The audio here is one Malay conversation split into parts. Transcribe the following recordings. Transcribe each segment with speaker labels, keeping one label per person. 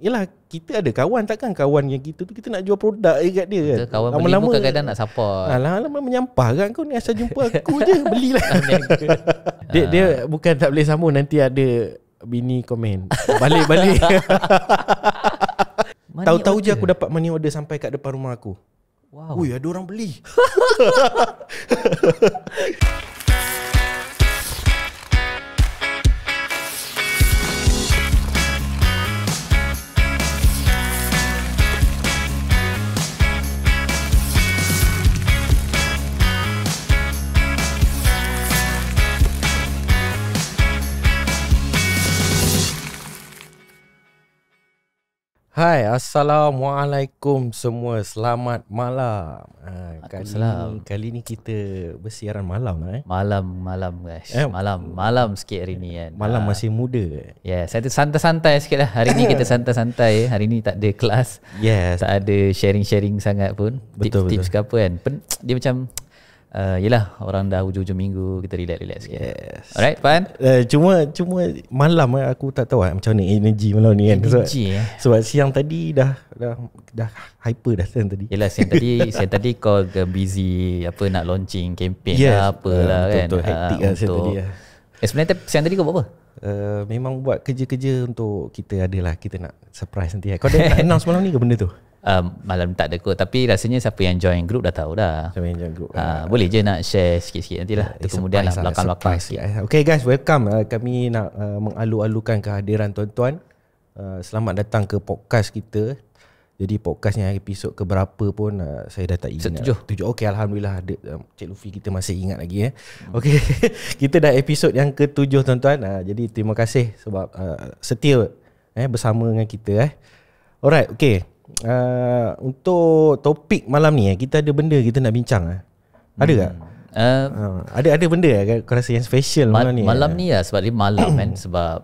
Speaker 1: Yelah kita ada kawan takkan kawan yang kita tu kita nak jual produk je kat dia kan. Kawan lama -lama, kadang-kadang nak support. Lama-lama menyampah kan kau ni asal jumpa aku je belilah. dia, dia ah. bukan tak boleh sambung nanti ada bini komen. Balik-balik. Tahu-tahu je aku dapat money order sampai kat depan rumah aku. Wow. Ui ada orang beli. Hai, assalamualaikum semua. Selamat malam. Ha, kali selam. ni kali ni kita bersiaran malam lah eh. Malam malam guys. Eh,
Speaker 2: malam malam sikit hari ni kan. Malam ha. masih muda. Yeah, ya, saya santai-santai sikitlah. Hari ni kita santai-santai. Eh. Hari ni tak ada kelas. Yes. Tak ada sharing-sharing sangat pun. Betul, tips betul. tips ke apa kan. Dia macam uh, yelah orang dah hujung-hujung minggu kita relax-relax sikit. Yes. Alright,
Speaker 1: Fan. Uh, cuma cuma malam eh, aku tak tahu lah, macam ni energy malam ni kan. Energy, sebab, eh. sebab siang tadi dah dah dah hyper dah siang tadi. Yelah siang tadi siang
Speaker 2: tadi kau busy apa nak launching campaign yes. Ah, lah apalah uh, kan. Betul hectic uh, lah siang tadi. Lah.
Speaker 1: sebenarnya siang tadi kau buat apa? Uh, memang buat kerja-kerja untuk kita adalah kita nak surprise nanti. Kau dah announce
Speaker 2: malam ni ke benda tu? um, malam tak ada kot tapi rasanya siapa yang join group dah tahu dah siapa yang join group uh, uh, boleh uh, je nak share sikit-sikit nanti lah. eh, ya, kemudian lah, belakang belakang
Speaker 1: okay guys welcome uh, kami nak uh, mengalu-alukan kehadiran tuan-tuan uh, selamat datang ke podcast kita jadi podcast yang episod keberapa pun uh, saya dah tak ingat. Tujuh. Tujuh. Okay, Alhamdulillah ada um, Cik Luffy kita masih ingat lagi. Eh. Okay, kita dah episod yang ketujuh tuan-tuan. Uh, jadi terima kasih sebab uh, setia eh, bersama dengan kita. Eh. Alright, okey. Uh, untuk topik malam ni eh, kita ada benda kita nak bincang ah. Hmm. Ada tak? Hmm. Uh, uh, ada ada benda eh, ke kan? kau rasa yang special ma- malam ni? Malam
Speaker 2: ni lah sebab dia malam kan sebab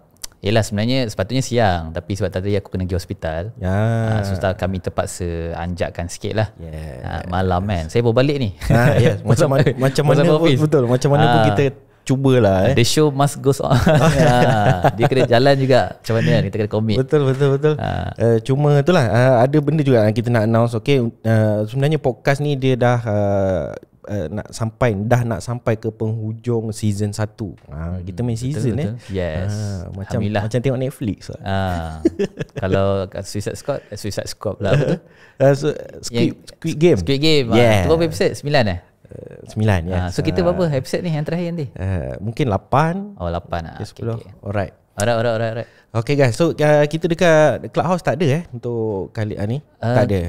Speaker 2: Yelah sebenarnya sepatutnya siang Tapi sebab tadi aku kena pergi hospital ya. Yeah. Uh, kami terpaksa anjakkan sikit lah yeah. Ya. uh, Malam kan Saya baru balik ni ha, yeah. macam, ya. macam, mana betul, macam mana pun, betul, macam mana pun kita cubalah eh. The
Speaker 1: show must go on. Ya, dia kena jalan juga. Macam mana kan? kita kena commit. Betul betul betul. Uh, cuma itulah uh, ada benda juga yang kita nak announce. Okay uh, sebenarnya podcast ni dia dah uh, Uh, nak sampai dah nak sampai ke penghujung season 1. Ha hmm, kita main season betul, eh. Yes. Ha, macam macam tengok Netflix. Ha. kalau Suicide Squad, Suicide Squad lah betul. Uh, so, squid, squid Game. Squid Game. Ah, yeah. Ha. Tu episode 9 eh? Eh, sembilan ya. Yes. So kita berapa uh, ah. episode
Speaker 2: ni yang terakhir nanti?
Speaker 1: Uh, mungkin lapan Oh lapan. ah. Okay, Okay. Alright. Alright alright alright. alright. Okay guys, so uh, kita dekat clubhouse tak ada eh untuk kali uh, ni? Tak ada.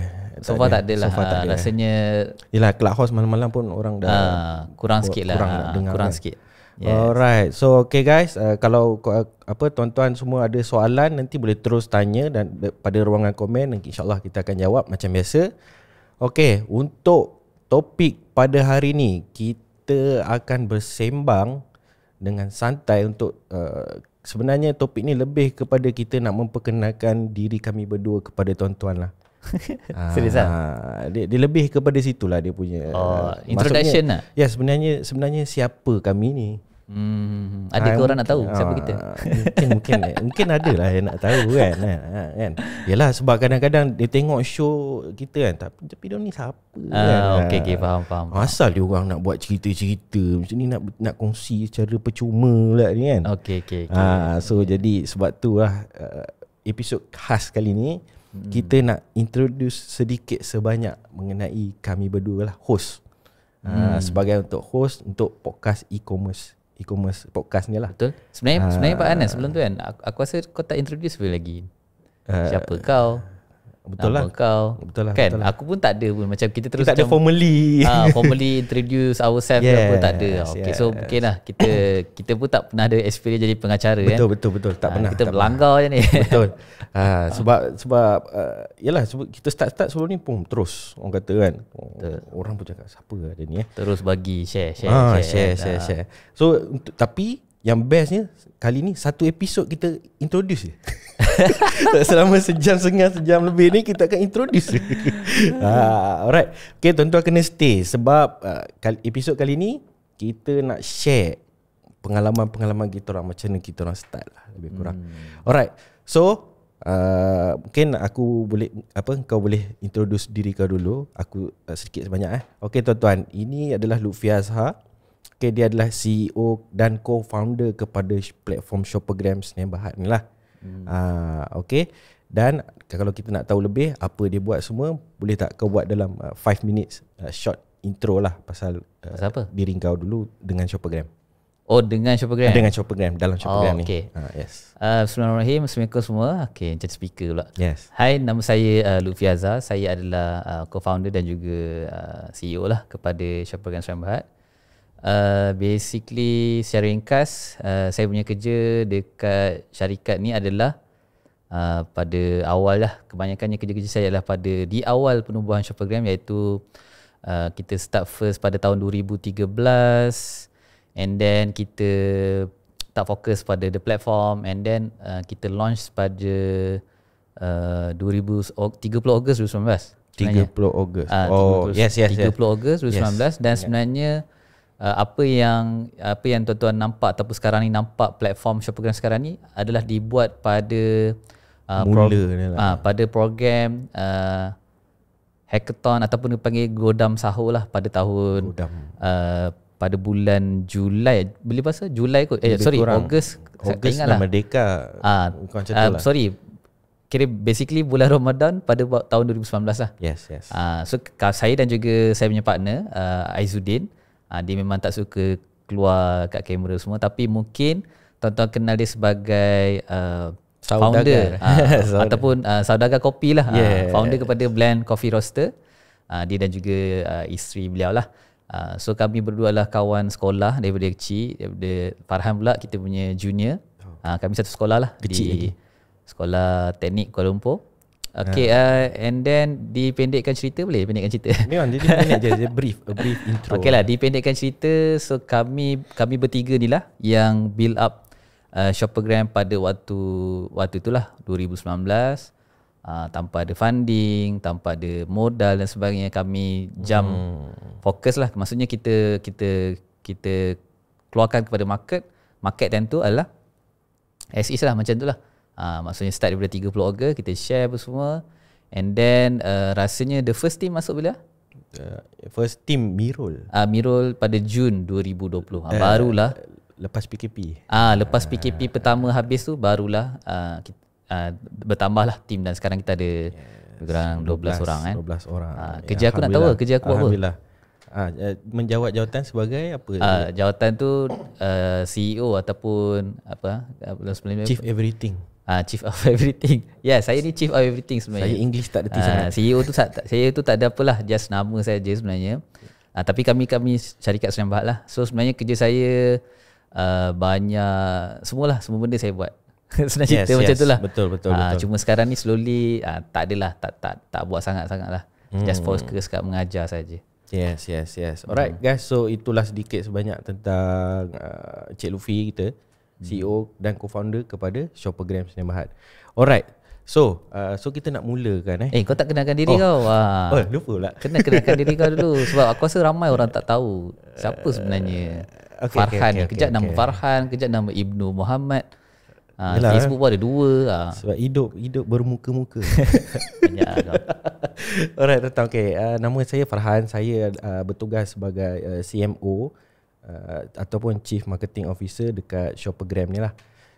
Speaker 1: So far tak ada lah. So uh, rasanya Yalah clubhouse malam-malam pun orang dah uh, kurang sikit lah. Kurang, uh, kurang kan. sikit. Yes. Alright. So okay guys, uh, kalau uh, apa tuan-tuan semua ada soalan nanti boleh terus tanya dan eh, pada ruangan komen nanti insya-Allah kita akan jawab macam biasa. Okay, untuk topik pada hari ini kita akan bersembang dengan santai untuk uh, sebenarnya topik ni lebih kepada kita nak memperkenalkan diri kami berdua kepada tuan-tuan lah. Serius lah? ah? Dia, dia lebih kepada situlah dia punya. Oh, introduction lah? Ya sebenarnya, sebenarnya siapa kami ni? Hmm. Ada ke orang nak tahu siapa ah, kita? Mungkin mungkin eh. mungkin ada lah yang nak tahu kan. Ha kan. Yalah sebab kadang-kadang dia tengok show kita kan tapi tapi dia ni siapa uh, kan. okey okey faham faham. Asal dia orang nak buat cerita-cerita macam ni nak nak kongsi secara percuma pula ni kan. Okey okey. Okay. Ha ah, so okay. jadi sebab tu lah eh, episod khas kali ni hmm. kita nak introduce sedikit sebanyak mengenai kami berdua lah host. Hmm. sebagai untuk host untuk podcast e-commerce e-commerce podcast ni lah Betul Sebenarnya, uh, sebenarnya Pak ah. Anas
Speaker 2: sebelum tu kan aku, aku rasa kau tak introduce lagi uh, ah. Siapa kau Betul lah. Kau. Betul lah. Kan? Betul lah. Aku pun tak ada pun. Macam kita terus kita tak macam, ada formally. Ah, uh, formally introduce ourselves yes, pun tak ada. Yes, okay, yes. so mungkin lah. Kita, kita pun tak
Speaker 1: pernah ada experience jadi pengacara. Betul, kan? betul, betul. Tak uh, pernah. Kita tak melanggar pernah. je ni. Betul. Uh, sebab, sebab, uh, yalah, sebab kita start-start sebelum ni pun terus. Orang kata kan. Betul. Orang pun cakap, siapa ada ni eh. Terus bagi, share, share, ah, share. Share, kan? share, uh. share. So, tapi yang bestnya Kali ni satu episod kita introduce je Selama sejam setengah sejam lebih ni Kita akan introduce je uh, Alright Okay tuan-tuan kena stay Sebab uh, episod kali ni Kita nak share Pengalaman-pengalaman kita orang Macam mana kita orang start lah Lebih kurang hmm. Alright So uh, Mungkin aku boleh Apa Kau boleh introduce diri kau dulu Aku uh, sedikit sebanyak eh Okay tuan-tuan Ini adalah Lutfi Azhar Okay, dia adalah CEO dan co-founder kepada platform Shoppergrams ni Bahat ni lah. Hmm. Uh, ah, okay. Dan kalau kita nak tahu lebih apa dia buat semua, boleh tak kau buat dalam 5 uh, minutes uh, short intro lah pasal, uh, pasal apa? diri kau dulu dengan Shoppergram.
Speaker 2: Oh, dengan Shoppergram? Dengan Shoppergram, dalam Shoppergram oh, okay. ni. okay. Uh, yes. Uh, Bismillahirrahmanirrahim. Assalamualaikum semua. Okay, macam speaker pula. Yes. Hai, nama saya uh, Lufi Azhar. Saya adalah uh, co-founder dan juga uh, CEO lah kepada Shoppergram Seram Bahat. Uh, basically secara ringkas uh, saya punya kerja dekat syarikat ni adalah uh, pada awal lah kebanyakannya kerja-kerja saya adalah pada di awal penubuhan Shopagram iaitu uh, kita start first pada tahun 2013 and then kita tak fokus pada the platform and then uh, kita launch pada uh, 2000, 30 Ogos 2019 30 Ogos uh, oh 20, yes yes yes. Ogos 2019 yes. dan sebenarnya yeah uh, apa yang apa yang tuan-tuan nampak ataupun sekarang ni nampak platform Shopgram sekarang ni adalah dibuat pada uh, pro, lah. Uh, pada program uh, hackathon ataupun dipanggil godam sahur lah pada tahun Uh, pada bulan Julai beli bahasa Julai kot eh sorry kurang. Ogos Ogos lah. lah merdeka ah uh, sorry kira basically bulan Ramadan pada tahun 2019 lah yes yes ah so saya dan juga saya punya partner uh, Aizuddin uh, Ha, dia memang tak suka keluar kat kamera semua tapi mungkin tuan-tuan kenal dia sebagai uh, founder, founder. Ah, ataupun uh, saudagar kopi lah yeah. ha, founder kepada blend coffee roaster ha, dia dan juga uh, isteri beliau lah ha, so kami berdua lah kawan sekolah daripada kecil daripada Farhan pula kita punya junior ha, kami satu sekolah lah kecil di lagi. sekolah teknik Kuala Lumpur Okay yeah. uh, And then Dipendekkan cerita boleh Pendekkan cerita Dia pendek je Brief A brief intro Okay lah Dipendekkan cerita So kami Kami bertiga ni lah Yang build up uh, Shoppergram pada waktu Waktu itulah 2019 uh, Tanpa ada funding Tanpa ada modal dan sebagainya Kami jam hmm. Fokus lah Maksudnya kita Kita Kita Keluarkan kepada market Market tentu adalah As lah macam tu lah uh, Maksudnya start daripada 30 Ogos Kita share apa semua And then uh, rasanya the first team masuk bila? Uh, first
Speaker 1: team Mirul
Speaker 2: Ah uh, Mirul pada Jun 2020 ha, Barulah uh,
Speaker 1: Lepas PKP
Speaker 2: Ah Lepas uh, ah. PKP pertama habis tu Barulah uh, ah, kita, uh, Bertambahlah team Dan sekarang kita ada yes, Kurang 12, 12 orang kan eh. 12 orang uh, Kerja ya, aku nak tahu Kerja aku buat apa?
Speaker 1: Ah, eh, menjawab jawatan sebagai apa? Ah,
Speaker 2: jawatan tu uh, CEO ataupun apa? Chief everything uh, chief of everything. Yeah, saya ni chief of everything sebenarnya. Saya English tak ada sangat. Uh, CEO tu tak, saya e tu tak ada apa lah. just nama saya je sebenarnya. Uh, tapi kami kami cari Sdn sembah lah. So sebenarnya kerja saya uh, banyak lah semua benda saya buat. Senang yes, cerita yes, macam tu lah Betul betul, aa, betul. Cuma sekarang ni slowly aa, Tak lah. Tak tak tak buat sangat-sangat lah hmm. Just focus kat mengajar saja. Yes
Speaker 1: yes yes Alright guys So itulah sedikit sebanyak Tentang uh, Cik Luffy kita Hmm. CEO dan co-founder kepada Shoppergram Sinar Bahat. Alright. So, uh, so kita nak mulakan eh. Eh, kau tak kenalkan diri oh. kau. Wah. Oh, lupa pula. Kena kenalkan diri kau dulu sebab
Speaker 2: aku rasa ramai orang tak tahu siapa sebenarnya. Uh, okay, Farhan, okay, okay, kejap okay, nama okay. Farhan, kejap
Speaker 1: nama Ibnu Muhammad. Ah, uh, Facebook pun ada dua. Uh. Sebab hidup hidup bermuka-muka. Banyak Alright, datang. Okay. Uh, nama saya Farhan. Saya uh, bertugas sebagai uh, CMO uh, uh, ataupun chief marketing officer dekat Shoppergram ni lah.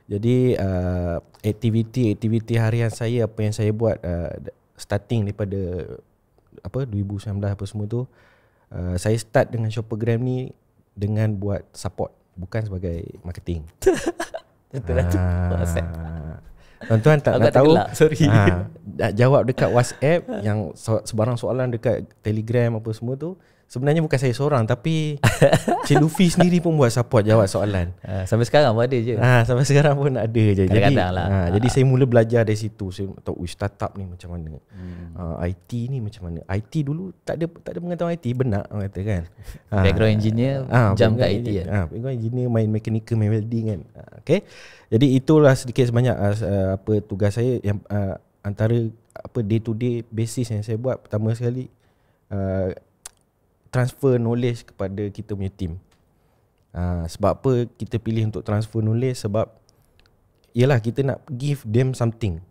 Speaker 1: Jadi uh, aktiviti-aktiviti harian saya apa yang saya buat uh, starting daripada apa 2019 apa semua tu uh, saya start dengan Shoppergram ni dengan buat support bukan sebagai marketing. Itulah tu. Ah. Tuan-tuan tak nak tahu Sorry. Ha, nak jawab dekat WhatsApp Yang sebarang soalan dekat Telegram apa semua tu Sebenarnya bukan saya seorang tapi Cik Luffy sendiri pun buat support jawab soalan. Uh, sampai sekarang pun ada je. Ha, sampai sekarang pun ada je. Kadang -kadang jadi lah. Ha, ha, jadi saya mula belajar dari situ. Saya tahu startup ni macam mana. Hmm. Uh, ha, IT ni macam mana. IT dulu tak ada tak ada pengetahuan IT benak orang kata kan. background engineer ha, jam kat IT ya. Ah, ha, background engineer main mechanical main welding kan. Okay. Jadi itulah sedikit sebanyak uh, apa tugas saya yang uh, antara apa day to day basis yang saya buat pertama sekali uh, transfer knowledge kepada kita punya team. Ha, sebab apa kita pilih untuk transfer knowledge sebab ialah kita nak give them something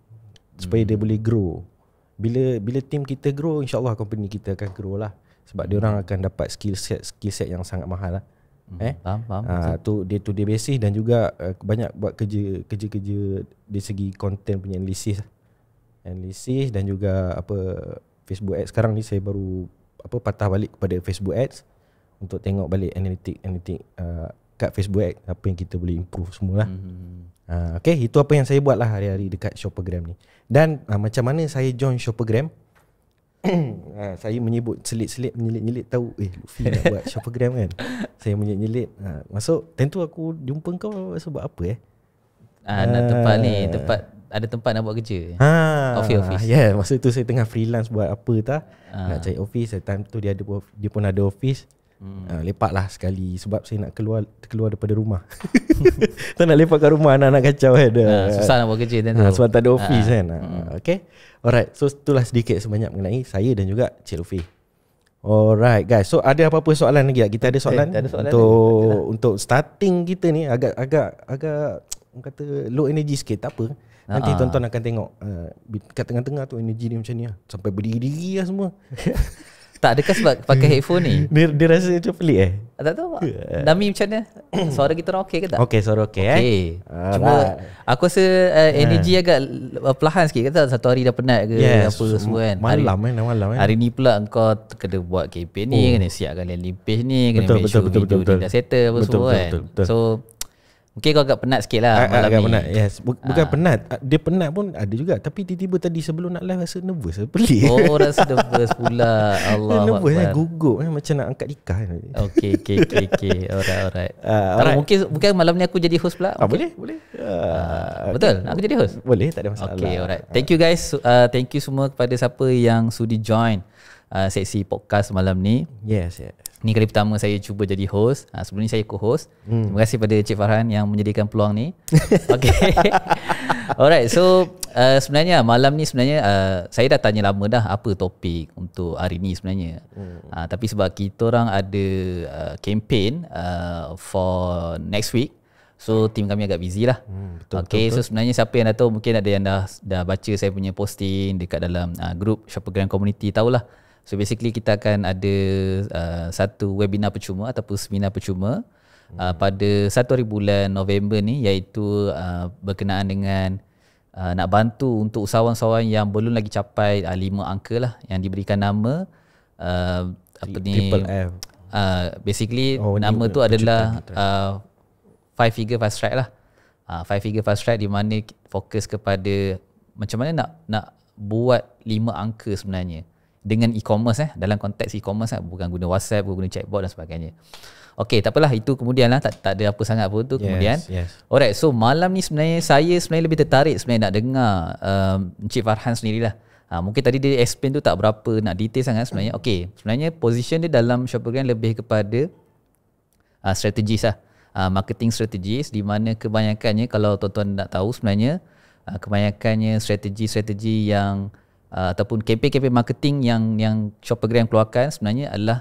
Speaker 1: supaya hmm. dia boleh grow. Bila bila team kita grow insya-Allah company kita akan grow lah sebab hmm. dia orang hmm. akan dapat skill set skill set yang sangat mahal lah. Hmm. Eh? Faham, faham. Ha, tu dia tu dia basis dan juga uh, banyak buat kerja kerja-kerja dari segi content punya analisis lah. dan juga apa Facebook ads sekarang ni saya baru apa patah balik kepada Facebook Ads untuk tengok balik analitik analitik uh, kat Facebook Ads apa yang kita boleh improve semulalah. Mm-hmm. Uh, ah, okay itu apa yang saya buat lah hari-hari dekat Shopagram ni. Dan uh, macam mana saya join Shopagram? uh, ah, saya menyebut selit-selit menyelit-nyelit tahu eh Luffy nak buat Shopagram kan. Saya menyelit-nyelit uh, masuk tentu aku jumpa kau sebab apa eh? Ah uh, uh, nak tempat ni, tempat
Speaker 2: ada tempat nak buat kerja. Ha. Office office. Ya, yeah, masa
Speaker 1: tu saya tengah freelance buat apa tah. Ha. Nak cari office, Saya time tu dia ada dia pun ada office. Hmm. Uh, ah, lepaklah sekali sebab saya nak keluar keluar daripada rumah. tak nak lepak kat rumah anak-anak kacau kan. Ha, susah nak buat kerja ha, Sebab tak ada office ha. kan. Hmm. Okay Alright, so itulah sedikit sebanyak mengenai saya dan juga Cik Luffy. Alright guys, so ada apa-apa soalan lagi tak? Kita ada eh, soalan, okay, ada soalan untuk lagi. Lah. untuk starting kita ni agak agak agak kata low energy sikit tak apa. Nanti uh-huh. tuan-tuan akan tengok uh, Kat tengah-tengah tu Energi dia macam ni lah Sampai berdiri-diri lah semua Tak adakah sebab Pakai headphone ni Dia, dia rasa macam pelik eh ah, Tak tahu Dami
Speaker 2: eh? macam mana Suara kita orang okey ke tak Okey suara okey okay. eh Cuma Aku rasa uh, eh, Energi uh. agak Perlahan sikit Kata satu hari dah penat ke yes. Apa semua kan Malam eh malam eh Hari ni pula Kau kena buat campaign ni oh. Kena siapkan landing page ni Kena betul, make sure betul, Video betul, betul, dah settle Apa betul, semua betul, kan betul, betul, betul. So Mungkin kau agak penat sikit lah ah, malam agak ni. penat, yes. Ah. Bukan
Speaker 1: ah. penat. Dia penat pun ada juga. Tapi tiba-tiba tadi sebelum nak live rasa nervous. Pelik. Oh, rasa
Speaker 2: nervous pula. Allah Dia nervous, Akbar.
Speaker 1: gugup. Eh, macam nak angkat
Speaker 2: nikah. Okay, okay, okay. okay. Alright, alright. Ah, alright. Mungkin
Speaker 1: bukan malam ni aku jadi host
Speaker 2: pula. Okay. Ah, boleh, boleh. Ah, ah betul? Okay. Aku jadi host? Boleh, tak ada masalah. Okay, alright. Ah. Thank you guys. Uh, thank you semua kepada siapa yang sudi join uh, seksi podcast malam ni. Yes, yes. Ini kali pertama saya cuba jadi host. Ha, sebelum ni saya co-host. Hmm. Terima kasih kepada Cik Farhan yang menyediakan peluang ni. Okay. Alright, so uh, sebenarnya malam ni sebenarnya uh, saya dah tanya lama dah apa topik untuk hari ni sebenarnya. Hmm. Uh, tapi sebab kita orang ada uh, campaign uh, for next week. So tim kami agak busy lah. Hmm, betul, okay, betul, betul. so sebenarnya siapa yang dah tahu mungkin ada yang dah dah baca saya punya posting dekat dalam uh, group Shopper Grand Community tahulah. lah. So basically kita akan ada uh, satu webinar percuma ataupun seminar percuma uh, hmm. pada satu hari bulan November ni iaitu uh, berkenaan dengan uh, nak bantu untuk usahawan-usahawan yang belum lagi capai uh, lima angka lah yang diberikan nama uh, apa ni triple F. Uh, basically oh, nama tu adalah uh, five figure fast track lah. Uh, five figure fast track di mana fokus kepada macam mana nak nak buat lima angka sebenarnya dengan e-commerce eh dalam konteks e-commerce eh bukan guna WhatsApp bukan guna chatbot dan sebagainya. Okey tak apalah itu kemudianlah tak tak ada apa sangat pun tu yes, kemudian. Yes. Alright so malam ni sebenarnya saya sebenarnya lebih tertarik sebenarnya nak dengar um, Encik Farhan sendirilah. Ha, mungkin tadi dia explain tu tak berapa nak detail sangat sebenarnya. Okey sebenarnya position dia dalam Shopee Grand lebih kepada uh, strategis lah. Uh, marketing strategis di mana kebanyakannya kalau tuan-tuan nak tahu sebenarnya uh, kebanyakannya strategi-strategi yang uh, ataupun kempen-kempen marketing yang yang Shoppergram keluarkan sebenarnya adalah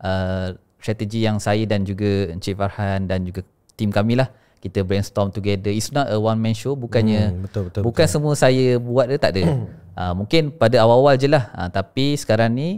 Speaker 2: uh, strategi yang saya dan juga Encik Farhan dan juga tim kami lah kita brainstorm together it's not a one man show bukannya hmm, betul, betul, bukan betul. semua saya buat dia tak ada uh, mungkin pada awal-awal je lah uh, tapi sekarang ni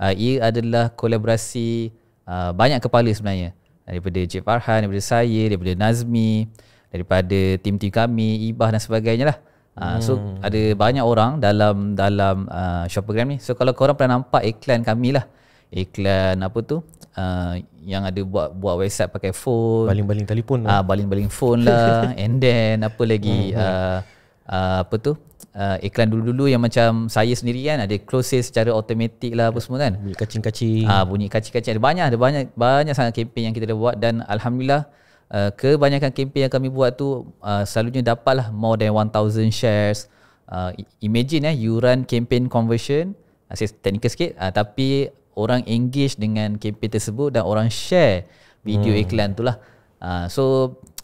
Speaker 2: uh, ia adalah kolaborasi uh, banyak kepala sebenarnya daripada Encik Farhan daripada saya daripada Nazmi daripada tim-tim kami Ibah dan sebagainya lah Ah, hmm. so ada banyak orang dalam dalam uh, ah, Shopagram ni so kalau korang pernah nampak iklan kami lah iklan apa tu uh, yang ada buat buat website pakai phone baling-baling telefon lah. uh, baling-baling phone lah and then apa lagi hmm. uh, uh, apa tu Uh, iklan dulu-dulu yang macam saya sendiri kan ada close secara automatik lah apa semua kan bunyi kacing-kacing ah uh, bunyi kacing-kacing ada banyak ada banyak banyak sangat kempen yang kita dah buat dan alhamdulillah uh, kebanyakan kempen yang kami buat tu uh, selalunya lah more than 1000 shares. Uh, imagine eh you run campaign conversion, asyik uh, technical sikit uh, tapi orang engage dengan kempen tersebut dan orang share video hmm. iklan tu lah. Uh, so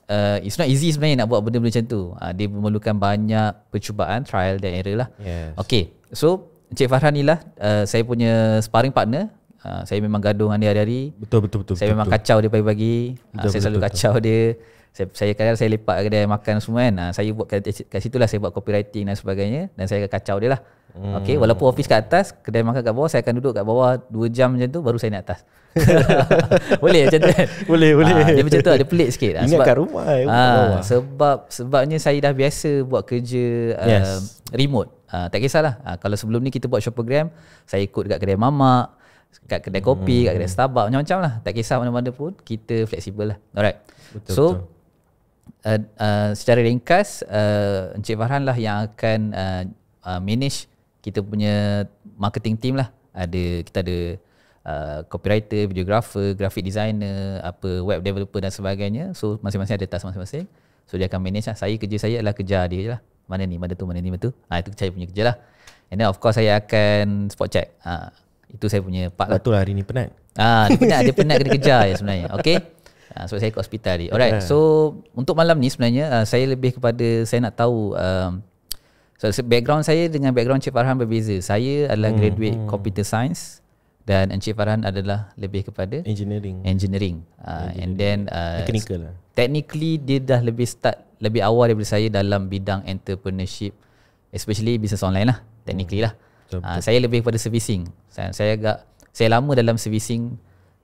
Speaker 2: Uh, it's not easy sebenarnya nak buat benda-benda macam tu uh, Dia memerlukan banyak percubaan, trial dan error lah yes. Okay, so Encik Farhan ni lah uh, Saya punya sparring partner Ah, saya memang gaduh dengan dia hari-hari. Betul betul betul. Saya betul, memang betul. kacau dia pagi-pagi. uh, saya betul, selalu betul, kacau betul. dia. Saya saya kadang saya lepak kedai makan semua kan. Uh, saya buat kat, kat situlah saya buat copywriting dan sebagainya dan saya kacau dia lah. Hmm. Okey, walaupun office kat atas, kedai makan kat bawah, saya akan duduk kat bawah 2 jam macam tu baru saya naik atas. boleh macam tu. Kan? Boleh, uh, boleh. Dia macam tu ada lah, pelik sikit. Lah. Ingat sebab, kat rumah. Uh, sebab sebabnya saya dah biasa buat kerja uh, yes. remote. Uh, tak kisahlah. Uh, kalau sebelum ni kita buat shopogram, saya ikut dekat kedai mamak kat kedai kopi, hmm. kat kedai hmm. Starbucks macam-macam lah. Tak kisah mana-mana pun kita fleksibel lah. Alright. Betul, so betul. Uh, uh, secara ringkas uh, Encik Farhan lah yang akan uh, uh, manage kita punya marketing team lah. Ada kita ada uh, copywriter, videographer, graphic designer, apa web developer dan sebagainya. So masing-masing ada task masing-masing. So dia akan manage lah. Saya kerja saya adalah kerja dia je lah. Mana ni, mana tu, mana ni, mana tu. Ha, itu saya punya kerja lah. And then of course saya akan spot check. Ha, itu saya punya part lah. lah hari ni penat. Ah, dia penat, dia penat kena kejar ya sebenarnya. Okay. Uh, ah, sebab saya ke hospital tadi. Alright, ya. so untuk malam ni sebenarnya uh, saya lebih kepada saya nak tahu um, so background saya dengan background Cik Farhan berbeza. Saya adalah hmm, graduate hmm. computer science dan Encik Farhan adalah lebih kepada engineering. Engineering. Uh, engineering. And then uh, lah. technically dia dah lebih start lebih awal daripada saya dalam bidang entrepreneurship especially business online lah. Technically hmm. lah. Ah, betul, saya lebih kepada servicing saya, saya agak saya lama dalam servicing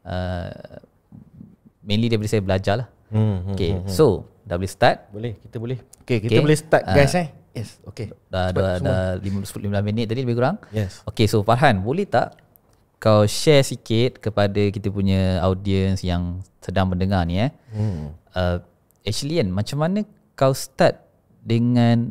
Speaker 2: uh, mainly daripada saya belajar lah hmm, hmm, okay. hmm, hmm. so dah boleh start
Speaker 1: boleh kita boleh okay, kita okay. boleh start ah. guys uh, eh yes okay dah dah, dah
Speaker 2: 15, 15 minit tadi lebih kurang yes okay so Farhan boleh tak kau share sikit kepada kita punya audience yang sedang mendengar ni eh hmm. uh, actually kan macam mana kau start dengan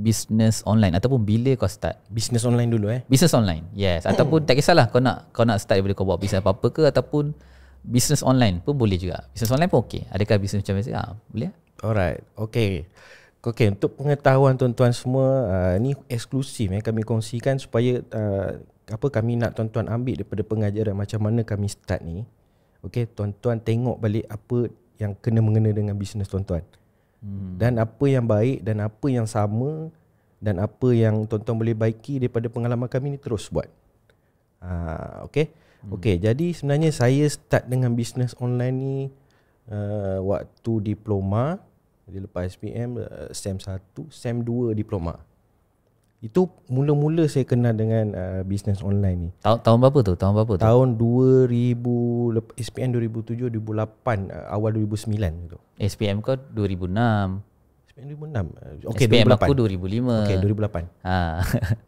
Speaker 2: business online ataupun bila kau start business online dulu eh business online yes hmm. ataupun tak kisahlah kau nak kau nak start daripada kau buat bisnes apa-apa ke ataupun
Speaker 1: business online pun boleh juga business online pun okey adakah business macam biasa ha, boleh lah. alright okey Okay, untuk pengetahuan tuan-tuan semua, uh, ni eksklusif eh, kami kongsikan supaya uh, apa kami nak tuan-tuan ambil daripada pengajaran macam mana kami start ni. Okay, tuan-tuan tengok balik apa yang kena mengena dengan bisnes tuan-tuan. Hmm. Dan apa yang baik dan apa yang sama dan apa yang tuan-tuan boleh baiki daripada pengalaman kami ni terus buat. Uh, ha, okay? Hmm. Okay, jadi sebenarnya saya start dengan bisnes online ni uh, waktu diploma. Jadi lepas SPM, uh, eh, SEM 1, SEM 2 diploma. Hmm. Itu mula-mula saya kenal dengan uh, bisnes online ni. Tahun, tahun berapa tu? Tahun berapa tu? Tahun 2000 SPM 2007 2008 uh, awal 2009 tu. SPM kau 2006. SPM 2006. Okay, SPM 2008. aku 2005. Okay, 2008. Ha.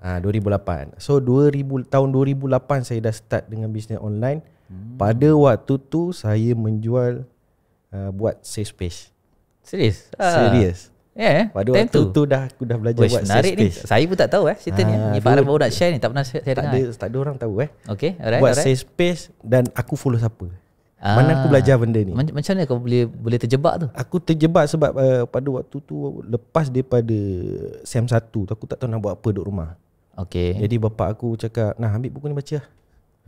Speaker 1: ha 2008. So 2000 tahun 2008 saya dah start dengan bisnes online. Hmm. Pada waktu tu saya menjual uh, buat safe space. Serius? Serius. Yeah. Pada waktu tu, dah aku dah belajar Wish, buat menarik ni. Saya pun tak tahu eh cerita ha, ni. Ah, ni Pak baru
Speaker 2: nak share ni tak pernah saya tak dengar. Ada, tak ada orang tahu eh. Okey, alright. Buat alright. safe
Speaker 1: space dan aku follow siapa? Ah. Mana aku ah. belajar benda ni? Macam macam mana kau boleh boleh terjebak tu? Aku terjebak sebab uh, pada waktu tu lepas daripada SEM 1 tu aku tak tahu nak buat apa duduk rumah. Okey. Jadi bapak aku cakap, "Nah, ambil buku ni baca."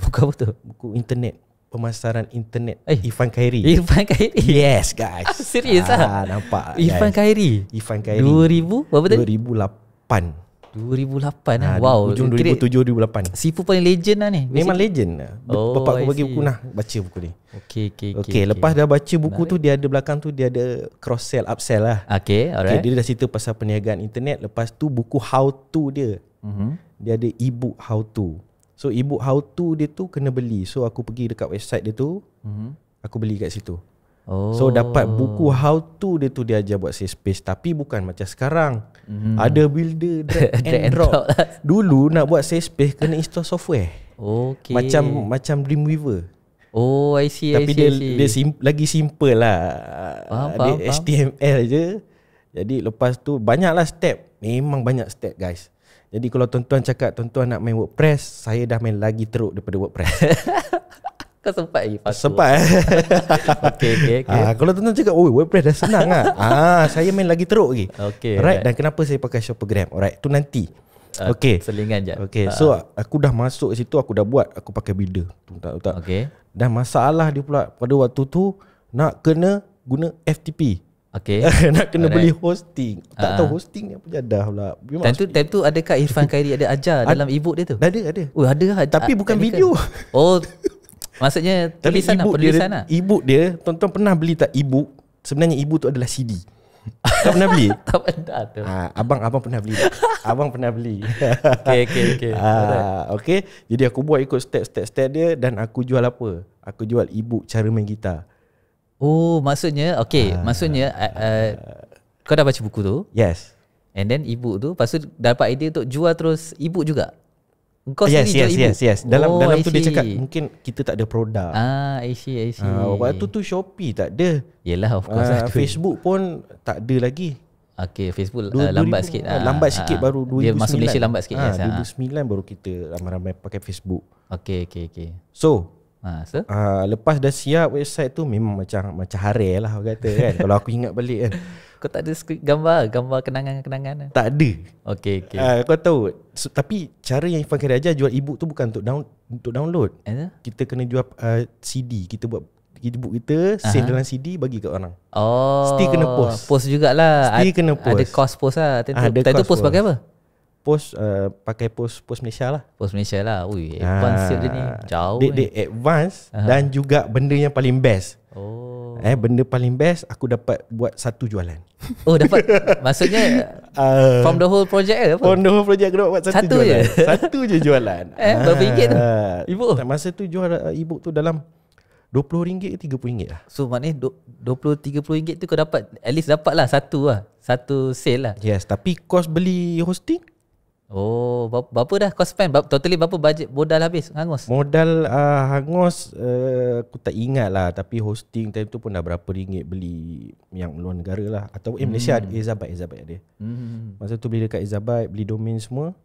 Speaker 1: Buku apa tu? Buku internet pemasaran internet eh. Ifan Khairi. Irfan Khairi. Yes, guys. Serius ah? Ha? Nampak. Irfan Khairi. Irfan Khairi. 2000 berapa tadi? 2008. 2008 ha, lah Wow Ujung 2007-2008 Sifu paling legend lah ni Basically. Memang legend lah oh, Bapak aku bagi buku nak Baca buku ni Okay, okay, okay, okay. Lepas dah baca buku Menarik. tu Dia ada belakang tu Dia ada cross sell up sell lah Okay alright okay, Dia dah cerita pasal perniagaan internet Lepas tu buku how to dia mm-hmm. Dia ada e-book how to So ebook how to dia tu kena beli. So aku pergi dekat website dia tu. Mm-hmm. Aku beli kat situ. Oh. So dapat buku how to dia tu dia ajar buat safe space tapi bukan macam sekarang. Mm-hmm. Ada builder drag, drag and drop. Lah. Dulu nak buat safe space kena install software. Okay. Macam macam Dreamweaver. Oh, I see. Tapi I see, dia I see. dia sim- lagi simple lah. Faham, dia faham, HTML faham. je. Jadi lepas tu banyaklah step. Memang banyak step guys. Jadi kalau tuan-tuan cakap tuan-tuan nak main WordPress, saya dah main lagi teruk daripada WordPress. Kau sempat lagi Fatu. Sempat. okay. okey, okey. Ah, kalau tuan-tuan cakap, oh, WordPress dah senang ah. ah, saya main lagi teruk lagi. Okay. Right? right, dan kenapa saya pakai Shopgram? Alright, tu nanti. Okay. Ah, okey. Selingan je. Okay. Uh. Ah. So aku dah masuk situ, aku dah buat, aku pakai builder. Tung tak tak. Okey. Dan masalah dia pula pada waktu tu nak kena guna FTP. Okay Nak kena Alright. beli hosting Tak ah. tahu hosting ni apa dah pula Memang Time tu,
Speaker 2: time tu adakah Irfan Khairi ada ajar A-
Speaker 1: dalam e dia tu? Ada, ada Oh, ada lah. Tapi A- ah, bukan video Oh
Speaker 2: Maksudnya Tapi tulisan lah, penulisan dia, lah e
Speaker 1: dia Tuan-tuan pernah beli tak e Sebenarnya e-book tu adalah CD tak pernah beli? tak pernah tu. Ah, abang abang pernah beli. abang pernah beli. Okay okay okay. Ah, okey. Jadi aku buat ikut step step step dia dan aku jual apa? Aku jual ebook cara main gitar.
Speaker 2: Oh, maksudnya okay, uh, maksudnya uh, uh, kau dah baca buku tu? Yes. And then ibu tu lepas tu dapat idea untuk jual terus ibu juga.
Speaker 1: Kau yes, sendiri yes, jual yes, ibu. Yes, yes, yes. Dalam oh, dalam tu dia cakap mungkin kita tak ada produk. Ah, I see, I see. Uh, waktu tu tu Shopee tak ada. Yelah, of course. Uh, Facebook pun tak ada lagi. Okay, Facebook uh, lambat sikit. Uh, lambat sikit uh, baru 2009. Dia masuk Malaysia lambat sikit. Uh, yes, 2009 uh. baru kita ramai-ramai pakai Facebook. Okay, okay, okay. So, Ha, so? Uh, lepas dah siap website tu memang macam macam hari lah aku kata kan. Kalau aku ingat balik kan. Kau tak ada skrip gambar gambar
Speaker 2: kenangan-kenangan?
Speaker 1: Tak ada. Okey okey. Uh, ah, kau tahu so, tapi cara yang Ifan kira jual ebook tu bukan untuk down untuk download. Eh? Ya? Kita kena jual uh, ah, CD, kita buat kita buku kita save Aha. dalam CD bagi kat orang. Oh. Still kena post. Post jugaklah. Still kena post. Ada cost post lah. Tentu, ada tentu post, post, pakai apa? post uh, pakai post post Malaysia lah. Post Malaysia lah. Ui, ah. advance ha. dia ni jauh. Dia, dia advance uh-huh. dan juga benda yang paling best. Oh. Eh benda paling best aku dapat buat satu jualan. Oh dapat. Maksudnya uh, from the whole project ke apa? From the whole project aku dapat satu, satu jualan. Je. satu je jualan. Eh ha. berapa ringgit tu? Ah. Ibu. Masa tu jual uh, ibu tu dalam RM20 ke RM30 lah So maknanya RM20, RM30 tu kau dapat At least dapat lah satu
Speaker 2: lah Satu sale lah Yes tapi kos beli hosting Oh, berapa dah kau spend? Totally berapa budget modal habis hangus?
Speaker 1: Modal uh, hangus uh, aku tak ingat lah Tapi hosting time tu pun dah berapa ringgit beli yang luar negara lah Atau eh, Malaysia ada, hmm. Ezabat, Ezabat ada hmm. Masa tu beli dekat Ezabat, beli domain semua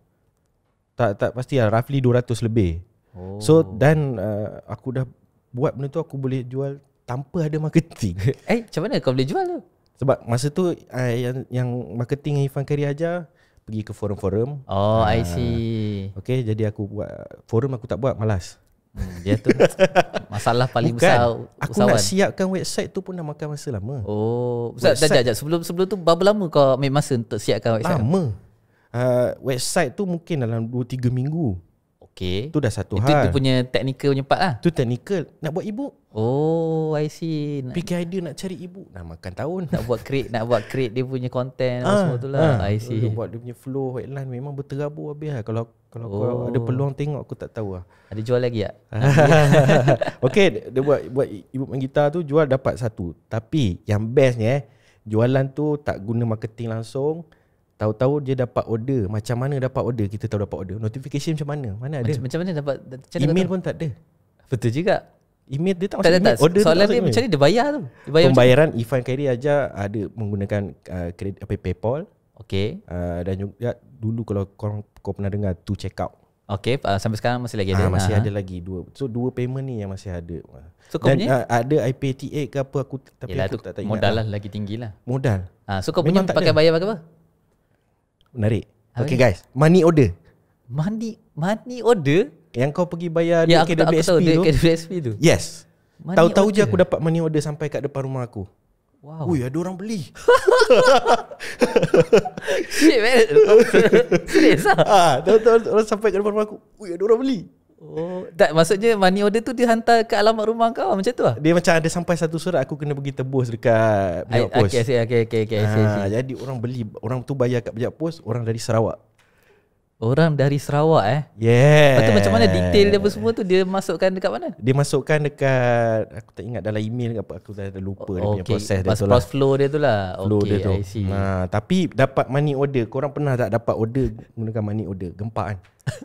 Speaker 1: Tak tak pasti lah, roughly 200 lebih oh. So, dan uh, aku dah buat benda tu aku boleh jual tanpa ada marketing Eh, macam mana kau boleh jual tu? Sebab masa tu uh, yang, yang marketing yang Ifan Kari ajar pergi ke forum-forum. Oh, uh, I ah, see. Okay, jadi aku buat forum aku tak buat malas. Hmm, dia tu masalah paling Bukan, besar aku nak siapkan website tu pun dah makan masa lama. Oh, besar dah dah sebelum sebelum tu berapa lama kau ambil masa untuk siapkan website? Lama. Uh, website tu mungkin dalam 2 3 minggu. Okay. Tu dah satu itu, hal. Itu punya technical punya part lah. Tu technical. Nak buat ibu. Oh, I see. Nak, Fikir idea nak cari ibu. Nak makan tahun. Nak buat create, nak buat create dia punya content ha, semua tu lah. Ha. I see. Dia buat dia punya flow, headline memang berterabur habis lah. Kalau kalau oh. kau ada peluang tengok aku tak tahu lah. Ada jual lagi tak? okay, dia buat buat ibu main gitar tu jual dapat satu. Tapi yang bestnya eh, jualan tu tak guna marketing langsung. Tahu-tahu dia dapat order Macam mana dapat order Kita tahu dapat order Notification macam mana Mana ada Macam, macam mana dapat macam Email tak pun tak ada Betul juga Email dia tak masuk tak, tak, tak. Order Soalan dia, dia macam ni Dia bayar tu dia bayar Pembayaran Ifan Khairi aja Ada menggunakan uh, kredit, apa, Paypal Okay uh, Dan juga ya, Dulu kalau korang, kau pernah dengar Tu check out Okay uh, Sampai sekarang masih lagi ada uh, Masih uh-huh. ada lagi dua. So dua payment ni yang masih ada uh, So kau punya uh, Ada IPTA ke apa aku, Tapi Yelah, aku tak, tak ingat Modal lah. lah lagi tinggi lah Modal uh,
Speaker 2: So kau punya pakai bayar pakai apa
Speaker 1: Menarik. Okay, okay guys, money order. Money money order yang kau pergi bayar ya, dekat KWSP tu. Ya, aku tu. Yes. Money Tahu-tahu je aku dapat money order sampai kat depan rumah aku. Wow. Ui, ada orang beli. Shit, man. Serius lah. tahu-tahu orang sampai kat depan rumah aku. Ui, ada orang beli. Oh, tak maksudnya money order tu dia hantar ke alamat rumah kau macam tu ah. Dia macam ada sampai satu surat aku kena pergi tebus dekat pejabat pos. Okey okey okey okey okey. Ha, jadi orang beli orang tu bayar kat pejabat pos orang dari Sarawak. Orang dari Sarawak eh. Yeah. Lepas tu macam mana detail
Speaker 2: dia semua tu dia masukkan dekat mana?
Speaker 1: Dia masukkan dekat aku tak ingat dalam email ke apa aku dah ada lupa oh, dia okay. punya proses dia tu lah. flow dia tu lah. Flow okay, dia tu. Ha, tapi dapat money order. Korang pernah tak dapat order menggunakan money order? Gempak kan.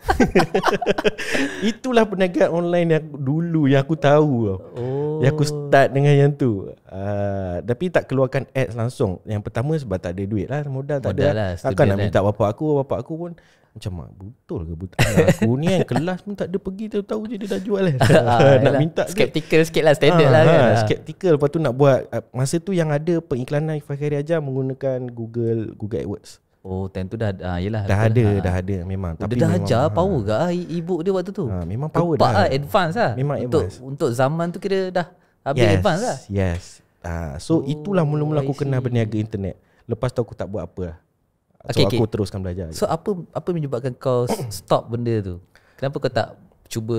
Speaker 1: Itulah perniagaan online yang dulu yang aku tahu. Oh. Yang aku oh. start dengan yang tu. Uh, tapi tak keluarkan ads langsung. Yang pertama sebab tak ada duit lah. Modal, modal tak ada. Lah, Takkan nak kan. minta bapak aku. Bapak aku pun macam mak betul ke buta Aku ni kan kelas pun tak ada pergi Tahu-tahu je dia dah jual lah Nak minta Skeptical ke. sikit lah Standard ha, lah kan ha, Skeptical Lepas tu nak buat Masa tu yang ada Pengiklanan Ifah Khairi Ajar Menggunakan Google Google AdWords Oh time tu dah uh, yelah, Dah ada ha. Dah ada memang oh, Tapi Dia dah memang, ajar ha. power ke ha, E-book dia waktu tu ha, Memang power Kepak dah lah,
Speaker 2: Advance lah Memang advance untuk, untuk
Speaker 1: zaman tu kira dah Habis yes, advance lah Yes uh, So oh, itulah mula-mula aku kenal Berniaga oh, internet Lepas tu aku tak buat apa lah So okay, aku okay. teruskan belajar So
Speaker 2: apa apa menyebabkan kau stop benda tu? Kenapa kau tak cuba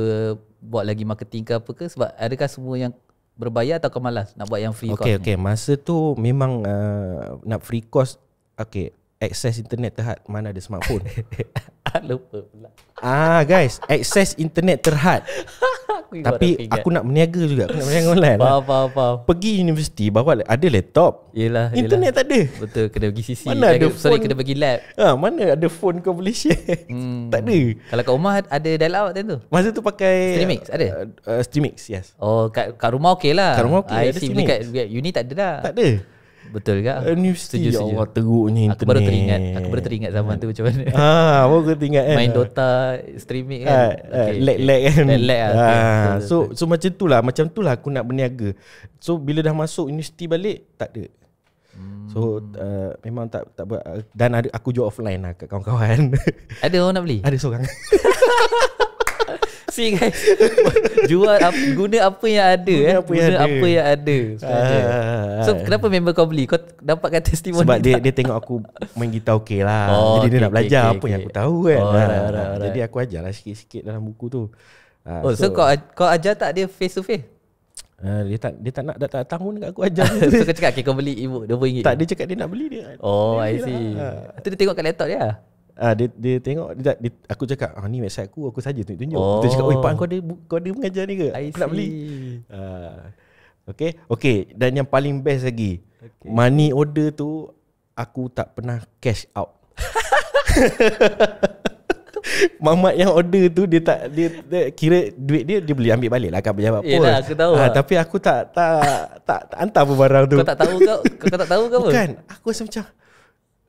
Speaker 2: buat lagi marketing ke apa ke? Sebab adakah semua yang berbayar atau kau malas nak buat yang free okay, course? Okay,
Speaker 1: okay. Masa tu memang uh, nak free course Okay, akses internet terhad mana ada smartphone. Ah, lupa pula. Ah guys, akses internet terhad. aku Tapi aku nak meniaga juga, aku nak berniaga online. Faham, faham, faham. Pergi universiti bawa ada laptop. Yalah, Internet yelah. tak ada. Betul, kena pergi CC. Mana ada phone. Sorry, kena pergi lab. Ha, mana ada phone kau boleh share. Hmm. tak ada. Kalau kat rumah ada dial up tu. Masa tu pakai Streamix ada. Uh, uh, Streamix, yes. Oh, kat kat
Speaker 2: rumah okeylah. Kat rumah okey. Ah, ada Streamix. uni tak ada lah. Tak ada. Betul ke? Eh, universiti setuju, Ya setuju. Allah teruknya internet Aku baru teringat Aku baru teringat zaman tu macam mana Haa ah, Aku teringat kan Main
Speaker 1: Dota Streaming kan ah, ah okay. Lag-lag kan Lag-lag lah ah, so, so, so macam tu lah Macam tu lah aku nak berniaga So bila dah masuk universiti balik Tak ada hmm. So uh, memang tak tak buat dan aku jual offline lah kat kawan-kawan. Ada orang nak beli? Ada seorang. Si guys Jual ap, Guna apa yang ada Guna eh. apa, eh. yang, guna ada. apa yang ada Sebenarnya uh, ah. So kenapa
Speaker 2: member kau beli Kau dapatkan testimoni Sebab dia,
Speaker 1: dia tengok aku Main gitar okey lah oh, Jadi okay, dia nak belajar okay, Apa okay. yang aku tahu kan oh, lah. right, right, right. Ah, jadi aku ajar lah Sikit-sikit dalam buku tu ah, Oh so, so kau
Speaker 2: kau ajar tak dia Face to face
Speaker 1: Uh, dia tak dia tak nak tak tahun dekat aku ajar. so kau cakap okay, kau beli ibu RM20. Tak dia cakap dia nak beli dia. Oh, dia I lah. see. Lah. Tu dia tengok kat laptop dia. Lah? Ah uh, dia dia tengok dia, dia aku cakap ah ni website aku aku saja tunjuk-tunjuk. Oh. Dia cakap, "Oi, pak kau ada kau ada mengajar ni ke? Aku nak beli." Ah. Uh, okay Okay dan yang paling best lagi. Okay. Money order tu aku tak pernah cash out. Mamat yang order tu dia tak dia, dia kira duit dia dia beli ambil balik lah kan pejabat pos. Yalah, aku tahu. Ha, tapi aku tak tak tak, tak, tak hantar apa barang tu. Kau tak tahu kau kau tak tahu kau apa? Bukan, aku rasa macam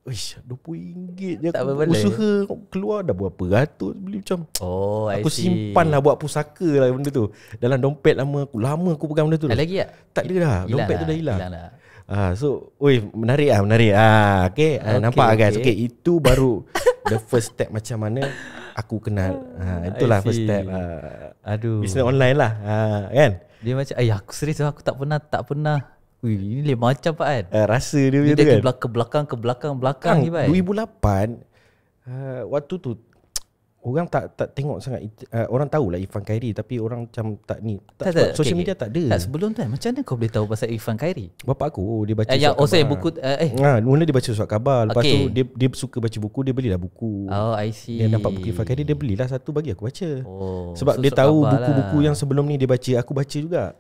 Speaker 1: Wish, RM20 je tak aku usaha keluar dah berapa ratus beli macam. Oh, aku see. simpan lah buat pusaka lah benda tu. Dalam dompet lama aku lama aku pegang benda tu. Tak lagi tak? Tak ada dah. Ilang dompet lah. tu dah hilang. Ah, so oi, menarik ah, menarik. Ah, uh, ah, okey, okay, nampak okay. guys. Okey, itu baru the first step macam mana aku kenal. Ha, uh, itulah first step. Uh, Aduh. Business online lah. Uh, kan? Dia macam, "Ay, aku
Speaker 2: serius aku tak pernah tak pernah Ui, ini lain macam Pak kan. Uh, rasa dia punya tu kan. Belakang, ke belakang, ke
Speaker 1: belakang, belakang ni Pak. 2008, uh, eh, waktu tu, orang tak tak tengok sangat. Uh, orang lah Ifan Khairi tapi orang macam tak ni. Tak, tak, tak, social okay, media okay. tak ada. Tak, sebelum tu kan, macam mana kau boleh tahu pasal Ifan Khairi? Bapak aku, oh, dia baca uh, ya, surat oh, khabar. Saya buku, uh, eh. Ha, mula dia baca surat khabar. Lepas okay. tu, dia, dia suka baca buku, dia belilah buku. Oh, I see. Dia nampak buku Ifan Khairi, dia belilah satu bagi aku baca. Oh, sebab so, dia tahu buku-buku lah. yang sebelum ni dia baca, aku baca juga.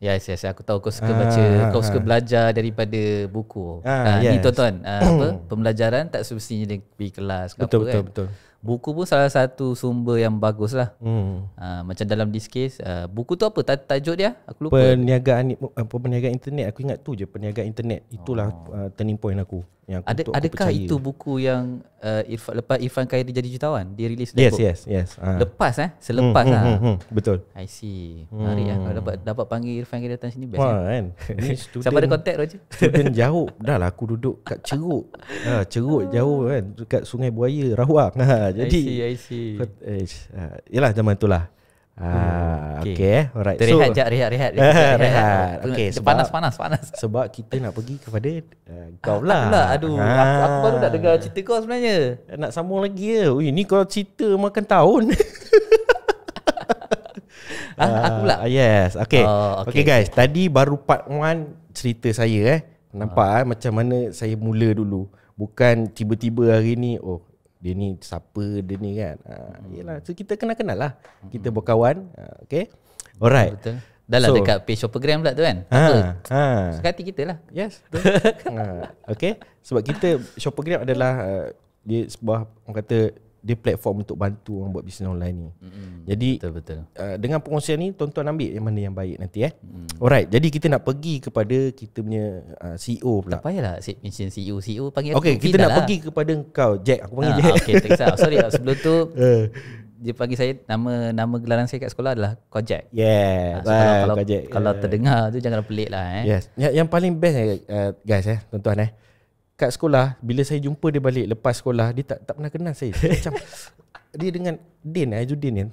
Speaker 2: Ya, yes, yes, aku tahu kau suka ah, baca, kau ah, suka ah. belajar daripada buku. Ah, ha, yes. ni tuan-tuan, ah, apa? Pembelajaran tak semestinya di pergi kelas betul, apa, betul, kan? betul. Buku pun salah satu sumber yang bagus lah hmm. ha, Macam dalam this case uh, Buku tu apa? Tajuk dia? Aku lupa Perniagaan,
Speaker 1: eh, perniagaan internet Aku ingat tu je Perniagaan internet Itulah oh. turning point aku yang Ada, untuk adakah percaya. itu
Speaker 2: buku yang uh, Irfan, lepas Irfan Kaya dia jadi jutawan dia rilis yes, book. yes yes uh. lepas eh hmm, selepas hmm, lah. hmm, hmm, hmm. betul i see hari eh? hmm. ah. dapat dapat panggil Irfan Kaya datang sini best Wah, eh? kan, kan? siapa ada kontak Roger student
Speaker 1: jauh dah lah aku duduk kat ceruk ha, ceruk jauh kan dekat sungai buaya Rawang. ha, jadi i see i see kot, eh, yalah zaman itulah Ah, oh, okay. okay eh. Alright. Terehat so, jap, rehat, rehat. rehat, rehat. okay, sebab, panas, panas, Sebab kita nak pergi kepada uh, kau pula. Ah, lah. Aduh, ah. aku, aku baru nak dengar cerita kau sebenarnya. Eh, nak sambung lagi ke? Eh? Ya. Ui, ni kau cerita makan tahun. ah, uh, aku pula? Yes, okay. Oh, okay. Okay guys, tadi baru part one cerita saya eh. Ah. Nampak ah. eh, macam mana saya mula dulu. Bukan tiba-tiba hari ni, oh dia ni siapa dia ni kan ha, yelah so kita kenal-kenal lah kita hmm. berkawan ah, okay alright betul dah lah so, dekat page Shopagram pula tu kan ha, ah, ha. sekati kita lah yes okay sebab kita Shopagram adalah uh, dia sebuah orang kata dia platform untuk bantu orang buat bisnes online ni. Mm-hmm. Jadi betul betul. Uh, dengan pengongsian ni tuan-tuan ambil yang mana yang baik nanti eh. Mm. Alright, jadi kita nak pergi kepada kita punya uh, CEO pula. Tak payahlah set mention CEO, CEO panggil aku. Okay, kita nak lah. pergi kepada engkau, Jack, aku panggil ha, Jack. Okay, tak kisah. Sorry lah, sebelum tu eh. dia
Speaker 2: panggil saya nama nama gelaran saya kat sekolah adalah Kojak. Yeah. Ha, so right, kalau kalau, yeah. terdengar
Speaker 1: tu jangan pelik lah eh. Yes. Yang, yang paling best eh, eh, guys eh tuan-tuan eh kat sekolah bila saya jumpa dia balik lepas sekolah dia tak tak pernah kenal saya macam dia dengan Din eh Judin kan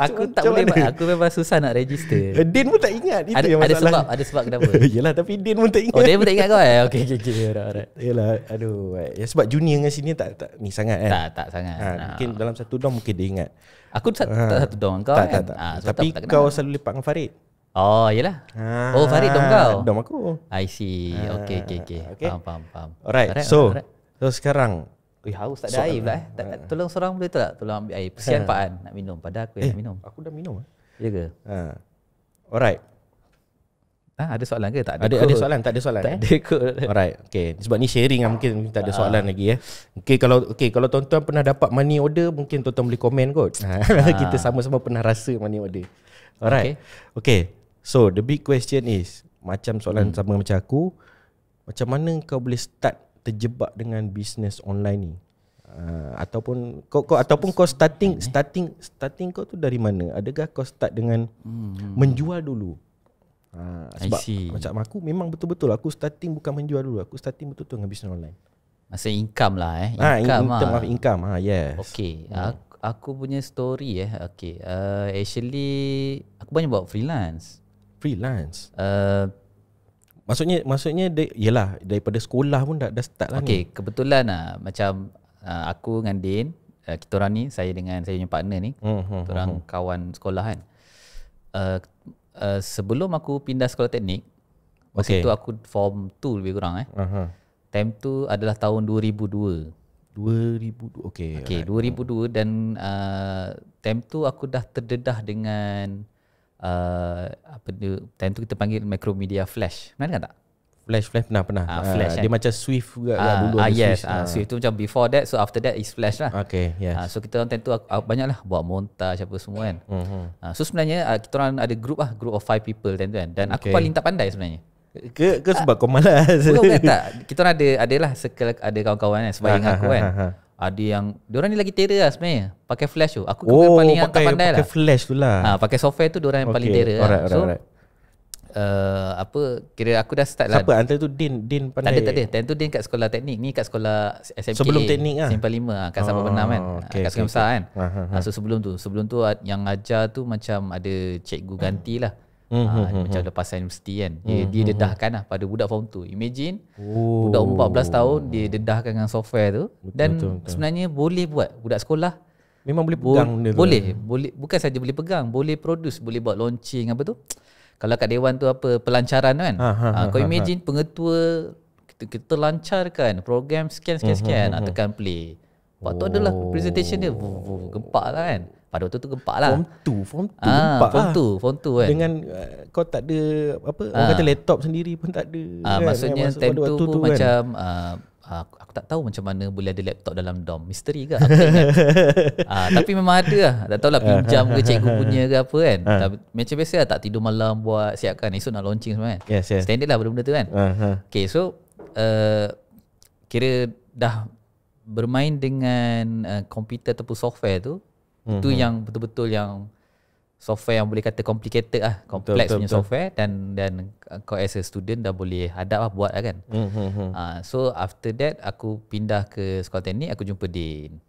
Speaker 1: aku tak macam boleh mana? aku memang susah nak register eh, Din pun tak ingat itu ada, yang ada sebab ada sebab kenapa yalah tapi Din pun tak oh, ingat oh dia pun tak ingat kau eh okey okey okey yalah aduh eh. ya, sebab junior dengan sini tak tak ni sangat kan tak tak sangat ha, no. Ah. mungkin dalam satu dom mungkin dia ingat aku sat, ha. satu dom kau tak, kan tak, tak, ha, tapi tak kau selalu lepak dengan Farid Oh, yalah. Ah, oh, Farid dom kau. Dom aku. I see. Ah, okay, okay, okay. okay. Faham, faham, faham. Alright, alright so. Alright. So, sekarang.
Speaker 2: Ui, haus tak ada so, air pula. Eh. Ah. Tak, uh, tolong seorang boleh tak? Tolong ambil air. Pesian uh, ah. Pak An nak minum. Pada aku yang eh, nak minum.
Speaker 1: Aku dah minum. Eh. Ya ke? Uh, alright. Ah, ada soalan
Speaker 2: ke? Tak ada. Ada, ada soalan, tak ada soalan. Tak eh?
Speaker 1: ada kot. Alright. Okay. Sebab ni sharing lah mungkin tak ada soalan uh. lagi. Eh. Okay, kalau okay, kalau tuan-tuan pernah dapat money order, mungkin tuan-tuan boleh komen kot. Uh. Kita sama-sama pernah rasa money order. Alright. okay. So the big question is Macam soalan hmm. sama macam aku Macam mana kau boleh start Terjebak dengan business online ni uh, Ataupun kau, kau, Ataupun kau starting Starting starting kau tu dari mana Adakah kau start dengan hmm. Menjual dulu uh, Sebab macam aku memang betul-betul Aku starting bukan menjual dulu Aku starting betul-betul dengan business online
Speaker 2: Masa income lah eh ha, income, in term lah.
Speaker 1: income ha, Yes Okay hmm.
Speaker 2: Aku punya story eh Okay uh, Actually Aku banyak buat freelance freelance. Uh, maksudnya maksudnya dia yalah daripada sekolah pun dah dah start lah okay, ni. Okey, kebetulan ah macam ah, aku dengan Din, ah, kita orang ni saya dengan saya punya partner ni, hmm, hmm kita hmm, orang hmm, kawan hmm. sekolah kan. Uh, uh, sebelum aku pindah sekolah teknik Masa okay. tu aku form 2 lebih kurang eh. Uh-huh. Time tu adalah tahun 2002. 2002. Okey. Okey, 2002 dan uh, time tu aku dah terdedah dengan Uh, apa tu time tu kita panggil Macromedia flash
Speaker 1: pernah dengar tak flash flash pernah pernah uh, flash uh, dia macam swift juga uh, dulu uh, yes, swift, uh. Uh, swift
Speaker 2: tu macam before that so after that is flash lah okay yes uh, so kita orang time tu aku, banyaklah buat montage apa semua kan uh-huh. uh, so sebenarnya uh, kita orang ada group ah group of five people time tu kan dan aku paling tak pandai sebenarnya ke ke sebab uh, kau malas bukan, bukan, tak kita orang ada adalah circle ada kawan-kawan kan sebab dengan ha, ha, aku ha, kan ha, ha, ha. Ada yang Diorang ni lagi terror lah sebenarnya Pakai flash tu Aku kau oh, paling tak pandai pakai lah Pakai flash tu lah ha, Pakai software tu Diorang yang okay. paling terror lah So alright. Uh, apa kira aku dah start lah Siapa antara tu Din Din pandai Tak ada tak ada Time tu Din kat sekolah teknik Ni kat sekolah SMK Sebelum teknik lah Simpan 5 ah, Kat oh, Sabah Penang kan ah, okay, Kat sekolah okay, besar okay. kan uh, uh, uh. So sebelum tu Sebelum tu ah, yang ajar tu Macam ada cikgu hmm. ganti lah hmm hmm, ha, hmm, Macam hmm. lepas universiti kan hmm, Dia, hmm, dia dedahkan hmm. lah Pada budak form 2 Imagine oh. Budak umur 14 tahun Dia dedahkan dengan software tu betul, Dan betul, betul. sebenarnya Boleh buat Budak sekolah Memang boleh pegang bo- dia boleh, tu. Eh? boleh Bukan saja boleh pegang Boleh produce Boleh buat launching Apa tu Kalau kat Dewan tu apa Pelancaran kan ha, ha, ha, ah, Kau imagine ha, ha. Pengetua kita, kita lancarkan Program scan scan scan, hmm, scan hmm, Nak ah, hmm, tekan play Waktu oh. tu adalah oh. presentation dia vuh, vuh, gempak lah kan. Pada waktu tu gempak lah. Form 2, form 2 ah, gempak form lah. Two, form 2, form 2 kan. Dengan
Speaker 1: uh, kau tak ada apa, ah. orang kata laptop sendiri pun tak ada. Ah, kan? Maksudnya eh, time tu, pun kan? macam
Speaker 2: kan? uh, aku tak tahu macam mana boleh ada laptop dalam dom Misteri ke? Aku kan? uh, ah, tapi memang ada lah. Tak tahulah pinjam ke cikgu punya ke apa kan. Ah. Macam biasa lah tak tidur malam buat siapkan. Esok nak launching semua kan. Yes, yes. Standard lah benda-benda tu kan. Uh-huh. Okay so uh, kira dah bermain dengan uh, komputer uh, ataupun software tu mm-hmm. itu yang betul-betul yang software yang boleh kata complicated ah complex punya software dan dan uh, kau as a student dah boleh hadap lah buat lah kan mm-hmm. uh, so after that aku pindah ke sekolah teknik aku jumpa Dean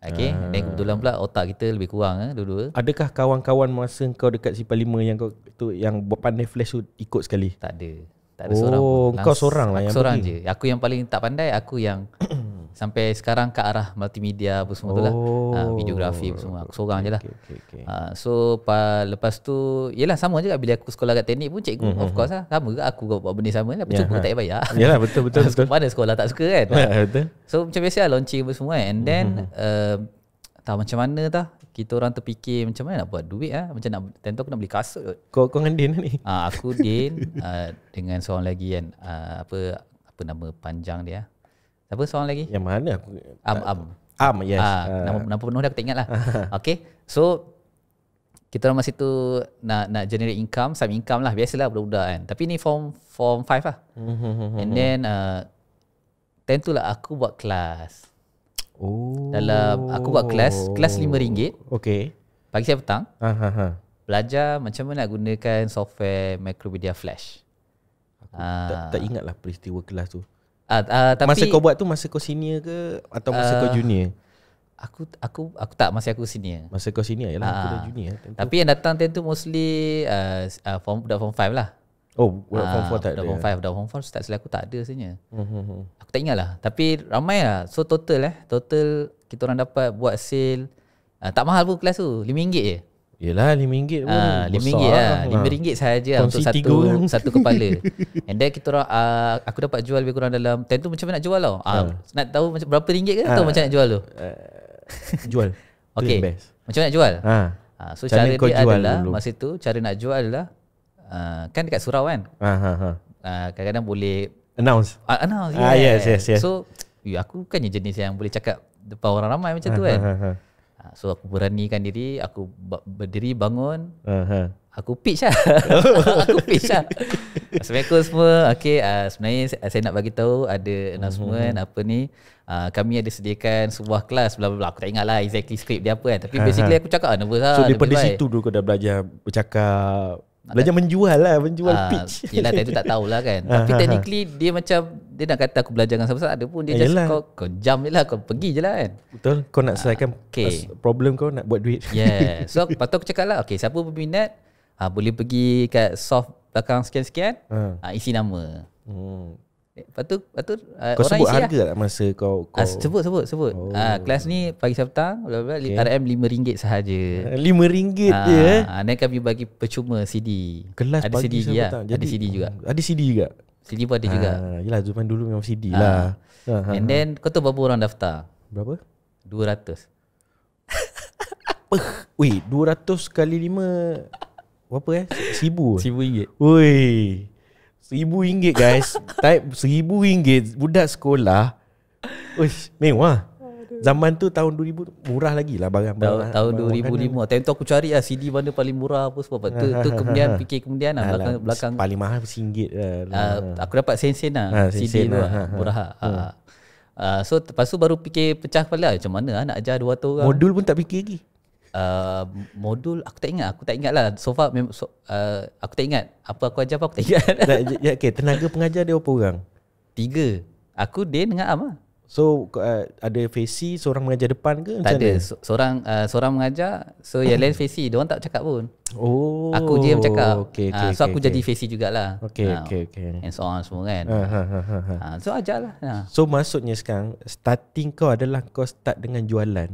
Speaker 2: Okay, hmm. Ah. dan kebetulan pula otak
Speaker 1: kita lebih kurang eh, dulu. Adakah kawan-kawan masa kau dekat Sipa 5 yang kau tu yang pandai flash tu ikut sekali? Tak ada Tak ada oh, seorang Oh, kau seorang lah yang seorang je Aku yang paling tak
Speaker 2: pandai, aku yang sampai sekarang ke arah multimedia apa semua oh. tu lah ha, videografi apa semua aku seorang okay, je lah okay, okay, okay. Ha, ah, so lepas tu yelah sama juga bila aku sekolah kat teknik pun cikgu mm-hmm. of course lah sama juga aku buat benda sama lah percuma yeah, ha. tak payah bayar yelah betul betul, betul. mana sekolah tak suka kan so macam biasa lah launching apa semua kan. and then mm-hmm. uh, eh, tak macam mana tah kita orang terfikir macam mana nak buat duit ah macam nak tentu aku nak beli kasut kot. kau kau dengan Din ni ah aku Din uh, dengan seorang lagi kan uh, apa apa nama panjang dia Siapa seorang lagi? Yang mana aku Am tak, ah, Am Am yes ah, ah, nama, nama penuh dah aku tak ingat lah Okay So Kita orang masa tu Nak nak generate income Some income lah Biasalah budak-budak kan Tapi ni form Form 5 lah mm-hmm. And then uh, Then tu lah Aku buat kelas
Speaker 3: Oh. Dalam Aku buat kelas Kelas RM5
Speaker 2: Okay Pagi saya petang uh, uh, uh. Belajar macam mana nak gunakan Software Macromedia Flash tak, tak ah. ingat lah Peristiwa kelas tu Uh, uh, tapi masa kau buat tu masa
Speaker 1: kau senior ke atau masa uh, kau ah, junior? Aku aku
Speaker 2: aku tak masa aku senior.
Speaker 1: Masa kau senior ialah uh, aku dah junior.
Speaker 2: Tentu. Tapi yang datang time tu mostly uh, uh, form dah form 5 lah. Oh, dah uh, form 4 tak ada. Form 5 dah form 4 start selaku tak ada sebenarnya. Mm-hmm. Aku tak ingat lah tapi ramai lah. So total eh, total kita orang dapat buat sale uh, tak mahal pun kelas tu, RM5 je.
Speaker 1: Yelah RM5 pun uh, ah, RM5 ah. lah RM5 lah. sahaja Kongsi Untuk satu orang. satu
Speaker 2: kepala And then kita orang uh, Aku dapat jual lebih kurang dalam Tentu macam mana nak jual tau uh, uh. Nak tahu macam berapa ringgit ke uh. Atau macam nak jual tu uh, Jual Okay best. Macam nak jual uh. Uh, So macam cara dia adalah dulu. Masa tu cara nak jual adalah uh, Kan dekat surau kan uh, uh, uh. Uh, boleh Announce uh, Announce yeah. uh, yes, yes, yes. So ya, Aku bukannya jenis yang boleh cakap Depan orang ramai macam uh, tu ha, kan uh, uh, uh. Ah, so aku beranikan diri, aku berdiri bangun. Uh-huh. Aku pitch lah. aku pitch lah. Assalamualaikum semua. Okay, uh, sebenarnya saya, nak bagi tahu ada announcement uh-huh. apa ni. Uh, kami ada sediakan sebuah kelas bla bla bla. Aku tak ingat lah exactly script dia apa kan. Tapi uh-huh. basically aku cakap nervous lah. So daripada baik. situ
Speaker 1: dulu kau dah belajar bercakap. Belajar menjual lah, menjual uh, pitch. Yelah, tadi tu tak tahulah kan. Uh-huh. Tapi technically
Speaker 2: dia macam dia nak kata aku belajar dengan siapa-siapa ada pun dia Ayalah. just kau kau jam je lah, kau pergi je lah kan
Speaker 1: betul kau nak ah, selesaikan uh, okay. problem kau nak
Speaker 2: buat duit yeah so patut aku cakap lah okay, siapa berminat uh, boleh pergi kat soft belakang sekian-sekian uh. Uh, isi nama hmm. patut. tu, lepas uh, Kau sebut harga lah. masa
Speaker 1: kau, kau... Uh,
Speaker 2: Sebut sebut sebut oh. uh, Kelas ni pagi sabtang okay. RM5 sahaja RM5 uh, je eh uh, Then kami bagi percuma CD Kelas ada pagi CD sabtang ya. Ada CD juga
Speaker 1: Ada CD juga CD pun ada ha, juga. Ah, Yalah zaman dulu memang CD ha. Ah. lah. Ha, And then
Speaker 2: ha. kau tahu berapa orang daftar? Berapa? 200.
Speaker 1: Peh. Wei, 200 kali 5 berapa eh? 1000. 1000 eh? ringgit. Woi. 1000 ringgit guys. Type 1000 ringgit budak sekolah. Wish, mewah. Zaman tu tahun 2000 Murah lagi lah barang, barang Tahun, barang 2005
Speaker 2: Time tu aku cari lah CD mana paling murah apa semua Tu, tu kemudian fikir kemudian lah belakang, belakang Paling mahal singgit lah uh, Aku dapat sen-sen lah ha, ah, CD sen-sen tu lah, lah. Ha, ha, Murah ha. Ha. Uh, So lepas tu baru fikir pecah kepala lah Macam mana lah, nak ajar dua orang Modul
Speaker 1: pun tak fikir lagi
Speaker 2: uh, Modul aku tak ingat Aku tak ingat lah So far mem- so, uh, aku tak ingat Apa aku ajar apa aku tak ingat
Speaker 1: ya, Okay tenaga pengajar dia berapa orang? Tiga Aku, Dan dengan Am lah So uh, ada face seorang mengajar depan ke macam Tak ada. Mana? Seorang uh, seorang
Speaker 2: mengajar. So yang lain face dia tak cakap pun. Oh. Aku je yang cakap. Okay, ah, okay, uh, so okay, aku okay. jadi
Speaker 1: face jugalah. Okay, uh, ah, okay, okay. And so on semua kan. Uh, uh, uh, so ajarlah. Uh. So maksudnya sekarang starting kau adalah kau start dengan jualan.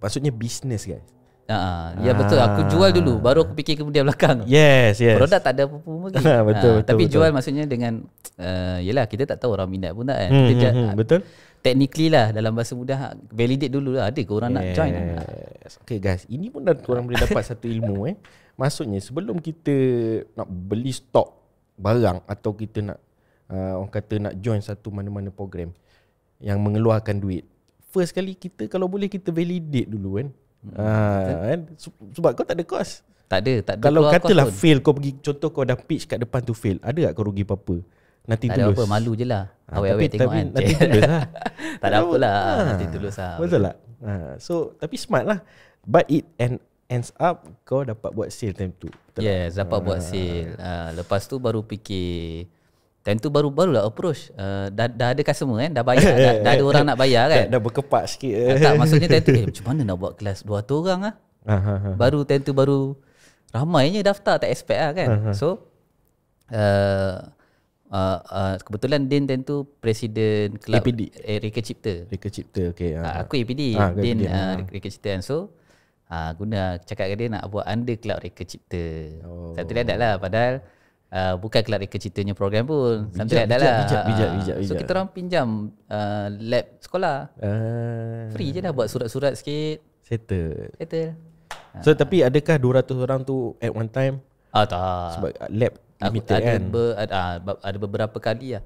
Speaker 1: Maksudnya business guys. Uh, ya ah. betul aku jual dulu baru aku fikir kemudian
Speaker 2: belakang. Yes, yes. Produk tak ada apa-apa lagi. betul, uh, betul, tapi betul. jual maksudnya dengan uh, yelah kita tak tahu orang minat pun tak kan. Hmm, kita hmm, jat, hmm, betul
Speaker 1: technically lah dalam bahasa mudah validate dulu lah ada korang yes. nak join okay guys ini pun dah orang boleh dapat satu ilmu eh maksudnya sebelum kita nak beli stok barang atau kita nak uh, orang kata nak join satu mana-mana program yang mengeluarkan duit first kali kita kalau boleh kita validate dulu kan hmm. Ah, kan sebab kau tak ada kos. tak ada tak ada kalau katalah fail kau pergi contoh kau dah pitch kat depan tu fail ada tak kau rugi apa-apa Nanti tulus. Tak ada apa, malu je lah. Ah, Awet-awet tengok tapi, kan. Nanti tulus lah. tak ada apa lah. Ah, nanti tulus lah. Betul lah. Ha. So, tapi smart lah. But it and ends up kau dapat buat sale time tu. Betul yes, tak? dapat ha. buat
Speaker 2: sale. Ha. Lepas tu baru fikir. Time tu baru-baru lah approach. Uh, dah, dah ada customer kan. Dah bayar. dah, dah, ada orang nak bayar kan. Dah, dah berkepak sikit. Ha, tak, maksudnya time tu. Eh, macam mana nak buat kelas 200 orang lah. baru time tu baru. Ramainya daftar tak expect lah kan. so, uh, uh, uh, kebetulan Din tentu presiden kelab APD. Eh, Reka Cipta. Reka Cipta. Okey. Uh, uh, aku APD. Uh, ah, Din uh, Cipta and so uh, guna cakap dengan dia nak buat under club Reka Cipta. Oh. Satu dia lah padahal uh, bukan kelab reka ceritanya program pun Santai bijak, adalah So kita orang pinjam uh, lab sekolah
Speaker 1: uh, Free je
Speaker 2: dah buat surat-surat sikit Settle Settle
Speaker 1: So tapi adakah 200 orang tu at one time? Ah, tak Sebab lab
Speaker 2: Limited ada kan ber, ada, ah, ada beberapa kali lah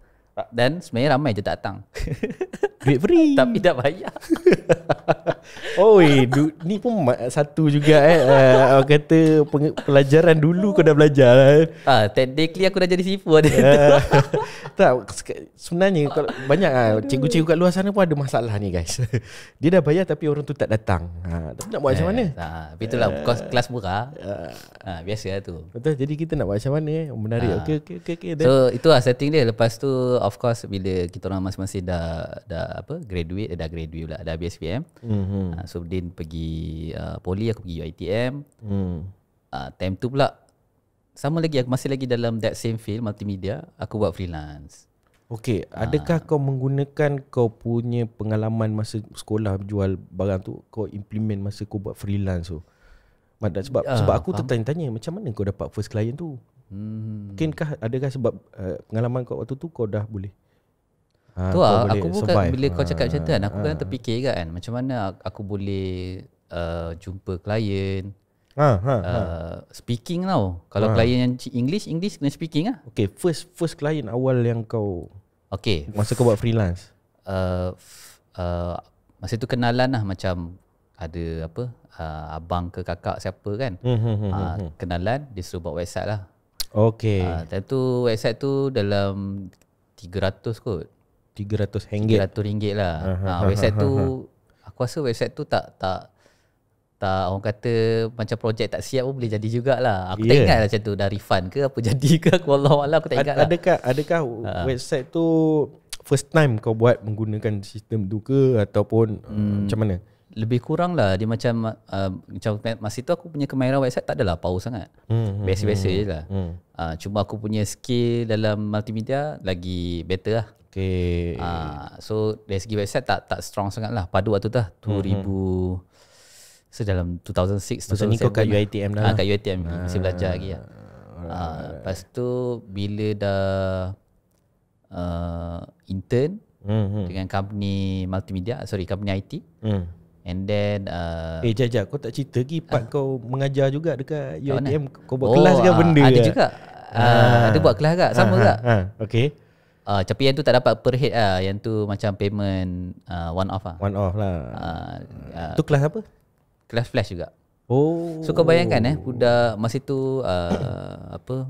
Speaker 2: Dan sebenarnya ramai je tak datang Duit free Tapi tak bayar
Speaker 1: Oi, du, ni pun satu juga eh. Uh, kata pelajaran dulu kau dah belajar. Eh. Ah, uh, technically aku dah jadi sifu ada. Uh, tak sebenarnya kalau banyak ah cikgu-cikgu kat luar sana pun ada masalah ni guys. Dia dah bayar tapi orang tu tak datang. Ha, uh, tapi nak buat macam eh, mana? Ha, tapi itulah uh, kos, kelas murah.
Speaker 2: Ha, uh, uh, ah, biasalah tu.
Speaker 1: Betul. Jadi kita nak buat macam mana eh? Menarik. uh, okey okey okay, okay, So,
Speaker 2: itulah setting dia. Lepas tu of course bila kita orang masing-masing dah dah apa? graduate, dah graduate pula, dah BSPM. Mm-hmm. Ah, Suruddin pergi uh, poli aku pergi UiTM hmm uh, time tu pula sama lagi aku masih lagi dalam that same field multimedia aku buat freelance
Speaker 1: Okay, adakah ha. kau menggunakan kau punya pengalaman masa sekolah jual barang tu kau implement masa kau buat freelance tu? Mada sebab uh, sebab ah, aku tertanya-tanya macam mana kau dapat first client tu? Hmm. Mungkinkah adakah sebab uh, pengalaman kau waktu tu kau dah boleh ha, tu lah, aku pun survive. kan bila kau cakap ha, macam tu kan aku ha. kan
Speaker 2: terfikir kan macam mana aku boleh uh, jumpa klien ha, ha, uh, ha. speaking tau kalau ha. klien yang English English kena speaking ah okey first first klien awal yang kau okey masa kau buat freelance uh, uh, masa tu kenalan lah macam ada apa uh, abang ke kakak siapa kan hmm, hmm, uh, hmm. kenalan dia suruh buat website lah Okay. Ah, uh, tu website tu dalam 300 kot. 300 ringgit 300 lah ha, ha, ah, ha, Website ha, tu ha. Aku rasa website tu tak Tak tak orang kata macam projek tak siap pun boleh jadi jugalah. Aku yeah. tak ingat lah macam tu dah refund ke apa jadi ke aku
Speaker 1: Allah Allah aku tak ingat. Lah. Adakah adakah ha. website tu first time kau buat menggunakan sistem tu ke ataupun hmm. Uh, macam mana? Lebih kurang lah dia macam uh, macam
Speaker 2: masa tu aku punya kemahiran website tak adalah power sangat. Hmm, hmm Biasa-biasa hmm, je lah. Hmm. Uh, cuma aku punya skill dalam multimedia lagi better lah. Okay. Uh, ah, so dari segi website tak tak strong sangat lah. padu waktu dah 2000 mm-hmm. So dalam 2006 Masa kau kat UITM dah ha, Kat UITM ah. Masih belajar lagi lah. Ya. Ah, right. Ha, lepas tu Bila dah uh, Intern mm-hmm. Dengan company Multimedia Sorry company IT mm. And then uh, Eh jajah
Speaker 1: Kau tak cerita lagi Part uh, kau mengajar juga Dekat UITM Kau buat oh, kelas ke benda Ada juga uh, uh, Ada buat kelas kak Sama uh, kak
Speaker 2: uh, uh, Okay Uh, tapi yang tu tak dapat per head lah Yang tu macam payment uh, one off lah One off lah uh, uh, Tu kelas apa? Kelas flash juga Oh. So kau bayangkan eh Budak masa tu uh, Apa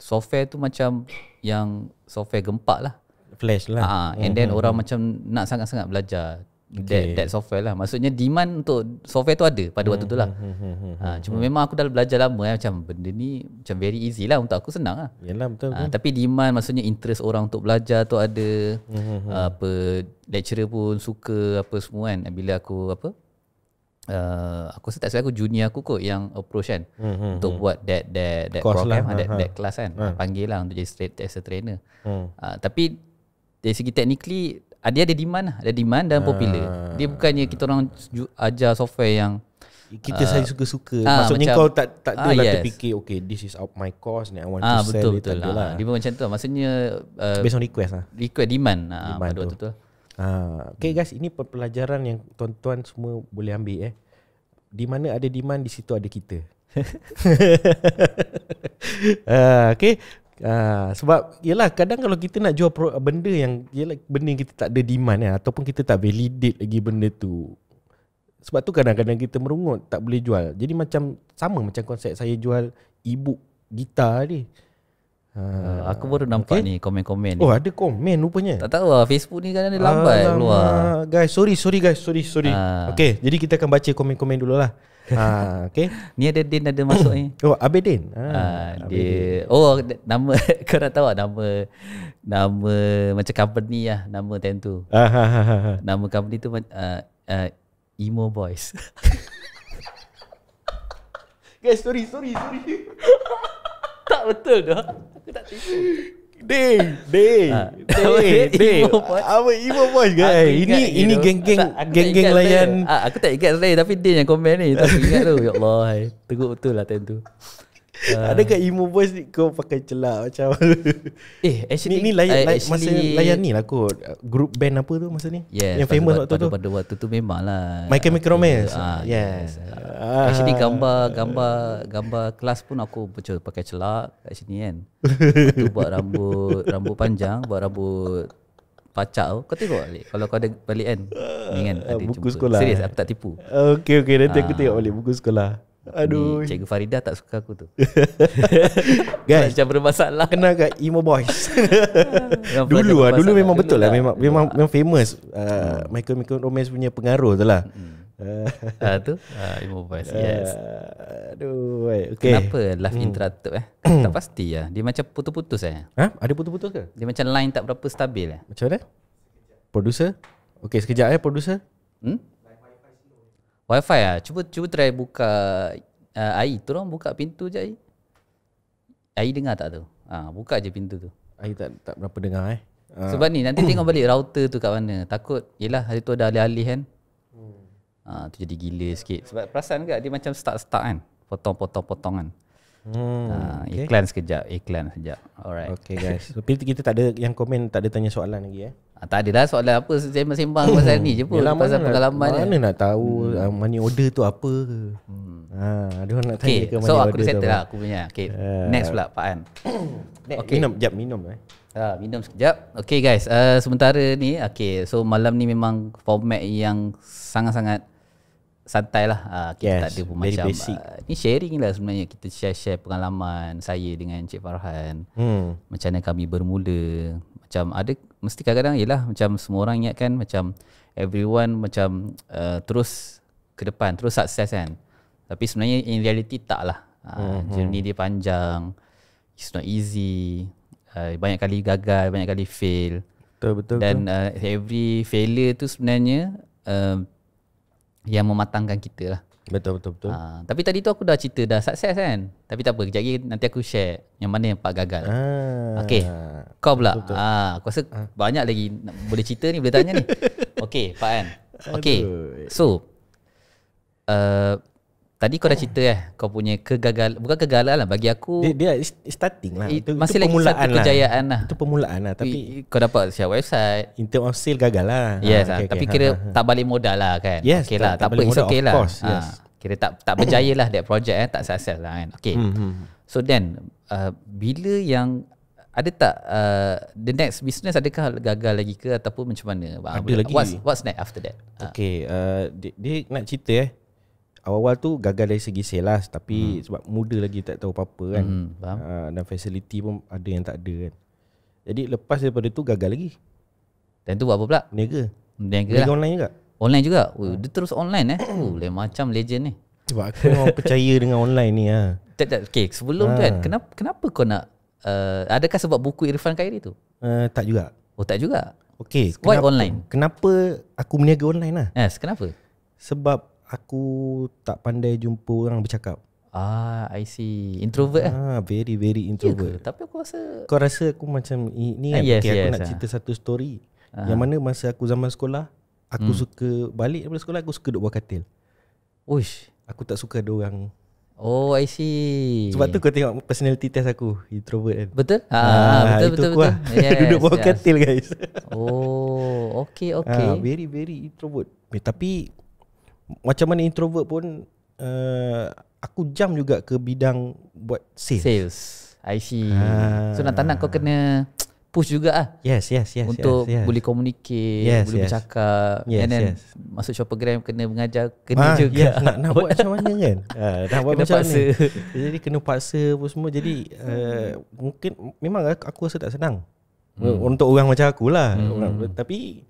Speaker 2: Software tu macam Yang software gempak lah Flash lah uh, And then mm-hmm. orang hmm. macam nak sangat-sangat belajar okay. that that software lah. Maksudnya demand untuk software tu ada pada waktu tu lah. Hmm, hmm, hmm, ha, cuma memang aku dah belajar lama eh, macam benda ni macam very easy lah untuk aku senang lah. Yalah betul. Ha, tapi demand maksudnya interest orang untuk belajar tu ada. apa lecturer pun suka apa semua kan bila aku apa Uh, aku rasa saya aku junior aku kot yang approach kan hmm, hmm, untuk hmm. buat that that that Course program lah. lah that, ha, ha. that class kan hmm. panggil lah untuk jadi straight as a trainer hmm. uh, tapi dari segi technically Ah, dia ada demand lah. Ada demand dan popular. Ha. Dia bukannya kita orang ajar software yang kita uh, ah, saya suka-suka. Ha, Maksudnya macam, kau tak tak ada ha, lah yes.
Speaker 1: terfikir okay this is out my cost ni I want ha, to betul, sell betul, it. Betul betul. Ha. Dia macam tu. Lah. Maksudnya uh, based on request lah. Request demand. Ha, demand pada tu. tu. Ha. Okay guys, ini pelajaran yang tuan-tuan semua boleh ambil eh. Di mana ada demand di situ ada kita. uh, okay Ah, sebab yelah kadang kalau kita nak jual benda yang yelah, benda yang kita tak ada demand ya, ataupun kita tak validate lagi benda tu. Sebab tu kadang-kadang kita merungut tak boleh jual. Jadi macam sama macam konsep saya jual ebook gitar ni. Uh, aku baru nampak okay. ni komen-komen ni. Oh ada komen rupanya Tak tahu lah Facebook ni kadang-kadang lambat Alamak, keluar Guys sorry sorry guys Sorry sorry uh. Ah. Okay jadi kita akan baca komen-komen dulu lah ha, okay. Ni ada Din ada masuk ni Oh Abedin ha, ha, dia, Abedin. Oh nama
Speaker 2: Kau dah tahu ah, nama Nama macam company lah Nama time tu ha, ha, ha, ha. Nama company tu uh, uh, Emo Boys
Speaker 1: Guys sorry sorry sorry Tak betul dah Aku tak tipu Day Day ah. Day Day Apa ibu voice guys ingat, Ini ini geng-geng Geng-geng layan
Speaker 2: ah, Aku tak ingat Ray Tapi Day yang komen ni Tak ingat tu
Speaker 1: Ya Allah Teguk betul lah tentu uh. Ah. ke emo boys ni kau pakai celak macam Eh actually Ni, layan, uh, actually, masa layan ni lah kot Group band apa tu masa ni yes, Yang famous waktu tu Pada waktu tu memang lah My Chemical Romance uh, Yes uh. Actually
Speaker 2: gambar Gambar gambar kelas pun aku macam pakai celak Kat sini kan Tu buat rambut Rambut panjang Buat rambut pacak tu Kau tengok balik Kalau kau ada balik kan Ni kan Buku sekolah Serius aku tak tipu Okay okay Nanti uh. aku tengok
Speaker 1: balik Buku sekolah Aduh. Ni, Cikgu Farida tak suka aku tu. Guys, macam bermasalah. Kena kat emo boys. dulu ah, dulu memang betul lah. Memang memang, ah. memang famous uh, ah, hmm. Michael Michael Romance punya pengaruh tu lah. Hmm. Ah uh, tu uh, emo boys yes.
Speaker 2: Aduh, wait. okay. Kenapa live hmm. interrupted eh? tak pasti ya. Dia macam putus-putus eh. Ha? Ada putus-putus ke? Dia macam line tak berapa stabil eh.
Speaker 1: Macam mana? Producer? Okay, sekejap eh producer. Hmm?
Speaker 2: WiFi fi ah. Cuba cuba try buka uh, air. Tolong buka pintu je air. Air dengar tak tu? Ah, ha, buka je pintu tu. Air tak tak berapa dengar eh. Ah. Sebab uh. ni nanti tengok balik router tu kat mana. Takut yalah hari tu ada alih-alih kan. Hmm. Ah, ha, tu jadi gila sikit. Sebab perasan ke dia macam start-start kan. Potong-potong-potong kan. Hmm. Ha, iklan okay. sekejap, iklan sekejap.
Speaker 1: Alright. Okay guys. So, kita tak ada yang komen, tak ada tanya soalan lagi eh. Ah, tak adalah soalan apa saya sembang hmm. pasal ni je pun Yalah, pasal mana pengalaman nak, Mana nak tahu hmm. Ah, money order tu apa hmm. Ha, ada orang nak tanya okay. ke money so, aku dah settle lah aku punya okay. Uh. Next pula Pak An okay. Minum, jap minum eh ah, Minum
Speaker 2: sekejap Okay guys, uh, sementara ni okay. So malam ni memang format yang sangat-sangat santai lah uh, Kita yes, tak ada pun macam uh, Ni sharing lah sebenarnya Kita share-share pengalaman saya dengan Cik Farhan hmm. Macam mana kami bermula macam ada mesti kadang-kadang ialah macam semua orang kan macam everyone macam uh, terus ke depan terus sukses kan tapi sebenarnya in reality tak lah uh, ah, mm-hmm. journey dia panjang it's not easy uh, banyak kali gagal banyak kali fail betul betul dan Uh, every failure tu sebenarnya uh, yang mematangkan kita lah Betul betul betul. Ha, tapi tadi tu aku dah cerita dah sukses kan. Tapi tak apa, kejap lagi nanti aku share yang mana yang pak gagal. Ha. Okey. Kau pula. Betul, betul. Ha, aku rasa ha. banyak lagi nak, boleh cerita ni, boleh tanya ni. Okey, Pak kan. Okey. So uh, Tadi kau dah cerita eh Kau punya kegagalan Bukan kegagalan lah Bagi aku Dia, dia starting lah itu, Masih itu lagi satu lah. kejayaan lah. lah Itu permulaan lah Tapi Kau dapat share website In term of sale gagal lah ah, Yes ha, okay, Tapi okay, kira ha, ha, ha, tak balik modal lah kan Yes okay tak, lah. tak, tak balik modal okay of lah. course ah, yes. ha, Kira tak tak berjaya lah That project eh Tak success lah kan Okay hmm, hmm, hmm. So then uh, Bila yang Ada tak uh, The next business Adakah gagal lagi ke Ataupun macam mana Ada lagi what's, what's next after that
Speaker 1: Okay uh, dia, dia nak cerita eh awal-awal tu gagal dari segi selas, tapi hmm. sebab muda lagi tak tahu apa-apa kan. Hmm, Uh, dan fasiliti pun ada yang tak ada kan. Jadi lepas daripada tu gagal lagi. Dan tu buat apa pula? Niaga.
Speaker 2: Niaga lah. online juga. Online juga. Oh, dia terus online eh. Oh, macam legend ni. Sebab aku orang percaya
Speaker 1: dengan online ni ha. Tak tak okay, sebelum ha. tu kan kenapa
Speaker 2: kenapa kau nak uh, adakah sebab buku Irfan Khairi tu?
Speaker 1: Uh, tak juga. Oh tak juga. Okey, kenapa, online? Kenapa aku berniaga online lah? Yes, kenapa? Sebab aku tak pandai jumpa orang bercakap. Ah, I see. Introvert eh? ah, lah. Very, very ya introvert. Ya Tapi aku rasa... Kau rasa aku macam... Ni ah, kan? yes, okay, yes, aku yes, nak ah. cerita satu story. Ah. Yang mana masa aku zaman sekolah, aku hmm. suka balik daripada sekolah, aku suka duduk buat katil. Uish. Aku tak suka ada orang... Oh, I see. Sebab tu kau tengok personality test aku, introvert kan. Betul? Ha, ah, betul, betul, aku betul. Ah. Yes, duduk bawah yes. katil, guys. Oh, okay, okay. Ah, very, very introvert. Eh, tapi macam mana introvert pun uh, aku jam juga ke bidang buat sales. Sales. I see. Ah. So nak tak
Speaker 2: kau kena push juga ah. Yes, yes, yes. Untuk yes, yes. boleh
Speaker 1: communicate, yes, boleh yes.
Speaker 2: bercakap. Yes, and then yes. masuk shoppergram kena mengajar kena ah, juga. Yes, nak nak buat macam mana kan?
Speaker 1: Ah, nak buat kena macam paksa. mana? Jadi kena paksa pun semua. Jadi uh, mungkin memang aku rasa tak senang. Hmm. Untuk orang macam aku lah. Hmm. Tapi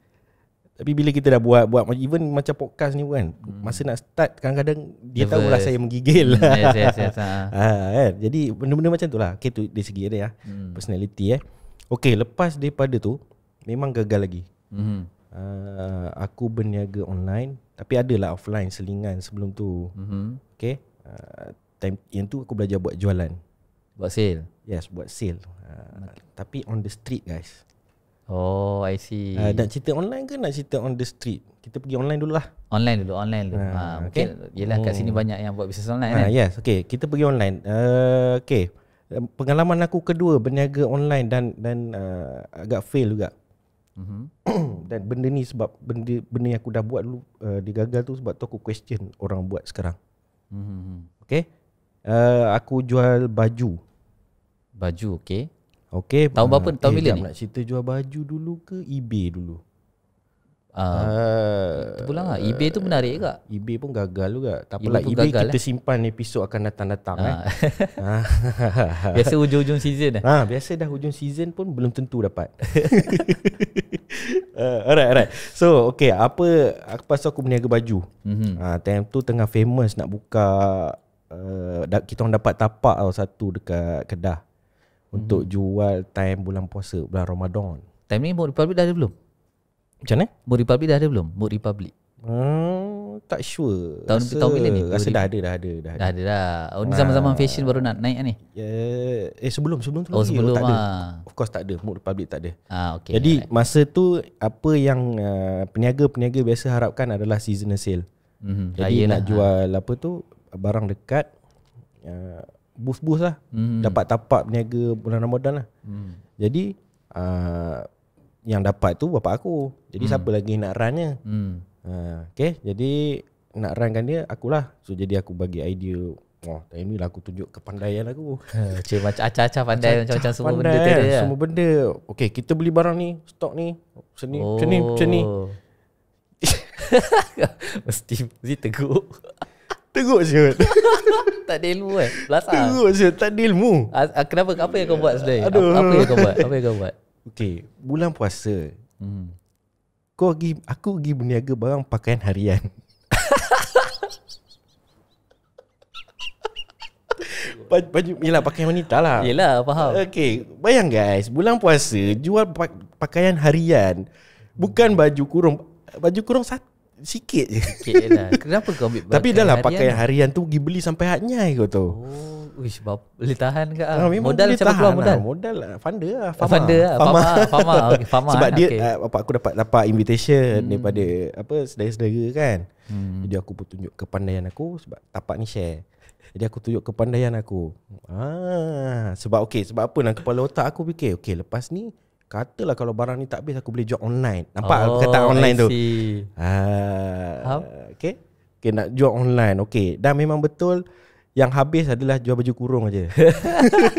Speaker 1: tapi bila kita dah buat buat even macam podcast ni kan hmm. masa nak start kadang-kadang dia tahu lah saya menggigil. Hmm, yes, yes, yes, yes. Ha. ha, kan? Jadi benda-benda macam tu lah. Okay, tu dari segi dia ya. Hmm. Personality eh. Okay, lepas daripada tu memang gagal lagi. Hmm. Uh, aku berniaga online tapi ada lah offline selingan sebelum tu. Hmm. Okay. Uh, time, yang tu aku belajar buat jualan. Buat sale? Yes, buat sale. Uh, ah, okay. Tapi on the street guys. Oh, I see. Uh, nak cerita online ke nak cerita on the street? Kita pergi online dulu lah.
Speaker 2: Online dulu, online dulu. Ha, ha okay. okay. Yelah kat sini hmm. banyak
Speaker 1: yang buat bisnes online. Ha, kan? Yes, okay. Kita pergi online. Uh, okay. Pengalaman aku kedua berniaga online dan dan uh, agak fail juga. Mm-hmm. dan benda ni sebab benda, benda yang aku dah buat dulu uh, eh, digagal tu sebab tu aku question orang buat sekarang. Mm-hmm. Okay. Uh, aku jual baju. Baju, okay. Okey, Tahun berapa? Uh, tahun bila eh, ni? Nak cerita jual baju dulu ke eBay dulu? Uh, ah. uh, ah. tu pula lah eBay tu menarik ke? eBay pun gagal juga Tak apalah eBay, eBay kita eh. simpan episod akan datang-datang uh. eh. Biasa hujung-hujung season eh? Uh, biasa dah hujung season pun belum tentu dapat uh, Alright alright So okay Apa Pasal aku berniaga baju mm-hmm. uh, Time tu tengah famous nak buka uh, Kita orang dapat tapak tau satu dekat Kedah untuk hmm. jual time bulan puasa Bulan Ramadan Time ni Mood Republic dah ada belum? Macam mana? Mood Republic
Speaker 2: dah ada belum? Mood Republic
Speaker 1: hmm, Tak sure Tahun rasa, tahun bila ni? Rasa dah ada Dah ada dah, dah ada.
Speaker 2: dah Oh ni zaman-zaman ha. fashion baru nak naik ni?
Speaker 1: Yeah. Ya, sebelum Sebelum tu oh, lagi oh, sebelum, oh, ada. Lah. Of course tak ada Mood Republic tak ada ha, okay. Jadi Alright. masa tu Apa yang ah, Peniaga-peniaga uh, biasa harapkan Adalah seasonal sale hmm, Jadi nak lah. jual apa tu Barang dekat bus-bus lah hmm. Dapat tapak peniaga bulan Ramadan lah hmm. Jadi uh, Yang dapat tu bapak aku Jadi hmm. siapa lagi nak runnya hmm. uh, Okay jadi Nak kan dia akulah So jadi aku bagi idea Wah, oh, ini ni lah aku tunjuk kepandaian aku ha, Cik, Macam acah-acah pandai Macam-macam semua pandai, benda tiada ya? Semua benda Okay, kita beli barang ni Stok ni Macam ni, oh. macam ni, ni. Oh. mesti, mesti teguk Teruk je
Speaker 2: Tak ada ilmu kan Belasah Teruk je Tak ada ilmu ah, ah, Kenapa Apa yang kau buat sebenarnya Apa, apa yang kau buat Apa
Speaker 1: yang kau buat Okay Bulan puasa hmm. Kau pergi Aku pergi berniaga Barang pakaian harian Baju Yelah pakaian wanita lah Yelah faham Okay Bayang guys Bulan puasa Jual pakaian harian Bukan baju kurung Baju kurung satu Sikit je Sikit je lah Kenapa kau ambil Tapi dah lah pakai harian tu Pergi beli sampai hatnya kau tu oh, Wish bap, Boleh tahan ke ah, ah Modal macam keluar modal lah. Modal lah Funder lah ah, Fama. Funder lah Fama. Fama. Fama. Okay, Fama. Sebab ah, dia okay. uh, Bapak aku dapat Dapat invitation hmm. Daripada Apa Sedara-sedara kan hmm. Jadi aku pun tunjuk Kepandaian aku Sebab tapak ni share jadi aku tunjuk kepandaian aku. Ah, sebab okey, sebab apa nak kepala otak aku fikir, okey lepas ni Katalah kalau barang ni tak habis aku boleh jual online. Nampak oh, kata online tu. Ha. Ah, huh? Okay. okay nak jual online. Okay Dan memang betul yang habis adalah jual baju kurung aja.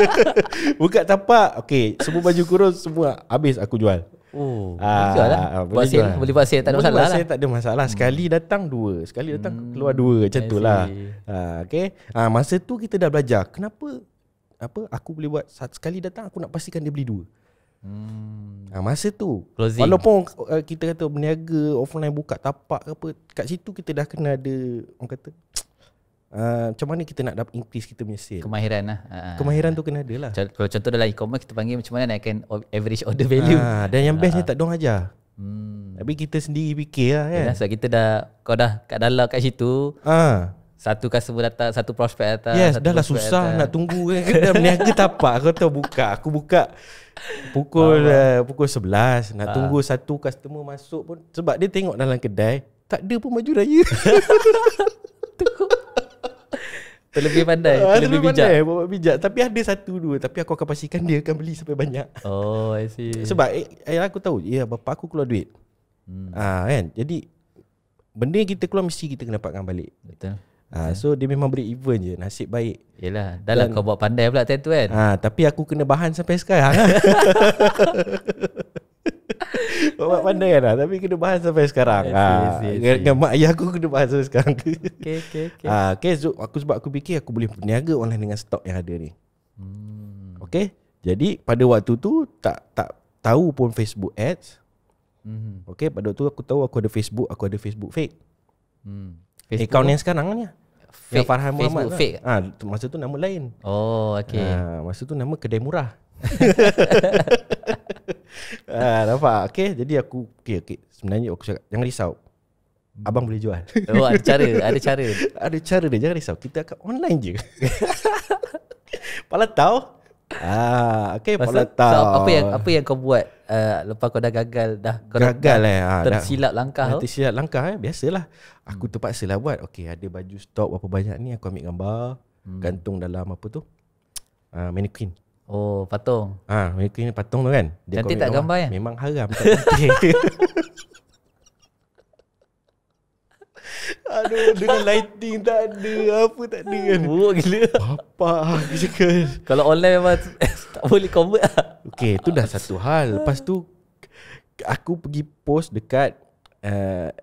Speaker 1: Buka tapak. Okay semua baju kurung semua habis aku jual. Oh, ah, boleh jual lah. Buat sale, boleh buat sale tak ada boleh masalah. Buat lah. tak ada masalah. Sekali hmm. datang dua, sekali datang hmm. keluar dua, macam itulah. Ah, okay. ah, masa tu kita dah belajar kenapa apa aku boleh buat sekali datang aku nak pastikan dia beli dua. Hmm. Ah, masa tu Closing. walaupun uh, kita kata berniaga offline buka tapak ke apa kat situ kita dah kena ada orang kata Uh, macam mana kita nak dapat increase kita punya sale Kemahiran lah uh, Kemahiran uh, tu kena ada lah Kalau contoh dalam e-commerce Kita panggil macam mana nak akan Average order value uh, Dan yang bestnya uh, tak dong ajar hmm. Tapi kita sendiri
Speaker 2: fikir lah kan Sebab so kita dah Kau dah kat dalam kat situ uh satu customer datang satu
Speaker 1: prospek. datang yes dah lah susah datang. nak tunggu kan kita berniaga tapak kau tahu buka aku buka pukul uh, pukul 11 nak uh. tunggu satu customer masuk pun sebab dia tengok dalam kedai tak ada pun baju raya Terlebih pandai uh, Terlebih bijak pandai, bijak Tapi ada satu dua Tapi aku akan pastikan Dia akan beli sampai banyak Oh I see Sebab eh, aku tahu Ya eh, bapak aku keluar duit hmm. Ah ha, kan Jadi Benda yang kita keluar Mesti kita kena dapatkan balik Betul Ha, so dia memang beri even je Nasib baik Yelah Dah lah kau buat pandai pula tu kan ha, Tapi aku kena bahan sampai sekarang Buat pandai kan lah Tapi kena bahan sampai sekarang yes, yes, yes, ha, mak ayah aku kena bahan sampai sekarang Okay, okay, okay. Ha, ah, okay so aku sebab aku fikir Aku boleh berniaga online dengan stok yang ada ni hmm. Okay Jadi pada waktu tu Tak tak tahu pun Facebook ads mm-hmm. Okay pada waktu tu aku tahu Aku ada Facebook Aku ada Facebook fake hmm. Facebook. Eh, Account yang sekarang ni Fake, yang Farhan Facebook Muhammad fake. Lah. Ha, masa tu nama lain. Oh, okey. Ha, masa tu nama kedai murah. ha, nampak. Okey, jadi aku okey okey. Sebenarnya aku cakap jangan risau. Abang boleh jual. Oh, ada cara, ada cara. ada cara dia, jangan risau. Kita akan online je. Pala tahu Ah, okay, Maksud, apa, So, apa yang apa
Speaker 2: yang kau buat uh, lepas kau dah gagal
Speaker 1: dah kau gagal dah, eh, ah, tersilap dah, langkah. Dah, tersilap langkah eh, biasalah. Aku hmm. terpaksa lah buat. Okay, ada baju stok berapa banyak ni aku ambil gambar, hmm. gantung dalam apa tu? Uh, mannequin. Oh, patung. Ah, ha, mannequin patung tu kan. Dia Cantik tak gambar, gambar ya? Memang haram tak Aduh dengan lighting tak ada Apa tak ada
Speaker 2: kan Buruk gila Apa ah, aku Kalau online memang tak boleh convert lah
Speaker 1: Okay tu dah satu hal Lepas tu Aku pergi post dekat uh,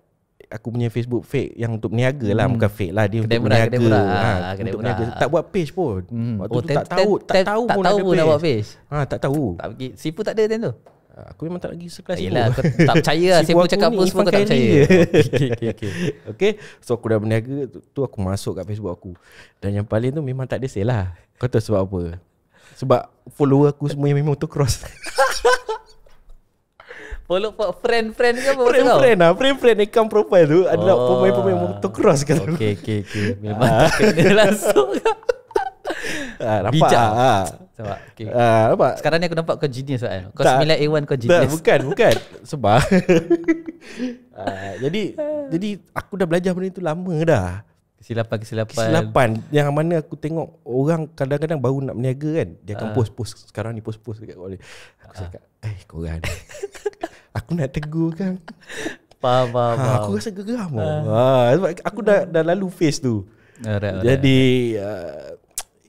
Speaker 1: Aku punya Facebook fake Yang untuk berniaga lah hmm. Bukan fake lah Dia kedai untuk berniaga ha, ah, Kedai untuk berniaga Tak buat page pun hmm. Waktu oh, tu tak tahu Tak tahu ten, pun tak tahu ada pun page. Nak buat page ha, Tak tahu tak pergi. tak ada tentu. Aku memang tak lagi sekelas Yelah, aku tak percaya lah Siapa cakap pun semua aku tak percaya okay, okay, okay. okay, So aku dah berniaga tu, tu aku masuk kat Facebook aku Dan yang paling tu memang tak ada sale lah Kau tahu sebab apa? Sebab follower aku semua yang memang tu cross
Speaker 2: Follow for friend-friend ke apa? Friend-friend lah
Speaker 1: Friend-friend account profile tu Adalah oh. pemain-pemain oh. cross kan Okay, okay, okay Memang tak kena langsung ah, nampak Bijak ah. Lah. okay. ah, nampak. Sekarang ni aku nampak kau genius kan Kau tak. 9A1 kau genius tak, Bukan bukan Sebab ah, Jadi Jadi aku dah belajar benda itu lama dah Kesilapan Kesilapan Kesilapan Yang mana aku tengok Orang kadang-kadang baru nak berniaga kan Dia akan ah. post-post ah. Sekarang ni post-post dekat kau Aku ah. cakap Eh korang Aku nak tegur kan Faham, faham, ha, aku rasa geram ah. ha, Sebab aku dah, dah lalu face tu Alright, Jadi alright. Uh,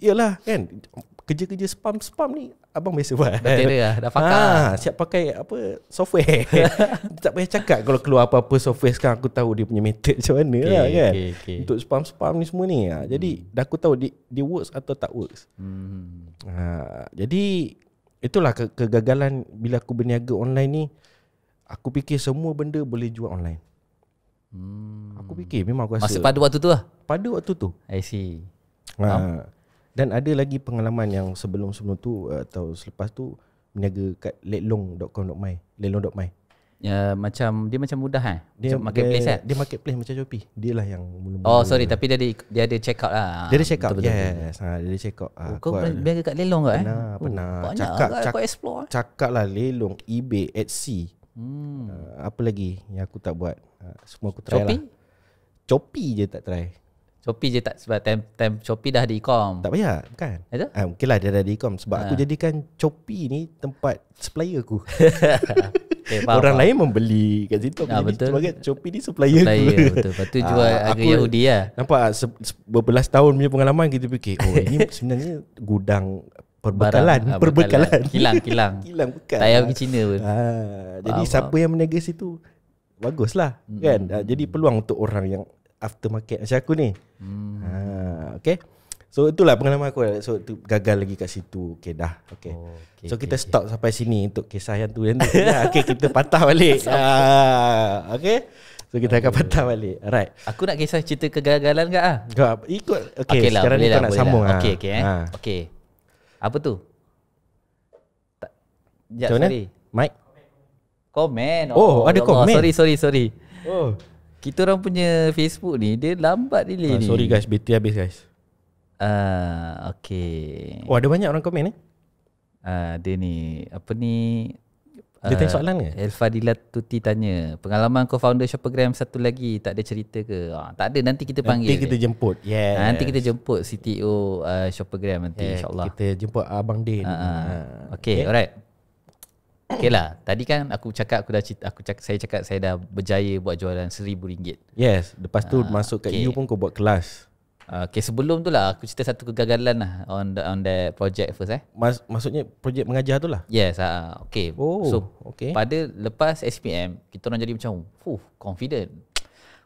Speaker 1: Yalah kan Kerja-kerja spam-spam ni Abang biasa buat Dah tak ada lah, Dah pakar ha, Siap pakai apa Software Tak payah cakap Kalau keluar apa-apa software sekarang Aku tahu dia punya method macam mana okay, lah kan okay, okay. Untuk spam-spam ni semua ni ah, hmm. Jadi Dah aku tahu dia, dia works atau tak works
Speaker 3: hmm.
Speaker 1: ha, Jadi Itulah ke- kegagalan Bila aku berniaga online ni Aku fikir semua benda boleh jual online hmm. Aku fikir memang aku rasa Masa pada waktu tu lah Pada waktu tu I see Ha. Dan ada lagi pengalaman yang sebelum-sebelum tu eh, atau selepas tu berniaga kat letlong.com.my, letlong.my. Ya macam dia macam mudah eh. Dia so, marketplace dia, eh. Dia marketplace macam Shopee. Dia lah yang mula-mula. Oh sorry
Speaker 2: tapi dia ada dia ada check out lah. Dia ada check out. Betul-betul.
Speaker 1: Yes. Ha, dia ada check out. Oh, ah, kau pernah berniaga kat Lelong ke eh? Pernah, oh, pernah. Cakap, cak, explore. Eh? Cakap lah Lelong, eBay, Etsy. Hmm. Uh, apa lagi yang aku tak buat? Uh, semua aku try Shopee? lah. Shopee? Shopee je tak try. Shopee je tak sebab time, time
Speaker 2: Shopee dah ada e-com. Tak payah, kan? Ada?
Speaker 1: Ah, lah, dia dah ada e-com sebab uh. aku ah. jadikan Shopee ni tempat supplier aku. okay, eh, faham, Orang faham. lain membeli kat situ aku ah, betul. sebagai Shopee ni supplier, supplier aku. Betul. Lepas tu ah, jual uh, harga Yahudi lah. Nampak se- se- berbelas tahun punya pengalaman kita fikir, oh ini sebenarnya gudang perbekalan, Barang, perbekalan. Kilang, kilang. kilang bukan. Tak payah pergi China pun. Ah, jadi siapa faham. yang meniaga situ, Baguslah hmm. kan hmm. jadi peluang untuk orang yang aftermarket macam aku ni. Hmm. Ha, okay. So itulah pengalaman aku. So tu gagal lagi kat situ. Okay dah. Okay. Oh, okay so okay, kita okay. stop sampai sini untuk kisah yang tu. Yang ya, okay kita patah balik. ha, okay. So kita akan patah balik. Alright.
Speaker 2: Aku nak kisah cerita kegagalan ke ah? ikut. Okay, okay lah, sekarang kita lah, nak sambung lah. Okay, okay, eh? ha.
Speaker 1: okay. Apa tu?
Speaker 2: Tak. Sekejap, sorry. Mike? Komen. Oh, oh ada ya Allah. komen. Sorry, sorry, sorry. Oh. Kita orang punya Facebook ni dia lambat delay uh, ni. Ah, sorry guys, battery habis guys. Ah, uh, okey. Oh, ada banyak orang komen ni. Eh? Ah, uh, dia ni apa ni? Dia uh, tanya ah, soalan ke? Elfadila Tuti tanya, pengalaman co-founder Shopagram satu lagi tak ada cerita ke? Ah, tak ada, nanti kita panggil. Ah, nanti kita jemput. Yes. Uh, nanti kita jemput CTO uh, Shopagram nanti yeah, insya
Speaker 1: Kita jemput Abang Din. Uh, uh. Okey, okay. alright. Okay lah
Speaker 2: Tadi kan aku cakap aku dah cita, aku cakap saya cakap saya dah berjaya buat jualan seribu ringgit. Yes, lepas tu uh, masuk kat okay. EU pun kau buat kelas. Uh, ah, okay, sebelum tu lah aku cerita satu kegagalan lah on the, on that project first eh.
Speaker 1: Mas, maksudnya projek mengajar tu lah.
Speaker 2: Yes, uh, ah, okay. Oh, so, okay. Pada lepas SPM kita orang jadi macam, fuh, confident.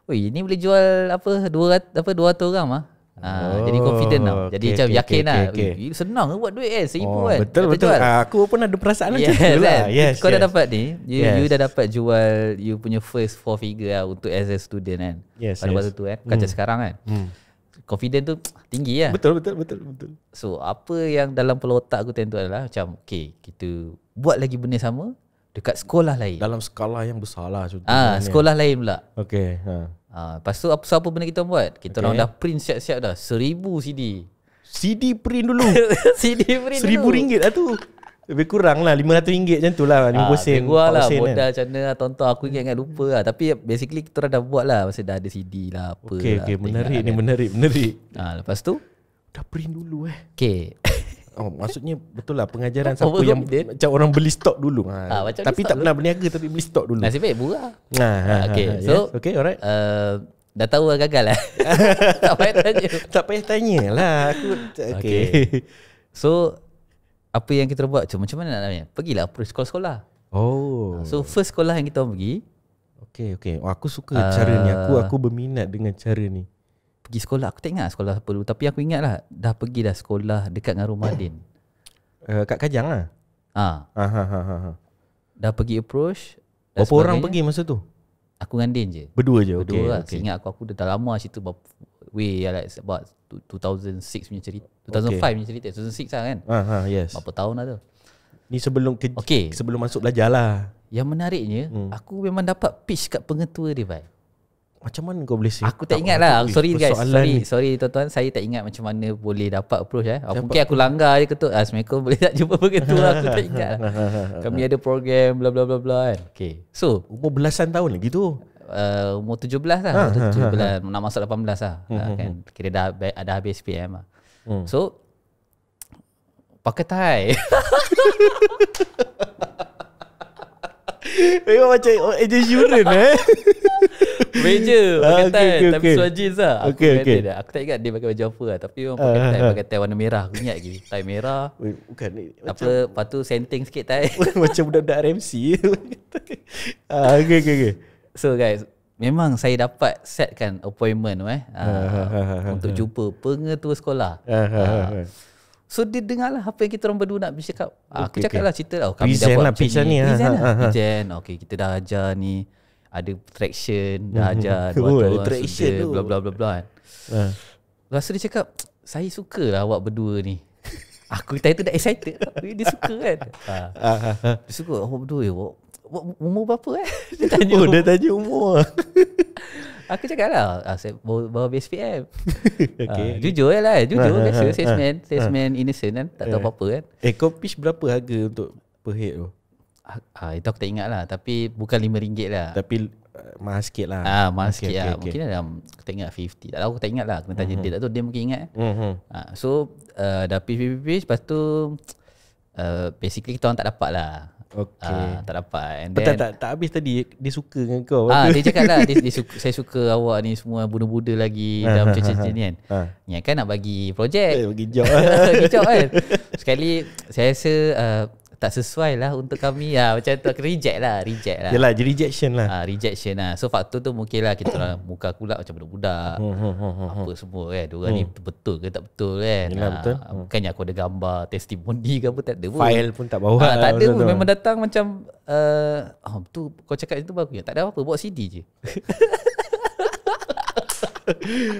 Speaker 2: Wih, ini boleh jual apa 200 apa 200 orang ah. Uh, oh, jadi confident tau Jadi okay, oh, macam okay, yakin okay, lah okay, okay. Senang buat duit kan Seribu oh, kan Betul betul Uh,
Speaker 1: Aku pun ada perasaan yes, tu lah kan? yes, Kau dah dapat ni you, yes. you
Speaker 2: dah dapat jual You punya first four figure lah Untuk as a student kan yes, Pada yes. waktu tu kan eh? Kacau mm. sekarang kan mm. Confident tu tinggi lah Betul betul betul betul. So apa yang dalam pola otak aku tentu adalah Macam okay Kita buat lagi benda sama Dekat sekolah lain Dalam sekolah yang besar lah Ah, Sekolah lain pula
Speaker 1: Okay ha.
Speaker 2: Ah, lepas tu apa, apa benda kita buat Kita okay. orang dah print siap-siap dah Seribu CD
Speaker 1: CD print dulu CD print Seribu dulu. ringgit lah tu Lebih kurang lah RM500 macam tu lah RM50 ah, ha, sen Lebih kurang lah Modal kan.
Speaker 2: macam mana lah Tonton aku ingat ingat lupa lah Tapi basically
Speaker 1: kita dah buat lah Masa dah ada CD lah apa Okay lah, okay menarik ni lah. menarik menarik ha, Lepas tu Dah print dulu eh Okay Oh maksudnya betul lah pengajaran oh, siapa yang did. macam orang beli stok dulu. Ha. ha tapi tak pernah berniaga tapi beli stok dulu. Nasib baik murah. Ha, ha, ha okey. Ha, so yes. okey alright. Uh, dah tahu lah gagal lah. tak payah tanya. tak payah tanyalah aku. Okey. Okay.
Speaker 2: So apa yang kita buat? Macam mana nak tanya? Pergilah pergi sekolah-sekolah. Oh. So first sekolah yang kita pergi. Okey okey. Oh, aku suka uh, cara ni. Aku ah. aku berminat dengan cara ni pergi sekolah aku tak ingat sekolah apa dulu tapi aku ingat lah dah pergi dah sekolah dekat dengan rumah Din uh, kat Kajang lah ha. Ha, ha, ha, ha. ha. dah pergi approach berapa orang pergi masa tu aku dengan Din je berdua je berdua okay, lah. okay. ingat aku aku dah lama situ lah way like about 2006 punya cerita 2005 okay. punya cerita 2006 lah kan ha, ha, yes. berapa tahun lah tu ni sebelum ke- okay. sebelum masuk belajar lah yang menariknya hmm. aku memang dapat pitch kat pengetua dia baik
Speaker 1: macam mana kau boleh Aku tak ingat lah Sorry guys Sorry ni.
Speaker 2: sorry tuan-tuan Saya tak ingat macam mana Boleh dapat approach eh. Dapat Mungkin aku langgar je ketuk Assalamualaikum ah, Boleh tak jumpa begitu lah Aku tak ingat lah. Kami ada program bla bla bla bla kan okay. So Umur belasan tahun lagi tu uh, Umur 17 lah ha, ha, ha, ha, Nak masuk 18 lah hmm, ah, hmm kan. Hmm. Kira dah, dah habis SPM lah hmm. So Pakai tie
Speaker 1: Memang macam Agent Shuren eh
Speaker 2: Meja ah, Pakai tie okay, okay, Tapi okay. jeans lah aku, okay, okay. Dia, aku tak ingat dia pakai baju apa lah Tapi memang ah, pakai uh, tie ah. Pakai tie warna merah Aku ingat lagi Tie merah Bukan Apa macam, Lepas tu senting sikit tie Macam budak-budak RMC uh,
Speaker 1: Okay okay okay So
Speaker 2: guys Memang saya dapat setkan appointment eh uh, uh, uh, uh, Untuk uh, uh, jumpa pengetua sekolah uh, uh, uh, uh, uh, uh. So dia dengar lah apa yang kita orang berdua nak bercakap. Okay, ah, aku cakap okay. lah cerita lah. Kami present dah buat lah pitch ni. Ah, present ha, lah. Ha, ha. Okay, kita dah ajar ni. Ada traction. Dah hmm. ajar. Hmm. Oh, ada traction tu. Blah, blah, blah, blah. Kan. Ha. Rasa dia cakap, saya suka lah awak berdua ni. aku tadi tu dah excited. tapi Dia suka kan. Ha. Dia suka awak berdua ya. Awak, umur berapa eh? Dia oh, tanya. Oh, dia tanya umur aku cakap lah ah, saya bawa base kan. ah, okay. ah, jujur lah kan? jujur ah, biasa ah, salesman ah, salesman ah. innocent kan tak tahu eh. apa-apa kan
Speaker 1: eh kau pitch berapa harga untuk per head tu ah, ah itu aku tak ingat lah tapi bukan RM5 lah tapi uh, mahal sikit lah
Speaker 2: ah, mahal sikit okay, lah okay, mungkin dalam aku tak ingat 50 tak tahu aku tak ingat lah kena tanya uh-huh. dia tak dia mungkin ingat uh-huh. ah, so uh, dah pitch-pitch lepas tu uh, basically kita orang tak dapat lah
Speaker 1: Okay. Ah, tak dapat. And then, tak, tak, habis tadi. Dia suka dengan kau. Ah, dia cakap lah. Dia, dia
Speaker 2: suka, saya suka awak ni semua bunuh-bunuh lagi. Ah, dalam macam-macam ah, ah, ni kan. Ah. Ni nak bagi projek. Eh, bagi job. bagi job kan. Sekali saya rasa uh, tak sesuai lah untuk kami ya ha, macam tu aku reject lah reject lah yalah rejection lah ha, rejection lah so faktor tu mungkin lah kita lah, muka aku lah, macam budak-budak hmm, hmm, hmm, apa semua kan dua ni betul ke tak betul kan yalah, ha, betul. bukannya aku ada gambar testimoni ke apa tak ada file pun tak bawa ha, tak lah ada pun memang datang macam uh, oh, tu kau cakap itu tu baru tak ada apa-apa bawa CD je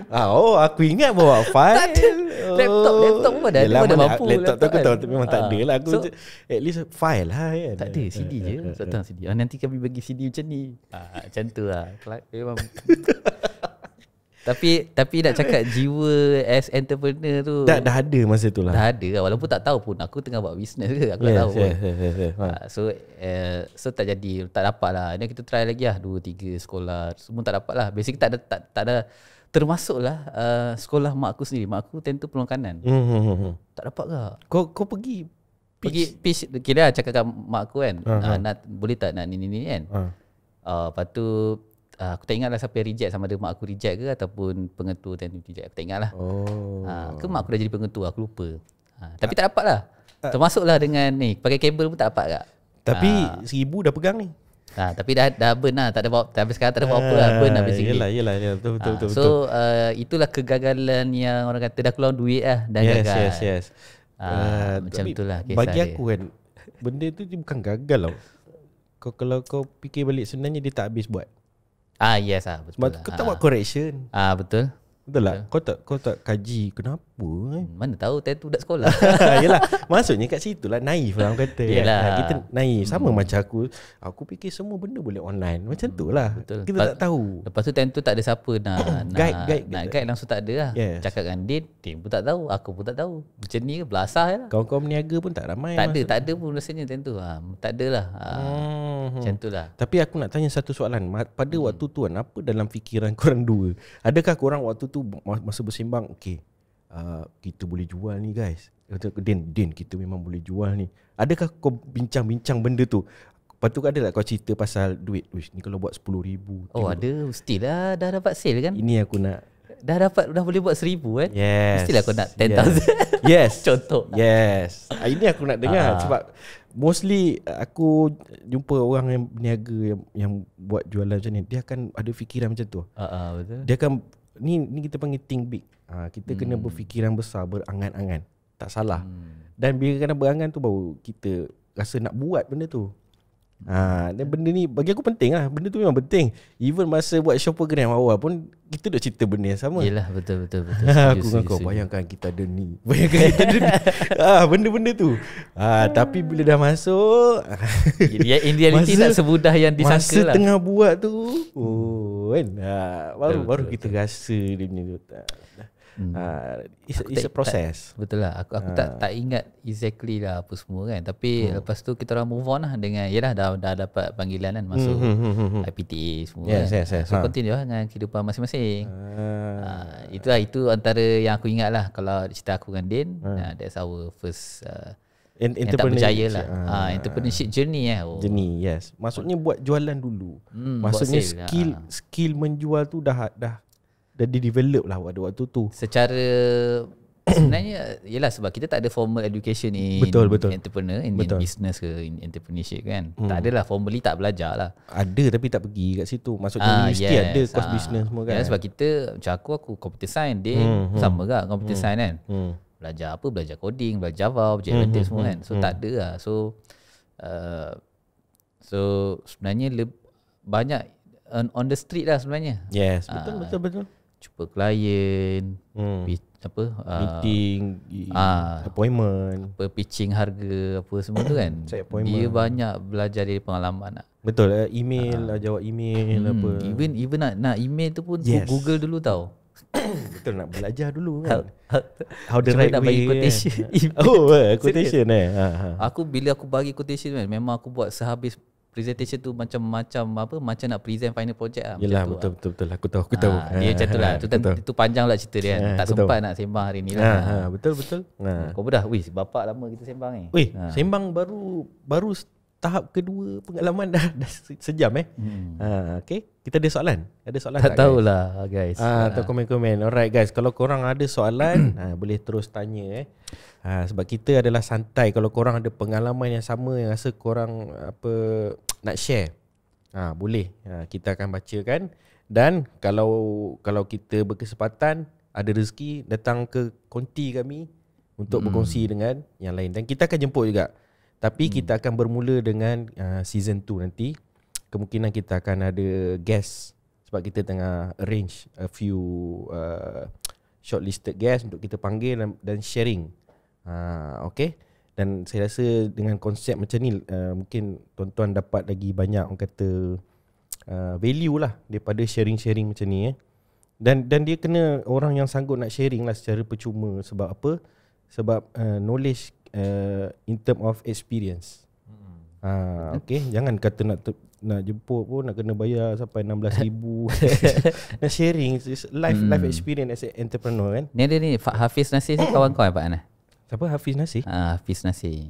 Speaker 1: ah, oh aku ingat bawa file tak ada.
Speaker 2: Laptop laptop pun dah Yalah, ada mana, mampu Laptop, tu aku kan. tahu memang tak ah. ada lah aku so, je,
Speaker 1: At least file lah
Speaker 2: kan Tak ada CD eh, je Tak tahu CD ah, Nanti kami bagi CD macam ni ah, Macam tu lah Memang Tapi tapi nak cakap jiwa as entrepreneur tu Dah, dah ada masa tu lah Dah ada lah Walaupun tak tahu pun Aku tengah buat business. ke Aku yes, tak tahu yes, pun yes, yes, yes. Ah, so uh, so tak jadi Tak dapat lah Ini kita try lagi lah Dua, tiga sekolah Semua tak dapat lah Basically tak ada Tak, tak ada termasuklah uh, sekolah mak aku sendiri. Mak aku tentu peluang kanan. Mm-hmm. Tak dapat ke? Kau kau pergi pergi pitch, pitch kira cakap kat mak aku kan. Uh-huh. Uh, nak boleh tak nak ni ni ni kan. Ah uh-huh. uh, lepas tu uh, aku tak ingatlah siapa yang reject sama ada mak aku reject ke ataupun pengetua tentu tidak. Aku tak ingatlah. Oh. Uh, ke mak aku dah jadi pengetua aku lupa. Uh, tapi tak dapatlah. lah. termasuklah dengan ni pakai kabel pun tak dapat tak? Tapi uh,
Speaker 1: seribu dah pegang ni.
Speaker 2: Ha, tapi dah dah burn lah tak ada apa tapi sekarang tak ada apa-apa lah burn lah ah, basically. Yalah yalah betul betul ha, betul, betul. So uh, itulah kegagalan yang orang kata dah keluar duit lah dah yes, gagal. Yes yes ha, uh, macam itulah kisah Bagi aku
Speaker 1: kan benda tu dia bukan gagal tau. Kau kalau kau fikir balik sebenarnya dia tak habis buat. Ah yes ah betul. Sebab lah. kau tak ha. buat correction. Ah betul. Betul lah. Kau tak kau tak kaji kenapa eh? Hmm, mana tahu tu budak sekolah. Yalah. Maksudnya kat situ lah naif lah orang kata. Yalah. Kan? kita naif sama hmm. macam aku. Aku fikir semua benda boleh online. Macam hmm. tu lah. Betul. Kita lepas, tak tahu. Lepas tu tattoo tak ada siapa nak nak guide, guide, nak guide
Speaker 2: langsung tak ada lah. Yes. Cakap dengan
Speaker 1: dia, dia pun tak tahu,
Speaker 2: aku pun tak tahu. Macam ni ke belasah lah. kau kawan berniaga pun tak ramai. Tak ada, tak ada pun rasanya tattoo. Ha,
Speaker 1: tak ada lah. Ha, hmm. Macam tu lah. Tapi aku nak tanya satu soalan. Pada hmm. waktu tu kan, apa dalam fikiran kau orang dua? Adakah orang waktu tu masa bersembang okey uh, kita boleh jual ni guys kata din din kita memang boleh jual ni adakah kau bincang-bincang benda tu Lepas tu ada tak kau cerita pasal duit Wish, Ni kalau buat sepuluh ribu Oh ada Mesti lah dah dapat sale kan Ini aku nak Dah dapat Dah boleh buat seribu kan
Speaker 2: Yes lah aku nak ten yes. yes Contoh
Speaker 1: Yes ah, Ini aku nak dengar uh Sebab Mostly Aku Jumpa orang yang Niaga yang, yang Buat jualan macam ni Dia akan ada fikiran macam tu uh-huh, betul. Dia akan ni ni kita panggil think big. Ha, kita hmm. kena berfikiran besar, berangan-angan. Tak salah. Hmm. Dan bila kena berangan tu baru kita rasa nak buat benda tu. Ha, dan benda ni bagi aku penting lah Benda tu memang penting Even masa buat show program awal pun Kita dah cerita benda yang sama Yelah betul betul betul. Ha, aku dengan kau bayangkan kita ada ni Bayangkan kita ada ni ha, Benda-benda tu ha, Tapi bila dah masuk ya, In reality masa, tak semudah yang disangka masa lah Masa tengah buat tu oh, kan, ha, Baru betul, baru betul, kita betul. rasa dia punya Hmm. Ah, it's, it's a process. Tak, betul lah. Aku aku uh. tak ah.
Speaker 2: tak ingat exactly lah apa semua kan. Tapi hmm. lepas tu kita orang move on lah dengan yalah dah dah dapat panggilan kan masuk hmm. hmm, hmm IPTA semua. Yes, kan. yes, yes. So ha. continue lah dengan kehidupan masing-masing. Uh. Uh, itulah itu antara yang aku ingat lah kalau cerita aku dengan Din. Uh. Uh, that's our first uh, yang tak berjaya lah uh, uh, Entrepreneurship journey eh. oh. Journey yes
Speaker 1: Maksudnya buat jualan dulu hmm, Maksudnya skill lah. Skill menjual tu Dah dah dan dia develop lah pada waktu tu secara
Speaker 2: sebenarnya yalah sebab kita tak ada formal education in betul, betul. entrepreneur in, betul. business ke in entrepreneurship kan hmm. tak adalah formally tak belajar lah
Speaker 1: ada tapi tak pergi kat situ
Speaker 2: maksudnya ah, universiti yes. ada course ah. business semua kan yalah, sebab kita macam aku aku computer science dia hmm, hmm. sama hmm. ke computer hmm. science kan hmm. belajar apa belajar coding belajar java belajar hmm, hmm, semua kan so hmm. tak ada lah so uh, so sebenarnya le- banyak on, the street lah sebenarnya
Speaker 1: yes ah. betul betul betul, betul jumpa
Speaker 2: klien hmm. pi, apa ah, meeting uh, appointment apa pitching harga apa semua tu kan dia banyak belajar dari pengalaman nak. Lah. betul uh, email uh, jawab email hmm, apa even even nak nak email tu pun yes. google dulu tau betul nak belajar dulu kan how the right nak way bagi quotation kan? oh uh, quotation eh ha, ha. aku bila aku bagi quotation kan memang aku buat sehabis presentation tu macam macam apa macam nak present final project lah. Yalah betul,
Speaker 1: lah. betul betul lah. aku tahu aku ha, tahu. Ah, dia ha, macam tu lah. Tu, tu, tu lah cerita dia. Ha, tak sempat tahu. nak sembang hari ni lah. Ha, betul betul. Ha. Kau berdah. Wih bapak lama kita sembang ni. Eh. Wih ha. sembang baru baru tahap kedua pengalaman dah, dah sejam eh. Hmm. Uh, ha, okay. Kita ada soalan? Ada soalan tak, tak tahu lah guys. Ah, uh, atau komen-komen. Alright guys, kalau korang ada soalan, uh, boleh terus tanya eh. Uh, sebab kita adalah santai kalau korang ada pengalaman yang sama yang rasa korang apa nak share. Ah, boleh. Uh, kita akan bacakan dan kalau kalau kita berkesempatan ada rezeki datang ke konti kami untuk hmm. berkongsi dengan yang lain dan kita akan jemput juga. Tapi hmm. kita akan bermula dengan uh, season 2 nanti. Kemungkinan kita akan ada guest sebab kita tengah arrange a few uh, shortlisted guest untuk kita panggil dan, dan sharing. Uh, okay. Dan saya rasa dengan konsep macam ni uh, mungkin tuan-tuan dapat lagi banyak orang kata uh, value lah daripada sharing-sharing macam ni. Eh. Dan dan dia kena orang yang sanggup nak sharing lah secara percuma sebab apa? Sebab uh, knowledge uh, in term of experience. Ha, hmm. ah, okay, jangan kata nak ter- nak jemput pun nak kena bayar sampai 16000. nak sharing this life hmm. life experience as an entrepreneur kan.
Speaker 2: Ni ada ni Hafiz Nasir ni kawan kau apa eh, anak? Siapa Hafiz Nasir? Ah, Hafiz Nasir.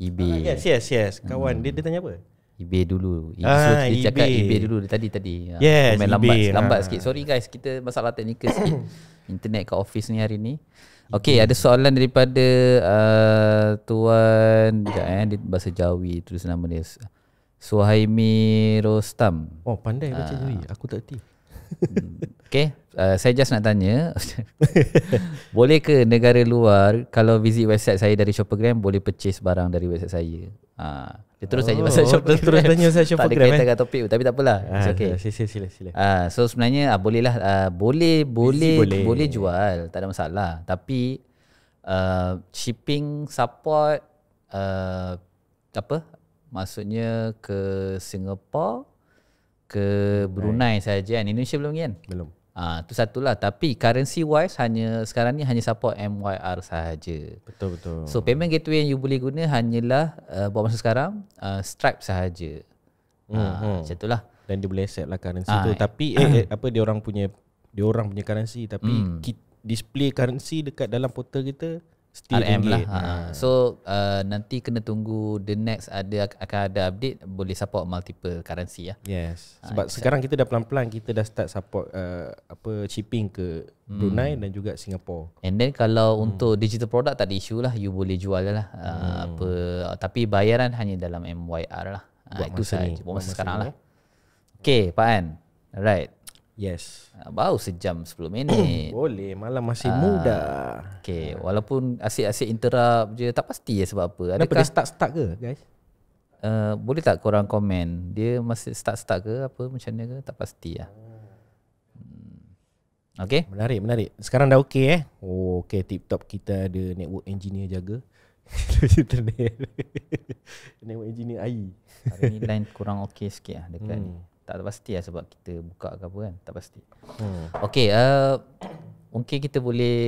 Speaker 2: IB. Ah, yes,
Speaker 1: yes, yes. Kawan hmm. dia dia hmm. tanya apa?
Speaker 2: IB dulu. Ibe, ah, so, dia eBay. cakap IB dulu dia, tadi tadi. Ah, yes, lambat, lambat ha. sikit. Sorry guys, kita masalah teknikal sikit. Internet kat office ni hari ni. Okey, hmm. ada soalan daripada uh, tuan sekejap eh di bahasa Jawi tulis nama dia Suhaimi Rostam.
Speaker 1: Oh, pandai baca uh, Jawi. Aku tak reti. Hmm, okey,
Speaker 2: uh, saya just nak tanya. boleh ke negara luar kalau visit website saya dari Shopper boleh purchase barang dari website saya? Ah. Dia terus oh, tanya pasal short program. Terus tanya pasal short program. Tak ada eh? kaitan eh? topik tapi tak apalah. Ah, okay. Sila, sila, sila. sila. Uh, so sebenarnya uh, boleh lah. Uh, boleh, boleh, boleh, boleh jual. Tak ada masalah. Tapi uh, shipping support uh, apa? Maksudnya ke Singapore, ke Brunei, Brunei saja. kan? Indonesia belum lagi kan? Belum. Ah, tu lah tapi currency wise hanya sekarang ni hanya support MYR sahaja. Betul betul. So payment gateway yang you boleh guna hanyalah uh, buat masa sekarang uh,
Speaker 1: Stripe sahaja. Hmm, ah, hmm. macam itulah. Dan dia boleh accept lah currency ah, tu ya. tapi eh, eh apa dia orang punya dia orang punya currency tapi hmm. display currency dekat dalam portal kita Still RM lah. lah ha. So uh, Nanti kena tunggu The next ada Akan
Speaker 2: ada update Boleh support multiple currency ya. Yes ha, Sebab ha, sekarang
Speaker 1: kita dah pelan-pelan Kita dah start support uh, Apa Shipping ke Brunei hmm. dan juga Singapore
Speaker 2: And then kalau hmm. Untuk digital product Tak ada isu lah You boleh jual lah uh, hmm. Apa Tapi bayaran hanya dalam MYR lah ha, Buat uh, itu sahaja. Buat sekarang lah ya. Okay Pak An right. Yes. Ah, baru sejam 10 minit. Boleh, malam masih Aa, ah, muda. Okay, walaupun asyik-asyik interrupt je, tak pasti ya sebab apa. Adakah, Kenapa dia
Speaker 1: start-start ke guys?
Speaker 2: Uh, boleh tak korang komen? Dia masih start-start ke apa macam mana ke? Tak pasti lah.
Speaker 1: Hmm. Okay. Menarik, menarik. Sekarang dah okay eh. Oh, okay, tip-top kita ada network engineer jaga. network engineer AI. Hari ni line
Speaker 2: kurang okay sikit lah dekat hmm. ni tak pasti lah sebab kita buka ke apa kan tak pasti hmm. okay uh, eh, mungkin kita boleh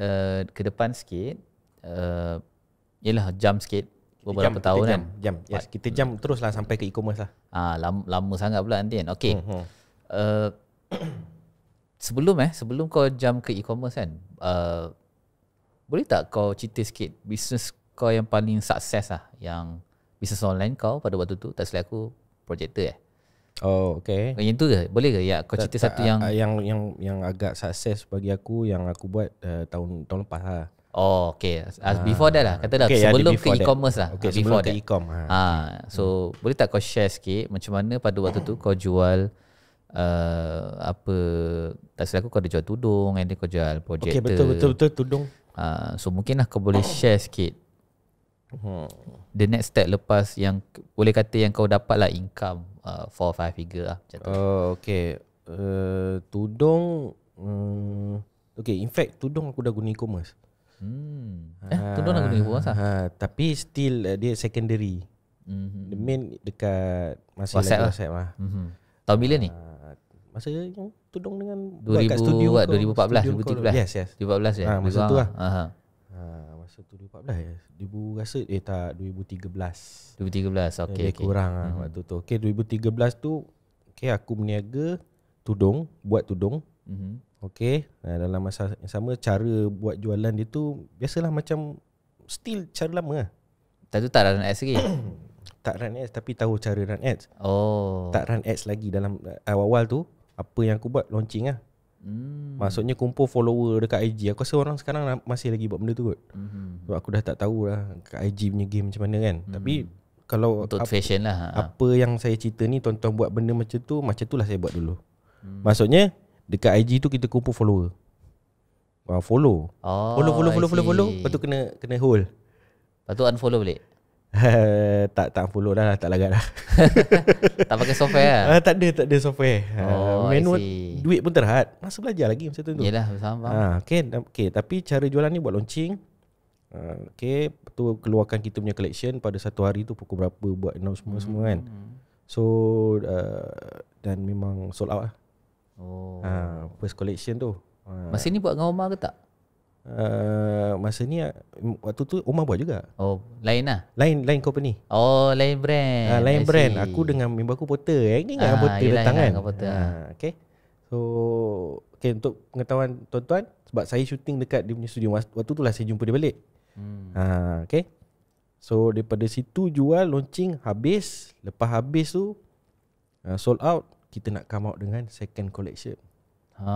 Speaker 2: uh, ke depan sikit uh, eh, yalah jump sikit beberapa jam, tahun kan? kita jam, jam yes, kita jam
Speaker 1: terus lah sampai ke
Speaker 2: e-commerce lah ah lama, lama sangat pula nanti kan okey hmm, hmm. uh, sebelum eh sebelum kau jam ke e-commerce kan uh, boleh tak kau cerita sikit bisnes kau yang paling sukses lah yang bisnes online kau pada waktu tu tak silap aku projector eh Oh, okay. Yang tu boleh ke? Ya, kau cerita tak, satu tak, yang ah,
Speaker 1: yang yang yang agak sukses bagi aku yang aku buat uh, tahun tahun lepas ha. Oh, okay. As ah. before ah. that lah. Kata dah okay, ya, sebelum ke e-commerce lah. Okay, ah, sebelum ke e-com. Ha. Ah,
Speaker 2: hmm. so hmm. boleh tak kau share sikit macam mana pada waktu tu kau jual Uh, apa tak silap aku kau ada jual tudung nanti kau jual projek okay, betul betul betul tudung uh, so mungkin lah kau boleh share sikit hmm the next step lepas yang boleh kata yang kau dapat lah income uh, four five figure lah
Speaker 1: Oh, uh, okay. Uh, tudung, um, okay. In fact, tudung aku dah guna e-commerce.
Speaker 3: Hmm.
Speaker 1: Eh, tudung dah guna e-commerce lah. Ah, ah, tapi still uh, dia secondary. Mm-hmm. The main dekat masih lah? WhatsApp lah. Mm-hmm. Tahun bila uh, ni? Ah, masa yang tudung dengan 2000, buat kat studio. What, 2014, studio 2014, 2013. Yes, yes. 2014 ya? Ha, masa tu lah. lah. Aha. Ha, masa tu 2014 ya. 2000 rasa eh tak 2013. 2013. Okey okey. Kurang okay. Lah mhm. waktu tu. Okey 2013 tu okey aku berniaga tudung, buat tudung. Mhm. Okey. Nah, dalam masa yang sama cara buat jualan dia tu biasalah macam still cara lama lah. Tak tu tak ada nak lagi. tak run ads tapi tahu cara run ads. Oh. Tak run ads lagi dalam eh, awal-awal tu apa yang aku buat launching lah. Hmm. Maksudnya kumpul follower dekat IG Aku rasa orang sekarang masih lagi buat benda tu kot hmm. Sebab aku dah tak tahu lah Kat IG punya game macam mana kan hmm. Tapi kalau Untuk ap- fashion lah ha. Apa yang saya cerita ni Tuan-tuan buat benda macam tu Macam tu lah saya buat dulu hmm. Maksudnya Dekat IG tu kita kumpul follower ah, Follow oh, Follow follow follow follow follow Lepas tu kena, kena hold Lepas
Speaker 2: tu unfollow balik
Speaker 1: tak tak follow dah, lah, tak lagat dah. tak pakai software lah? ah. Uh, tak ada, tak ada software. Oh, uh, manual duit pun terhad. Masa belajar lagi macam tu. Yalah, faham. Ha, uh, ah, okey, okey, tapi cara jualan ni buat launching. Uh, ah, okey, tu keluarkan kita punya collection pada satu hari tu pukul berapa buat announcement semua kan. hmm. kan. So uh, dan memang sold out lah. Oh. Uh, first collection tu. Uh, Masih ni buat dengan Omar ke tak? Eh, masa ni waktu tu Umar buat juga. Oh, lain lah. Lain lain company. Oh, lain brand.
Speaker 2: Ah, lain brand. Aku
Speaker 1: dengan member aku Potter. Eh. Ini ah, Potter datang kan. Ah, ah, okay. So, okay, untuk pengetahuan tuan-tuan, sebab saya shooting dekat dia punya studio. Waktu tu lah saya jumpa dia balik. Hmm. Ah, okay. So, daripada situ jual, launching, habis. Lepas habis tu, uh, sold out. Kita nak come out dengan second collection. Ha.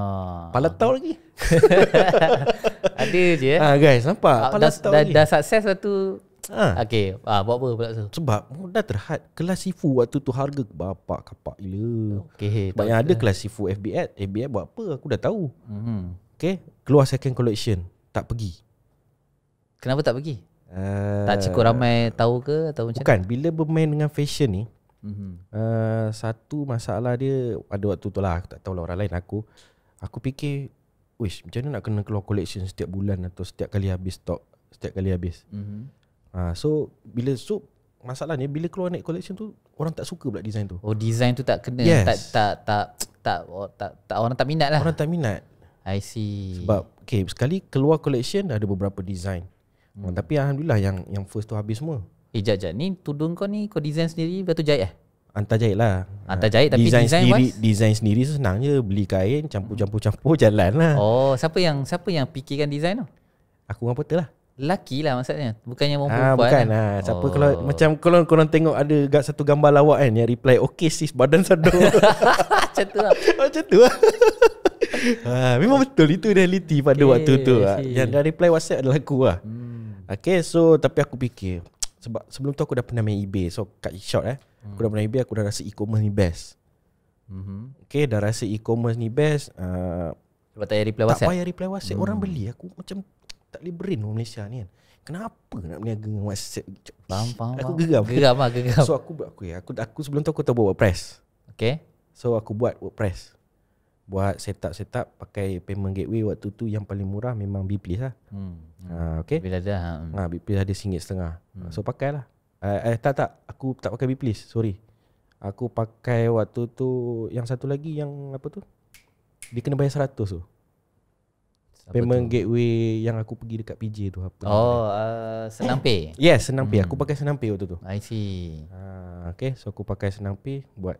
Speaker 1: Palatau lagi. Ada je eh. Ha, guys, nampak? Ha, dah, dah, dah, sukses satu. Lah ha. Ah. Okey, ha, buat apa pula tu? Sebab oh, terhad kelas sifu waktu tu harga bapak kapak gila. Okey. Sebab yang ada kelas sifu FBS, FBS buat apa aku dah tahu. mm Okey, keluar second collection, tak pergi. Kenapa tak pergi? Uh, tak cukup ramai tahu ke atau macam Bukan, bila bermain dengan fashion ni, uh, Satu masalah dia Pada waktu tu lah Aku tak tahu lah orang lain aku Aku fikir Wish macam mana nak kena keluar collection Setiap bulan atau setiap kali habis stock Setiap kali habis mm-hmm. uh, So bila So masalahnya Bila keluar naik collection tu Orang tak suka pula design tu Oh design tu tak kena yes. tak, tak, tak, tak, tak, tak Orang tak minat lah Orang tak minat I see Sebab okay, Sekali keluar collection Ada beberapa design mm. uh, Tapi Alhamdulillah yang, yang first tu habis semua Eh jap jap ni tudung kau ni kau design sendiri batu jahit eh? Hantar jahit lah Hantar jahit tapi design, design sendiri, was? Design sendiri tu senang je Beli kain campur-campur-campur jalan lah Oh
Speaker 2: siapa yang siapa yang fikirkan design tu?
Speaker 1: Aku dengan portal lah
Speaker 2: Lelaki lah maksudnya Bukannya orang ah, perempuan ha, Bukan lah Siapa oh. kalau
Speaker 1: Macam kalau korang tengok Ada gak satu gambar lawak kan Yang reply Okay sis badan sadar Macam tu lah Macam tu lah ha, Memang betul Itu reality pada okay, waktu tu lah. Yang dah reply whatsapp adalah aku lah hmm. Okay so Tapi aku fikir sebab sebelum tu aku dah pernah main eBay. So cut short eh. Hmm. Aku dah pernah eBay aku dah rasa e-commerce ni best. hmm Okay dah rasa e-commerce ni best. Uh, Sebab tak payah reply WhatsApp. Tak payah reply WhatsApp. Hmm. Orang beli aku macam tak boleh brain orang Malaysia ni kan. Kenapa nak berniaga dengan WhatsApp? Aku geram. Geram lah, geram. So aku buat aku ya. Aku, aku sebelum tu aku tahu buat WordPress. Okay. So aku buat WordPress. Buat setup-setup pakai payment gateway waktu tu yang paling murah memang B Plus lah. Hmm. Ah, okey. Bila hmm. ada ah, ha. ha bipis ada singgit setengah hmm. So pakai lah uh, eh, eh, Tak tak Aku tak pakai bipis Sorry Aku pakai waktu tu Yang satu lagi Yang apa tu Dia kena bayar seratus tu apa Payment tu? gateway Yang aku pergi dekat PJ tu apa Oh uh, Senang pay Yes senang pay Aku hmm. pakai senang pay waktu tu I see ha, ah, Okay so aku pakai senang pay Buat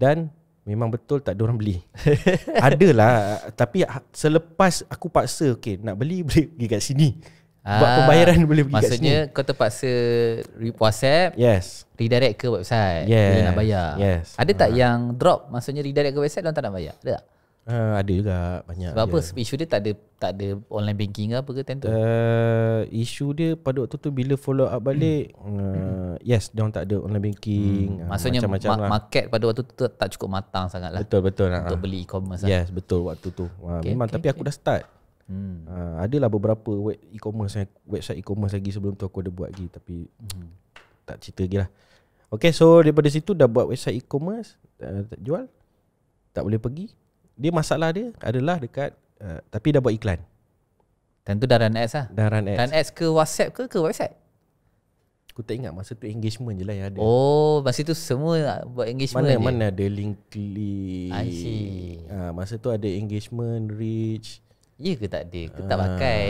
Speaker 1: Dan Memang betul tak ada orang beli Adalah Tapi selepas aku paksa Okay nak beli boleh pergi kat sini Aa, Buat ah, pembayaran boleh pergi kat sini Maksudnya
Speaker 2: kau terpaksa WhatsApp Yes Redirect ke website Yes Bila nak bayar Yes Ada tak Aa. Ah. yang drop Maksudnya redirect ke website Dan tak nak bayar Ada tak?
Speaker 1: Uh, ada juga banyak. Sebab dia. apa
Speaker 2: isu dia tak ada tak ada online banking ke apa ke tentu? Uh,
Speaker 1: eh, isu dia pada waktu tu bila follow up balik mm. uh, yes dia tak ada online banking mm. uh, maksudnya macam -macam ma- lah.
Speaker 2: market pada waktu tu tak cukup matang sangat lah betul betul untuk uh. beli e-commerce lah. yes lah. betul waktu tu uh, ah, okay, memang okay, tapi okay. aku dah
Speaker 1: start Hmm. Uh, adalah beberapa web e-commerce website e-commerce lagi sebelum tu aku ada buat lagi tapi hmm. tak cerita lagi lah Okay so daripada situ dah buat website e-commerce uh, jual tak boleh pergi dia masalah dia adalah dekat uh, tapi dah buat iklan. Tentu tu dah run ads lah. Dah run ads. Run
Speaker 2: ads ke WhatsApp ke ke website?
Speaker 1: Aku tak ingat masa tu engagement je lah yang ada. Oh, masa tu semua buat engagement mana, je. Mana ada link link. I see. Uh, masa tu ada engagement, reach. Ya ke tak ada? Aku tak ah, pakai.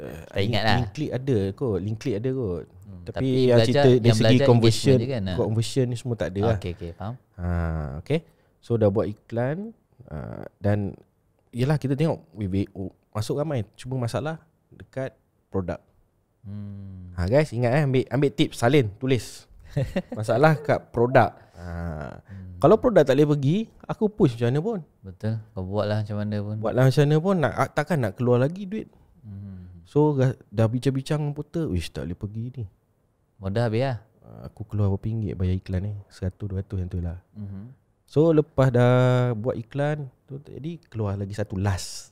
Speaker 1: Uh, tak ingat lah. Link click ada kot. Link click ada kot. Hmm, tapi, tapi yang belajar, cerita dari segi conversion, kan, conversion ni semua tak ada okay, lah. Okay, okay. Faham? Uh, okay. So dah buat iklan uh, Dan Yelah kita tengok Masuk ramai Cuma masalah Dekat produk hmm. Ha guys ingat eh Ambil, ambil tips Salin tulis Masalah kat produk ha. hmm. Kalau produk tak boleh pergi Aku push macam mana pun Betul Kau buatlah macam mana pun Buatlah macam mana pun nak, Takkan nak keluar lagi duit hmm. So dah bincang-bincang Puter Wish tak boleh pergi ni Modal habis lah Aku keluar berapa ringgit Bayar iklan ni eh? dua 200 yang tu lah hmm. So lepas dah buat iklan tu tadi keluar lagi satu last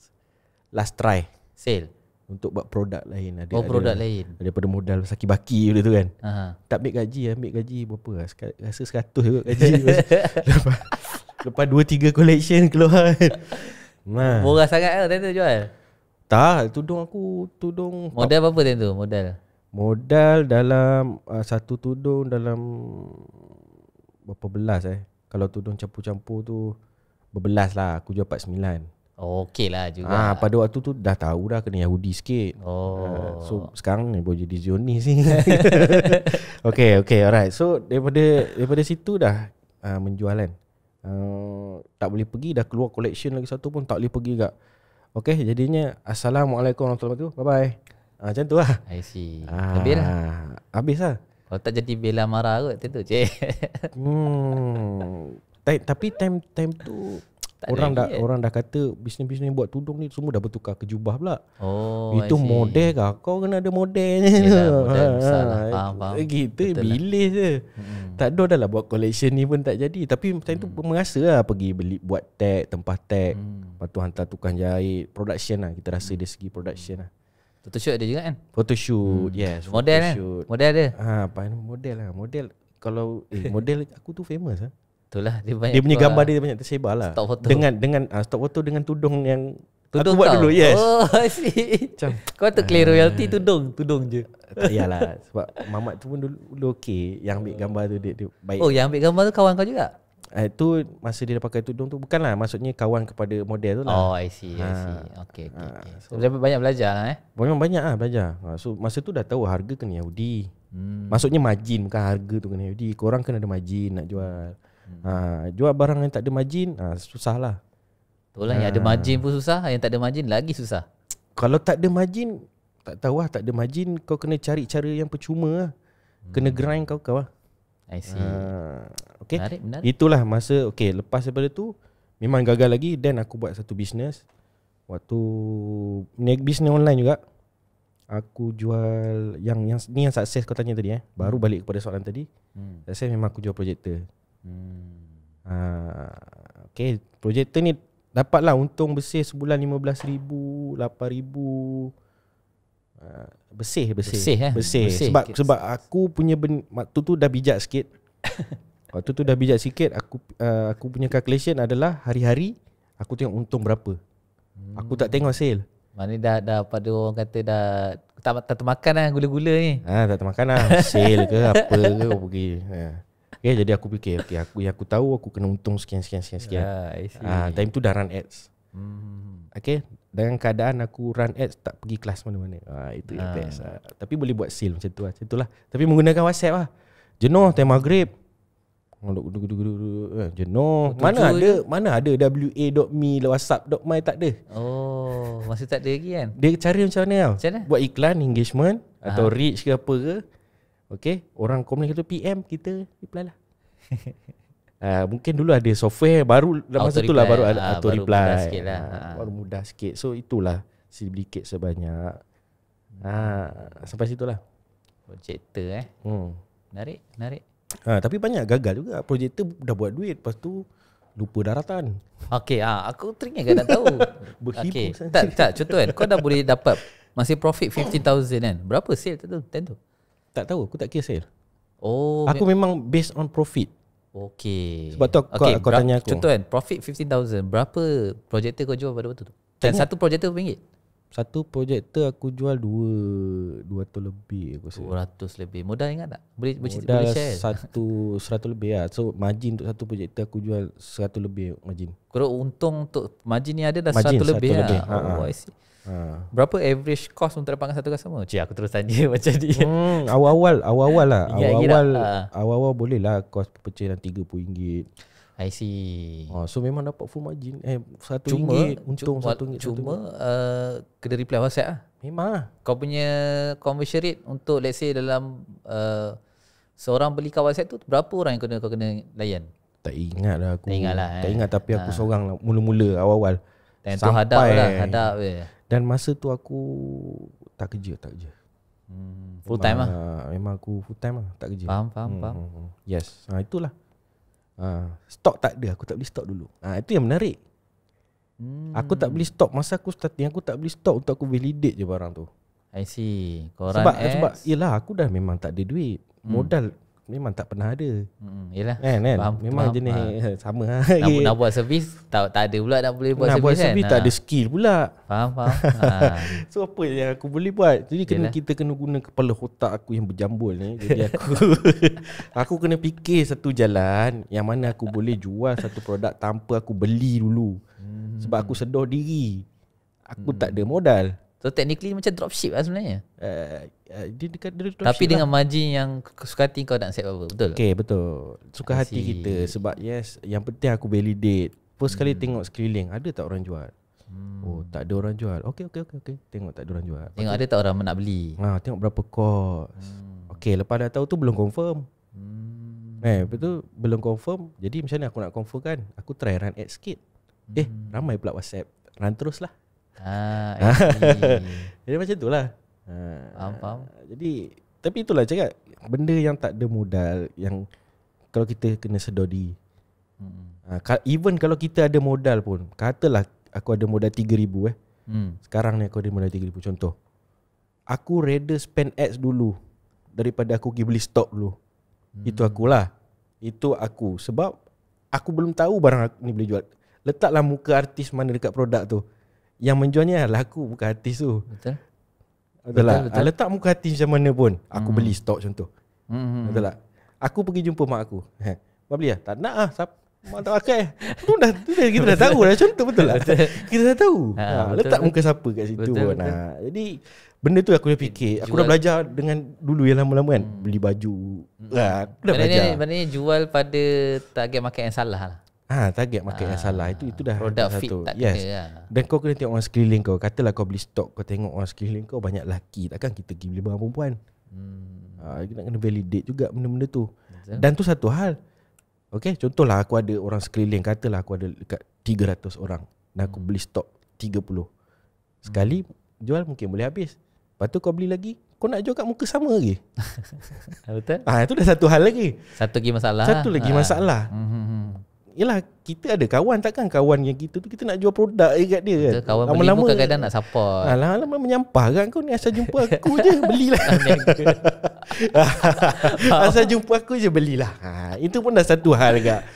Speaker 1: last try sale untuk buat produk lain ada oh, produk ada, lain daripada modal saki baki dulu tu kan uh tak ambil gaji ambil gaji berapa lah? rasa 100 juga gaji lepas lepas 2 3 collection keluar nah
Speaker 2: murah sangat ke lah tu jual
Speaker 1: tak tudung aku
Speaker 2: tudung Model
Speaker 1: apa tu Model. modal dalam uh, satu tudung dalam berapa belas eh kalau tudung campur-campur tu Berbelas lah Aku jual 49 Okey lah juga ha, Pada waktu tu dah tahu dah Kena Yahudi sikit oh. Ah, so sekarang ni boleh jadi Zionis sih. Okay okay alright So daripada daripada situ dah uh, Menjual kan uh, Tak boleh pergi Dah keluar collection lagi satu pun Tak boleh pergi juga. Okay jadinya Assalamualaikum warahmatullahi wabarakatuh Bye bye Ah, macam tu lah
Speaker 2: I see ah, Habis lah Habis lah kalau tak jadi bela marah kot tu tu, cik.
Speaker 1: Hmm. tapi time time tu tak orang dah kan? orang dah kata bisnes-bisnes buat tudung ni semua dah bertukar ke jubah pula. Oh, itu model ke? Kau kena ada modelnya. Ya, model besar lah. Faham, faham. Gitu, lah. hmm. Tak ada dah lah buat collection ni pun tak jadi. Tapi time hmm. tu merasa lah pergi beli, buat tag, tempah tag. Hmm. Lepas hantar tukang jahit. Production lah. Kita rasa hmm. dari segi production lah. Photoshoot ada juga kan? Photoshoot, hmm. yes. Model kan? Model ada? Ha, apa model lah. Model, kalau eh, model aku tu famous lah. Itulah, dia banyak Dia punya gambar lah. dia banyak tersebar lah. Stock photo. Dengan, dengan uh, stop photo dengan tudung yang tudung aku buat dulu, yes. Oh, I see. Kau tu clear ah. royalty
Speaker 2: tudung, tudung
Speaker 1: je. Iyalah, sebab mamat tu pun dulu, dulu okay. Yang ambil gambar tu, dia, dia baik. Oh, yang ambil gambar tu kawan kau juga? Uh, eh, itu masa dia pakai tudung tu bukanlah maksudnya kawan kepada model tu lah. Oh, I see, ha. I see. Okay, okay, ha, okay. So, so, banyak belajar lah eh. Banyak banyak lah belajar. Ha, so masa tu dah tahu harga kena Yahudi. Hmm. Maksudnya margin bukan harga tu kena Yahudi. Kau orang kena ada margin nak jual. Hmm. Ha, jual barang yang tak ada margin, ha, susah lah. Betul lah, ha. yang ada margin pun susah, yang tak ada margin lagi susah. Kalau tak ada margin, tak tahu ah tak ada margin, kau kena cari cara yang percuma lah. Kena hmm. grind kau kau lah. I see. Uh, okay. Menarik, menarik. Itulah masa okay, lepas daripada tu memang gagal lagi then aku buat satu bisnes Waktu ni business online juga. Aku jual yang yang ni yang sukses kau tanya tadi eh. Baru hmm. balik kepada soalan tadi. Hmm. Sukses memang aku jual projector. Hmm. Ah, uh, okay. projector ni dapatlah untung bersih sebulan 15,000, 8,000. Uh, bersih bersih bersih, eh? bersih. bersih. sebab okay. sebab aku punya ben, waktu tu dah bijak sikit waktu tu dah bijak sikit aku uh, aku punya calculation adalah hari-hari aku tengok untung berapa hmm. aku tak tengok sale mana dah
Speaker 2: dah pada orang kata dah tak tak termakan lah gula-gula ni ha, tak termakan lah sale ke apa ke
Speaker 1: pergi ha. okay, jadi aku fikir okay, aku yang aku tahu aku kena untung sekian sekian sekian ah, time tu dah run ads hmm. Okay dengan keadaan aku run ads tak pergi kelas mana-mana. Ha, itu ha. best. Ha. Tapi boleh buat sale macam tu lah, Macam tu lah. Tapi menggunakan WhatsApp lah. Jenuh time maghrib. Jenuh. Mana ada je. mana ada wa.me, whatsapp.my tak ada. Oh, masih tak ada lagi kan? Dia cari macam mana tau. Macam mana? Buat iklan, engagement Aha. atau reach ke apa ke. Okay. Orang komen kata PM, kita reply lah. Ah, mungkin dulu ada software baru dalam masa lah baru ha, auto baru reply. Mudah lah. ha, baru mudah sikit. So itulah sedikit sebanyak. Ha sampai situlah. Projector eh. Hmm. Menarik, menarik. Ha tapi banyak gagal juga. Projector dah buat duit lepas tu lupa daratan.
Speaker 2: Okay, ah ha, aku teringat kan nak tahu. Berhibur okay. Tak, tak, contoh kan. Kau dah
Speaker 1: boleh dapat masih profit
Speaker 2: 50,000 kan. Berapa sale tu? Tentu. Tak tahu, aku tak kira sale. Oh. Aku memang
Speaker 1: based on profit. Okay Sebab tu aku, okay, tanya aku Contoh
Speaker 2: kan Profit 15,000 Berapa projector kau jual pada waktu tu? Dan satu projector berapa ringgit? Satu projector aku jual
Speaker 1: dua Dua atau lebih aku rasa
Speaker 2: Dua lebih Mudah ingat tak? Boleh, boleh share?
Speaker 1: satu Seratus lebih lah So margin untuk satu projector aku jual Seratus lebih margin Kalau untung
Speaker 2: untuk margin ni ada dah seratus lebih, lebih, lah. lebih. Oh, ha, ha. I Ha. Berapa average cost untuk dapatkan satu customer? Cik aku terus tanya macam ni.
Speaker 1: Hmm, awal-awal, awal-awal lah. Awal-awal, ha. awal-awal boleh lah cost pecah dalam RM30. I see. Oh, so memang dapat full margin. Eh, RM1 cuma, untung RM1. Cuma, cuma uh, eh, kena reply WhatsApp lah. Memang lah.
Speaker 2: Kau punya conversion rate untuk let's say dalam uh, seorang beli kat WhatsApp tu, berapa orang yang kena, kau kena layan?
Speaker 1: Tak ingat lah aku. Tak ingat lah. Eh. Tak ingat tapi aku ha. seorang lah. Mula-mula, awal-awal. Dan tu hadap lah Hadap je Dan masa tu aku Tak kerja Tak kerja hmm. Full time lah Memang aku full time lah Tak kerja Faham, faham, hmm. faham. Hmm, hmm. Yes ha, Itulah ha, Stok tak ada Aku tak beli stok dulu ha, Itu yang menarik
Speaker 3: hmm. Aku tak
Speaker 1: beli stok Masa aku starting Aku tak beli stok Untuk aku beli validate je barang tu I see Koran sebab, Sebab Yelah aku dah memang tak ada duit hmm. Modal hmm memang tak pernah ada. Hmm, yalah. Kan, kan? Faham, memang faham, jenis faham. Eh, sama lah. Nak, okay. nak
Speaker 2: buat servis tak tak ada pula nak boleh buat servis Nak buat servis kan? tak ha. ada ah. skill pula. Faham, faham. ha.
Speaker 1: So apa yang aku boleh buat? Jadi kena kita kena guna kepala kotak aku yang berjambul ni. Jadi aku aku kena fikir satu jalan yang mana aku boleh jual satu produk tanpa aku beli dulu. Hmm. Sebab aku sedoh diri. Aku hmm. tak ada modal.
Speaker 2: So technically macam dropship lah sebenarnya. Uh, uh, dia dekat dia dropship. Tapi lah. dengan margin yang suka hati kau nak set apa betul? Okay
Speaker 1: betul. Suka hati Asik. kita sebab yes yang penting aku validate. First hmm. kali tengok sekeliling ada tak orang jual? Hmm. Oh tak ada orang jual. Okay okay okay okay. Tengok tak ada orang jual. Tengok Pada ada tak orang nak beli. Ha, tengok berapa kos. Hmm. Okay lepas dah tahu tu belum confirm. Hmm. Eh betul belum confirm. Jadi macam mana aku nak confirm kan? Aku try run ad sikit. Eh, hmm. Eh ramai pula WhatsApp. Run terus lah. Ah, jadi macam itulah. Ha. Ah, faham, faham. Jadi tapi itulah cakap benda yang tak ada modal yang kalau kita kena sedodi. Hmm. Ha, even kalau kita ada modal pun, katalah aku ada modal 3000 eh. Hmm. Sekarang ni aku ada modal 3000 contoh. Aku rather spend ads dulu daripada aku pergi beli stok dulu. Hmm. Itu akulah. Itu aku sebab aku belum tahu barang aku ni boleh jual. Letaklah muka artis mana dekat produk tu yang menjualnya adalah aku bukan artis tu. Betul. Betul, betul. Ah, letak muka hati macam mana pun Aku mm. beli stok contoh mm-hmm. Betul tak? Aku pergi jumpa mak aku Mak beli lah? Tak nak lah Mak tak pakai tu dah, tu dah kita dah tahu lah Contoh betul lah Kita dah tahu ha, ha, Letak betul. muka siapa kat situ betul, betul. Ha, Jadi Benda tu aku dah fikir jual. Aku dah belajar dengan Dulu yang lama-lama kan hmm. Beli baju mm. ha, Aku dah maknanya,
Speaker 2: belajar Maknanya jual pada Target market yang salah lah Ah ha, target market ha, yang ah, salah itu itu dah produk fit satu.
Speaker 1: tak yes. kena lah. Dan kau kena tengok orang sekeliling kau. Katalah kau beli stok kau tengok orang sekeliling kau banyak laki, takkan kita pergi beli barang perempuan. Hmm. Ha, kita kena validate juga benda-benda tu. Betul. Dan tu satu hal. Okey, contohlah aku ada orang sekeliling katalah aku ada dekat 300 orang dan aku hmm. beli stok 30. Hmm. Sekali hmm. jual mungkin boleh habis. Lepas tu kau beli lagi, kau nak jual kat muka sama lagi.
Speaker 2: Betul? Ah ha, itu dah
Speaker 1: satu hal lagi. Satu lagi masalah. Satu lagi ha. masalah. Hmm, Yelah kita ada kawan takkan kawan yang kita tu kita nak jual produk je eh, kat dia kan. Betul, kawan lama -lama, kadang nak support. Alah lama menyampah kan kau ni asal jumpa aku je belilah. asal jumpa aku je belilah. Ha, itu pun dah satu hal juga.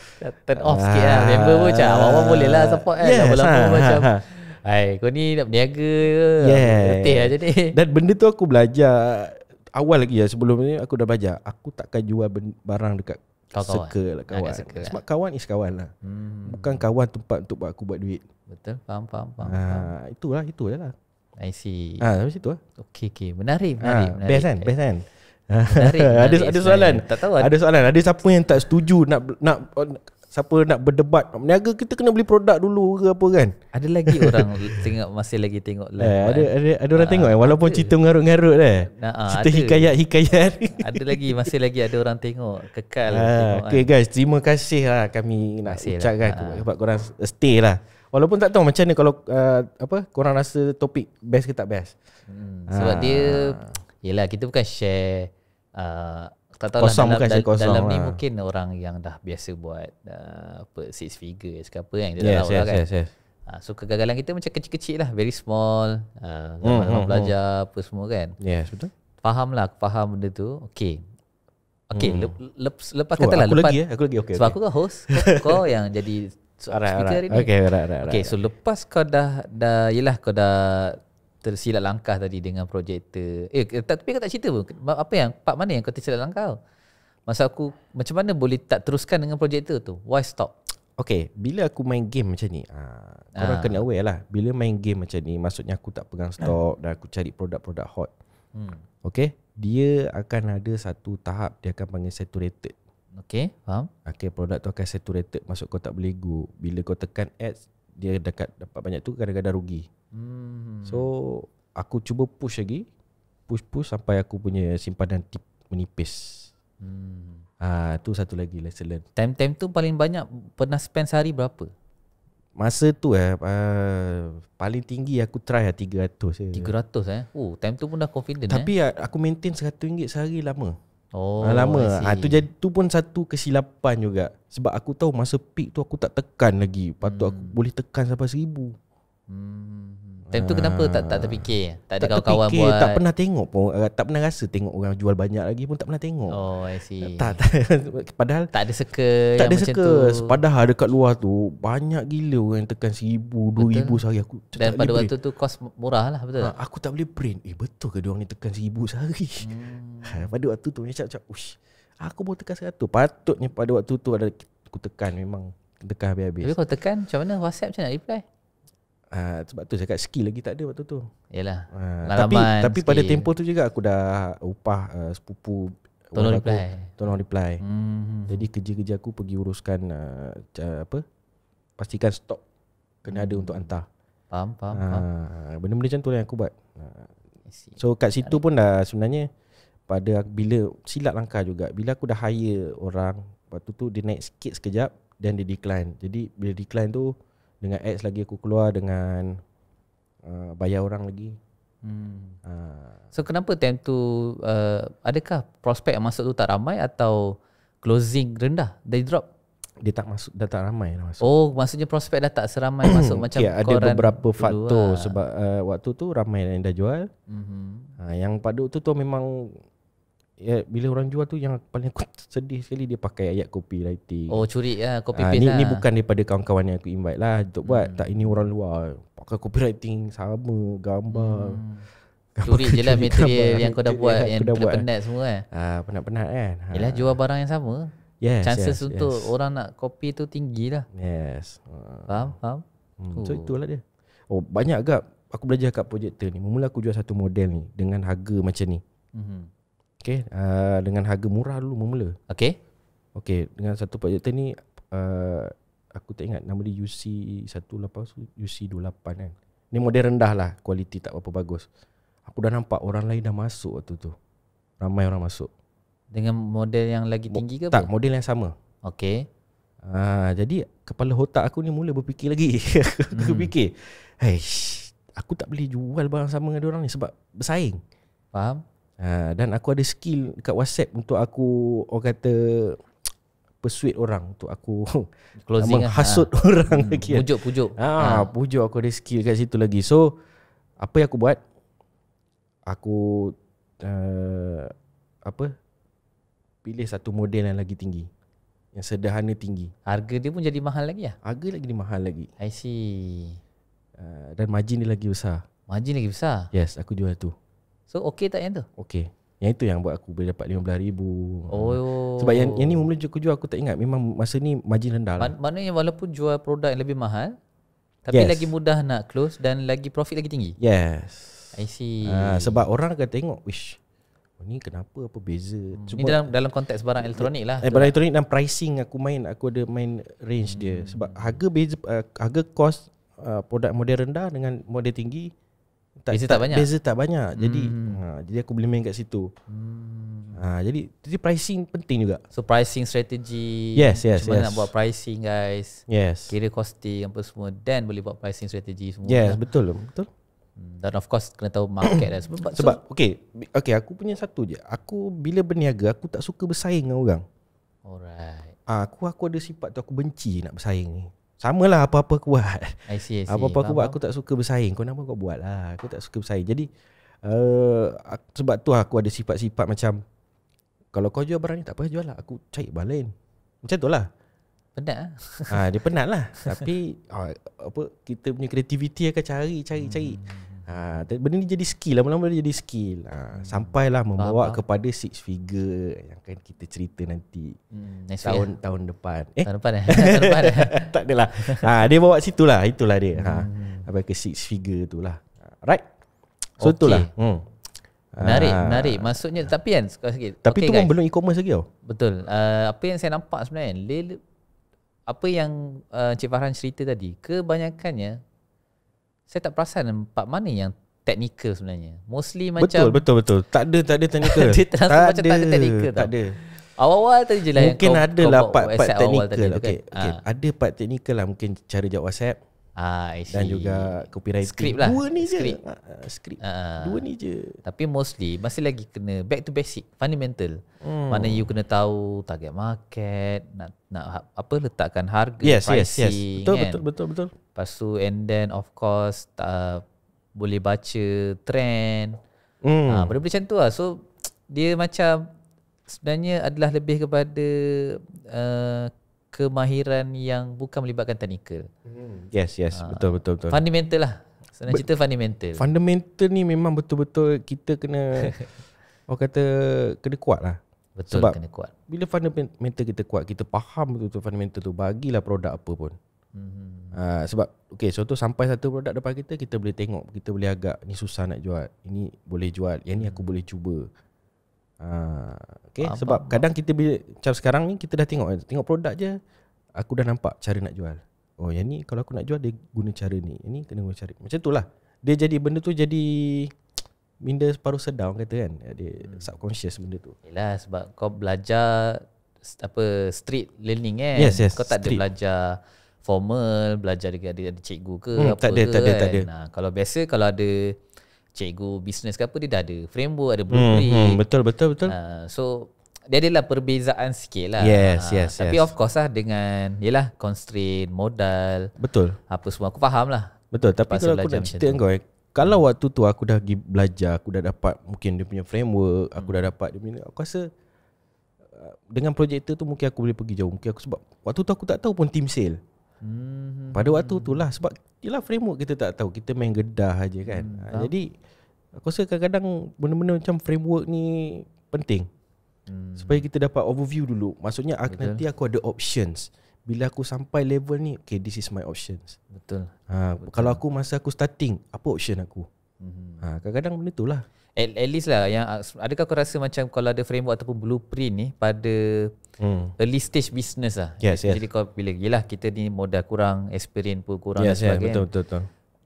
Speaker 1: Turn off sikit lah ah. Member pun macam awak awal boleh lah support kan yes, Lama-lama ha, ha macam ha, ha. Hai, kau ni nak berniaga ke? Yeah. Letih lah Dan benda tu aku belajar Awal lagi ya sebelum ni Aku dah belajar Aku takkan jual barang dekat kawan. Circle lah kawan. Ha, circle lah. Sebab lah. kawan is kawan lah. Hmm. Bukan kawan tempat untuk buat aku buat duit. Betul. Faham, faham, faham. Ha, itulah, itulah lah.
Speaker 2: I see. ha,
Speaker 1: macam tu lah. Okay, okay. Menarik, ah, menarik. Ha, menarik. Best kan? Best kan? Menarik, menarik ada, ada soalan? Tak tahu. Lah. Ada soalan? Ada siapa yang tak setuju nak nak siapa nak berdebat nak berniaga kita kena beli produk dulu ke apa kan ada lagi orang
Speaker 2: tengok masih lagi tengok live eh, ada, kan?
Speaker 1: ada ada orang ah, tengok eh walaupun ada. cerita mengarut-ngarut dah eh. nah, ah, cerita hikayat-hikayat
Speaker 2: ada lagi masih lagi ada orang tengok kekal uh, tengok okay, kan. guys
Speaker 1: terima kasih lah kami nak kasih lah. ucapkan lah. kepada korang stay lah walaupun tak tahu macam ni kalau uh, apa korang rasa topik best ke tak best hmm, sebab dia
Speaker 2: yelah kita bukan share uh, kalau tahu kosong lah, bukan dalam, kosong dalam lah. ni ah. mungkin orang yang dah biasa buat uh, apa six figure ke apa kan dia yes, tahu lah yes, lah kan yes, yes. Uh, so kegagalan kita macam kecil-kecil lah very small uh, mm, mm, belajar mm. apa semua kan yes betul faham lah faham benda tu Okey, okey. mm. le, le, lepas oh, kata lah Aku lepas, lagi eh, ya, aku lagi okay, Sebab okay. aku kan host Kau, yang jadi so, right, speaker hari ni Okay, right, so lepas kau dah, dah Yelah kau dah tersilap langkah tadi dengan projektor. Eh tak, tapi aku tak cerita pun. Apa yang part mana yang kau tersilap langkah? Masa aku macam
Speaker 1: mana boleh tak teruskan dengan projektor tu? Why stop? Okay, bila aku main game macam ni ha, Korang ha. kena aware lah Bila main game macam ni Maksudnya aku tak pegang stok, Dan aku cari produk-produk hot hmm. Okay Dia akan ada satu tahap Dia akan panggil saturated Okay, faham Okay, produk tu akan saturated Maksud kau tak boleh go Bila kau tekan ads Dia dekat dapat banyak tu Kadang-kadang rugi Hmm. So aku cuba push lagi. Push push sampai aku punya simpanan tip menipis. Hmm. Ah ha, tu satu lagi lesson learn. Time time tu paling banyak pernah spend sehari berapa? Masa tu eh uh, paling tinggi aku try lah 300 je. 300 eh. Oh, time tu pun dah confident eh? Tapi, eh. aku maintain 100 ringgit sehari lama. Oh. Ha, lama. Ah ha, tu jadi tu pun satu kesilapan juga. Sebab aku tahu masa peak tu aku tak tekan lagi. Patut hmm. aku boleh tekan sampai seribu. Hmm. Time tu kenapa tak tak terfikir? Tak ada tak kawan-kawan buat. Tak pernah tengok pun uh, tak pernah rasa tengok orang jual banyak lagi pun tak pernah tengok. Oh, I see. Tak, tak padahal tak ada seke tak yang ada macam seke. tu. Padahal dekat luar tu banyak gila orang yang tekan 1000, 2000 sehari aku. Dan pada waktu tu kos murah lah betul. Uh, aku tak boleh print. Eh betul ke dia ni tekan 1000 sehari? Hmm. Ha, pada waktu tu cak-cak. ush. Aku baru tekan 100. Patutnya pada waktu tu ada aku tekan memang tekan habis-habis. Tapi
Speaker 2: kau tekan macam mana WhatsApp macam nak reply?
Speaker 1: Uh, sebab tu saya cakap skill lagi tak ada waktu tu. Yalah. Uh, tapi tapi pada tempoh tu juga aku dah upah uh, sepupu tolong reply. Aku, tolong reply. Hmm. Jadi kerja-kerja aku pergi uruskan uh, apa? Pastikan stok kena ada untuk hantar. Faham, faham, faham. Uh, benda-benda macam tu lah yang aku buat. Uh, so kat situ pun dah sebenarnya pada bila silap langkah juga bila aku dah hire orang waktu tu dia naik sikit sekejap dan dia decline. Jadi bila decline tu dengan ads lagi aku keluar dengan uh, bayar orang lagi. Hmm. Uh.
Speaker 2: So kenapa time tu uh, adakah prospek yang masuk tu tak ramai atau closing
Speaker 1: rendah? Dia drop. Dia tak masuk dah tak ramai dah
Speaker 2: masuk. Oh, maksudnya prospek dah tak seramai masuk macam okay, ya, ada
Speaker 1: beberapa faktor lah. sebab uh, waktu tu ramai yang dah jual. Mm-hmm. Uh, yang pada waktu tu memang ya, bila orang jual tu yang paling aku sedih sekali dia pakai ayat copywriting. Oh curi ya copy ah, paste. Ha, ni lah. ni bukan daripada kawan-kawan yang aku invite lah untuk buat. Hmm. Tak ini orang luar pakai copywriting sama gambar. Hmm. curi je lah material yang kau dah buat yang, yang dah buat. penat semua kan. Ha, penat-penat kan. Ha. jual barang yang sama.
Speaker 2: Yes, Chances untuk orang nak copy tu tinggi lah.
Speaker 1: Yes. Faham? Faham? Hmm. Oh. So itulah dia. Oh banyak agak aku belajar kat projector ni. Mula aku jual satu model ni dengan harga macam ni. Mhm. Okay, uh, dengan harga murah dulu memula. Okay. Okay, dengan satu projector ni, uh, aku tak ingat nama dia UC18, lah, UC28 kan. Ni model rendah lah, kualiti tak apa bagus. Aku dah nampak orang lain dah masuk waktu tu. Ramai orang masuk. Dengan model yang lagi tinggi ke? Tak, apa? model yang sama. Okay. Uh, ah, jadi, kepala otak aku ni mula berfikir lagi. aku hmm. fikir, hey, aku tak boleh jual barang sama dengan orang ni sebab bersaing. Faham? Ha, dan aku ada skill dekat WhatsApp untuk aku orang kata persuade orang untuk aku closing hasut ha. Ah. orang lagi. Hmm, pujuk pujuk. Ha, ha, pujuk aku ada skill dekat situ lagi. So apa yang aku buat? Aku uh, apa? Pilih satu model yang lagi tinggi. Yang sederhana tinggi. Harga dia pun jadi mahal lagi ya? Harga lagi dia mahal lagi. I see. Uh, dan margin dia lagi besar. Margin lagi besar? Yes, aku jual tu.
Speaker 2: So okay tak yang tu?
Speaker 1: Okay, Yang itu yang buat aku boleh dapat RM15,000 oh, Sebab yang, yang ni mula jual, aku jual aku tak ingat Memang masa ni margin rendah lah
Speaker 2: Maknanya walaupun jual produk yang lebih mahal Tapi yes. lagi mudah nak close Dan lagi profit lagi tinggi Yes I see uh, Sebab
Speaker 1: orang akan tengok Wish oh, ni kenapa apa beza hmm. Ini dalam dalam konteks barang elektronik lah eh, Barang elektronik dan pricing aku main Aku ada main range hmm. dia Sebab harga beza uh, Harga cost uh, Produk model rendah dengan model tinggi tak, beza tak, tak banyak. Beza tak banyak. Hmm. Jadi ha jadi aku boleh main kat situ. Hmm. Ha jadi jadi pricing penting juga. So pricing
Speaker 2: strategy. Yes, yes, yes. Cuma nak buat pricing guys. Yes. Kira costing apa semua dan boleh buat pricing strategy semua. Yes, ya?
Speaker 1: betul. Betul. Hmm, dan of course kena tahu market dan sebab so, sebab Okay, okey aku punya satu je. Aku bila berniaga aku tak suka bersaing dengan orang.
Speaker 2: Alright.
Speaker 1: Ah, aku aku ada sifat tu aku benci nak bersaing ni. Sama lah apa-apa aku buat Apa-apa aku buat aku tak suka bersaing Kau nama kau buat lah Aku tak suka bersaing Jadi uh, Sebab tu aku ada sifat-sifat macam Kalau kau jual barang ni tak apa jual lah Aku cari barang lain Macam tu lah
Speaker 2: Penat lah ha, Dia penat lah Tapi
Speaker 1: uh, apa, Kita punya kreativiti akan cari Cari-cari hmm. cari. Ha, benda ni jadi skill lah Lama-lama jadi skill ha, hmm. Sampailah membawa Apa? kepada six figure Yang akan kita cerita nanti hmm, tahun, year. Eh? tahun depan eh? Tahun depan eh? tahun depan eh? Tak adalah ha, Dia bawa situ lah Itulah dia ha, hmm. Sampai ke six figure tu lah ha, Right So okay. itulah hmm. Menarik, ha. menarik.
Speaker 2: Maksudnya tapi kan sekali sikit. Tapi okay, tu pun belum
Speaker 1: e-commerce lagi tau. Betul.
Speaker 2: Uh, apa yang saya nampak sebenarnya, apa yang uh, Cik Farhan cerita tadi, kebanyakannya saya tak perasan part mana yang teknikal sebenarnya. Mostly macam Betul, betul, betul.
Speaker 1: Tak ada, tak ada technical. tak ada, tak ada technical tak ada. Awal-awal tadi je lah Mungkin ada lah part, lah. kan. ah. part technical tadi, Ada part teknikal lah Mungkin cara jawab WhatsApp Ah, Dan juga copyright skrip lah. Dua ni script.
Speaker 2: je. Ah, skrip ah, script. Ah. Dua ni je. Tapi mostly masih lagi kena back to basic, fundamental. Hmm. Mana you kena tahu target market, nak nak ha-, apa letakkan harga, yes, pricing. Yes, yes. Betul, kan? betul, betul, betul. Lepas tu and then of course tak boleh baca trend. Hmm. Ah, macam tu lah. So dia macam sebenarnya adalah lebih kepada uh, kemahiran yang bukan melibatkan teknikal. Hmm.
Speaker 1: Yes, yes, ha. betul betul betul. Fundamental lah. Senang cerita fundamental. Fundamental ni memang betul-betul kita kena orang kata kena kuat lah. Betul Sebab kena kuat. Bila fundamental kita kuat, kita faham betul-betul fundamental tu, bagilah produk apa pun. Uh, sebab okay, so tu sampai satu produk depan kita kita boleh tengok kita boleh agak ni susah nak jual ini boleh jual yang ni aku mhm. boleh cuba Ha, okay, sebab kadang kita bila macam sekarang ni kita dah tengok tengok produk je aku dah nampak cara nak jual. Oh, yang ni kalau aku nak jual dia guna cara ni. Ini kena guna cara. Macam tu lah. Dia jadi benda tu jadi minda separuh sedar orang kata kan. Dia hmm. subconscious benda tu. Yalah sebab
Speaker 2: kau belajar apa street learning kan. Yes, yes, kau tak street. ada belajar formal, belajar dekat ada cikgu ke hmm, apa tak ada, ke. Tak ada, kan? tak ada. Nah, kalau biasa kalau ada cikgu bisnes ke apa dia dah ada framework ada hmm, blueprint hmm, hmm, betul betul betul uh, so dia lah perbezaan sikit lah Yes, yes, ah, ha, yes Tapi yes. of course lah dengan Yelah, constraint, modal Betul Apa semua, aku faham lah
Speaker 1: Betul, tapi kalau aku nak cerita kau eh Kalau waktu tu aku dah pergi belajar Aku dah dapat mungkin dia punya framework Aku hmm. dah dapat dia punya Aku rasa uh, Dengan projektor tu mungkin aku boleh pergi jauh Mungkin aku sebab Waktu tu aku tak tahu pun team sale Mhm. Pada waktu tu lah Sebab Yelah framework kita tak tahu Kita main gedah aja kan hmm, ha, Jadi Aku rasa kadang-kadang Benda-benda macam framework ni Penting hmm. Supaya kita dapat overview dulu Maksudnya Betul. Nanti aku ada options Bila aku sampai level ni Okay this is my options Betul. Ha, Betul Kalau aku masa aku starting Apa option aku hmm. ha, Kadang-kadang benda tu lah
Speaker 2: at, at least lah yang ah, adakah kau rasa macam kalau ada framework ataupun blueprint ni pada hmm. early stage business lah. Yes, Jadi yes. kau bila yalah kita ni modal kurang, experience pun kurang yes, dan sebagainya. Yes, betul, betul betul.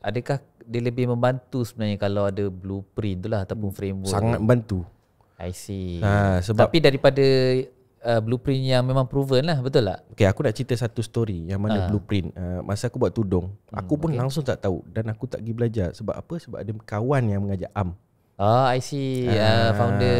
Speaker 2: Adakah dia lebih membantu sebenarnya kalau ada blueprint tu lah ataupun framework? Sangat membantu.
Speaker 1: I see. Ha, sebab Tapi
Speaker 2: daripada uh, blueprint yang memang proven
Speaker 1: lah, betul tak? Okay, aku nak cerita satu story yang mana ha. blueprint. Uh, masa aku buat tudung, hmm, aku pun okay. langsung tak tahu dan aku tak pergi belajar. Sebab apa? Sebab ada kawan yang mengajak am. Oh, I see. Uh, uh, founder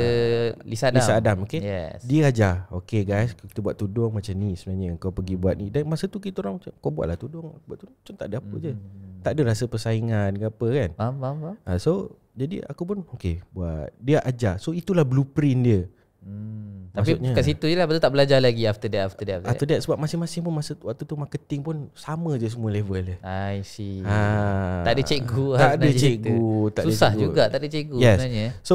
Speaker 1: ah, Lisa Adam. Lisa Adam, okay. Yes. Dia aja. Okay, guys. Kita buat tudung macam ni sebenarnya. Kau pergi buat ni. Dan masa tu kita orang macam, kau buatlah tudung. Buat tudung. Macam tak ada apa hmm. je. Tak ada rasa persaingan ke apa kan. Faham, faham, faham. so, jadi aku pun, okay. Buat. Dia aja. So, itulah blueprint dia. Hmm. Tapi Maksudnya, kat situ je lah betul tak belajar lagi After that After that After, after that. sebab masing-masing pun masa Waktu tu marketing pun Sama je semua level dia I see ha. Tak ada cikgu ha. Tak ada cikgu tak Susah cikgu. juga Tak ada cikgu yes. sebenarnya So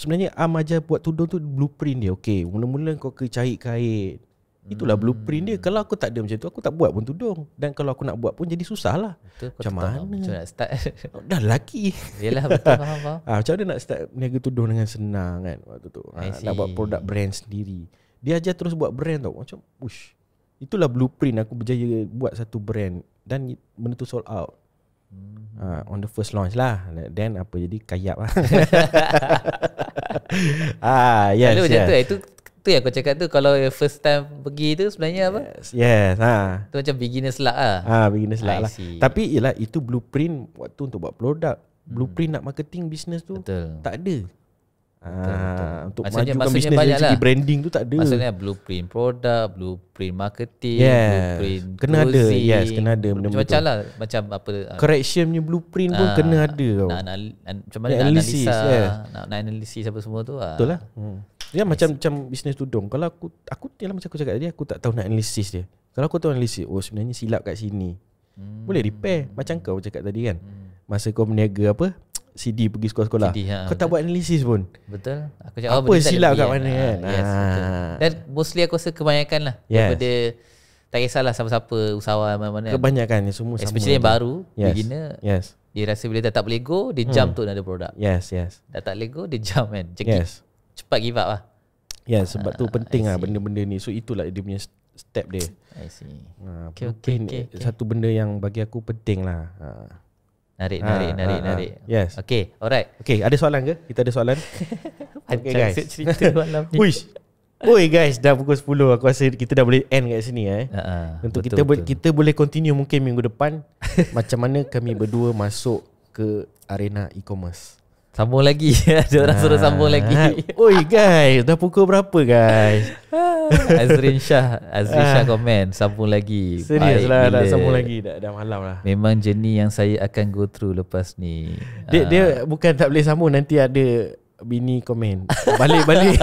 Speaker 1: Sebenarnya Am ajar buat tudung tu Blueprint dia Okay Mula-mula kau ke cari kain Itulah hmm. blueprint dia Kalau aku tak ada macam tu Aku tak buat pun tudung Dan kalau aku nak buat pun Jadi susah lah Macam mana Macam nak start oh, Dah lelaki Yelah betul faham, faham. Ha, Macam mana nak start Niaga tudung dengan senang kan Waktu tu ha, Nak buat produk brand sendiri Dia ajar terus buat brand tau Macam push Itulah blueprint Aku berjaya buat satu brand Dan benda tu sold out Uh, on the first launch lah Then apa jadi Kayap lah Ah yes Lalu yes. tu lah.
Speaker 2: Itu tu yang aku cakap tu kalau first time pergi tu sebenarnya apa? Yes, yes ha. Tu macam beginner luck ah. Ha, beginner's luck lah. Tapi ialah
Speaker 1: itu blueprint waktu untuk buat produk. Blueprint hmm. nak marketing business tu betul. tak ada. Ah, untuk maksudnya, majukan maksudnya business dari segi lah. branding tu tak ada Maksudnya
Speaker 2: blueprint produk, blueprint marketing, yes. blueprint Kena closing, ada, yes, kena ada Macam-macam lah, macam apa ah. Correction
Speaker 1: punya blueprint pun ah, kena ada macam mana nak analisis, nak,
Speaker 2: analisis apa semua tu lah Betul lah hmm.
Speaker 1: Dia yes. macam macam bisnes tudung. Kalau aku aku dia macam aku cakap tadi aku tak tahu nak analisis dia. Kalau aku tahu analisis, oh sebenarnya silap kat sini. Hmm. Boleh repair macam kau cakap tadi kan. Hmm. Masa kau berniaga apa? CD pergi sekolah-sekolah. ha, kau betul. tak buat analisis pun. Betul. Aku cakap apa oh, silap kat mana kan. kan? yes, ha. Dan mostly aku rasa kebanyakan
Speaker 2: lah yes. daripada tak kisahlah siapa-siapa usahawan mana-mana. Kebanyakan ni semua Especially yang baru, yes. beginner. Yes. Dia rasa bila dia tak boleh go, dia jump hmm. tu nak ada produk. Yes, yes. Dah tak boleh go,
Speaker 1: dia jump kan. Check yes cepat give up lah Ya yeah, sebab uh, tu ah, penting lah benda-benda ni So itulah dia punya step dia I see uh, okay, okay, okay, okay Satu benda yang bagi aku penting lah uh. Narik, narik, ha, narik, ha, narik. yes. Okay, alright. Okay, ada soalan ke? Kita ada soalan? okay, guys. cerita malam Oi guys, dah pukul 10. Aku rasa kita dah boleh end kat sini eh. Ha, ha, Untuk betul, kita betul. kita boleh continue mungkin minggu depan macam mana kami berdua masuk ke arena e-commerce. Sambung lagi Ada orang ah. suruh sambung lagi Oi guys Dah pukul berapa guys Azrin Shah Azrin Shah komen ah. Sambung lagi Serius lah Dah sambung lagi dah, dah malam lah
Speaker 2: Memang jenis yang saya akan go through Lepas ni Dia, dia
Speaker 1: ah. bukan tak boleh sambung Nanti ada Bini komen Balik-balik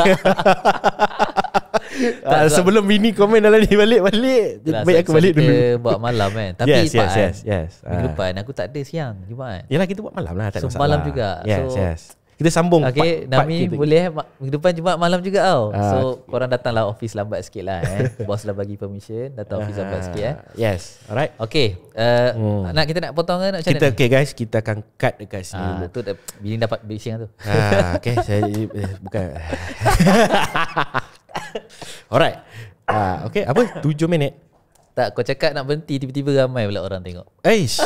Speaker 1: tak, tak, ah, sebelum bini komen dalam ni balik-balik lah, Baik aku balik dulu buat malam kan Tapi yes, yes, yes, yes. Eh. Minggu ah. depan aku tak ada siang
Speaker 2: Jumaat Yelah kita buat malam lah tak So malam juga Yes so, yes kita sambung Okay part, Nami part boleh eh? Minggu depan Jumaat malam juga tau uh, So korang datanglah Ofis lambat sikit lah eh. Bos dah bagi permission Datang ofis lambat sikit eh. Yes Alright Okay uh, hmm. nak, Kita nak potong ke nak macam kita, Okay
Speaker 1: ni? guys Kita akan cut dekat sini uh, dulu bini dapat bising tu uh, Okay saya, Bukan Alright. uh, okay, apa? 7 minit.
Speaker 2: Tak kau cakap nak berhenti tiba-tiba ramai pula orang tengok. Eish.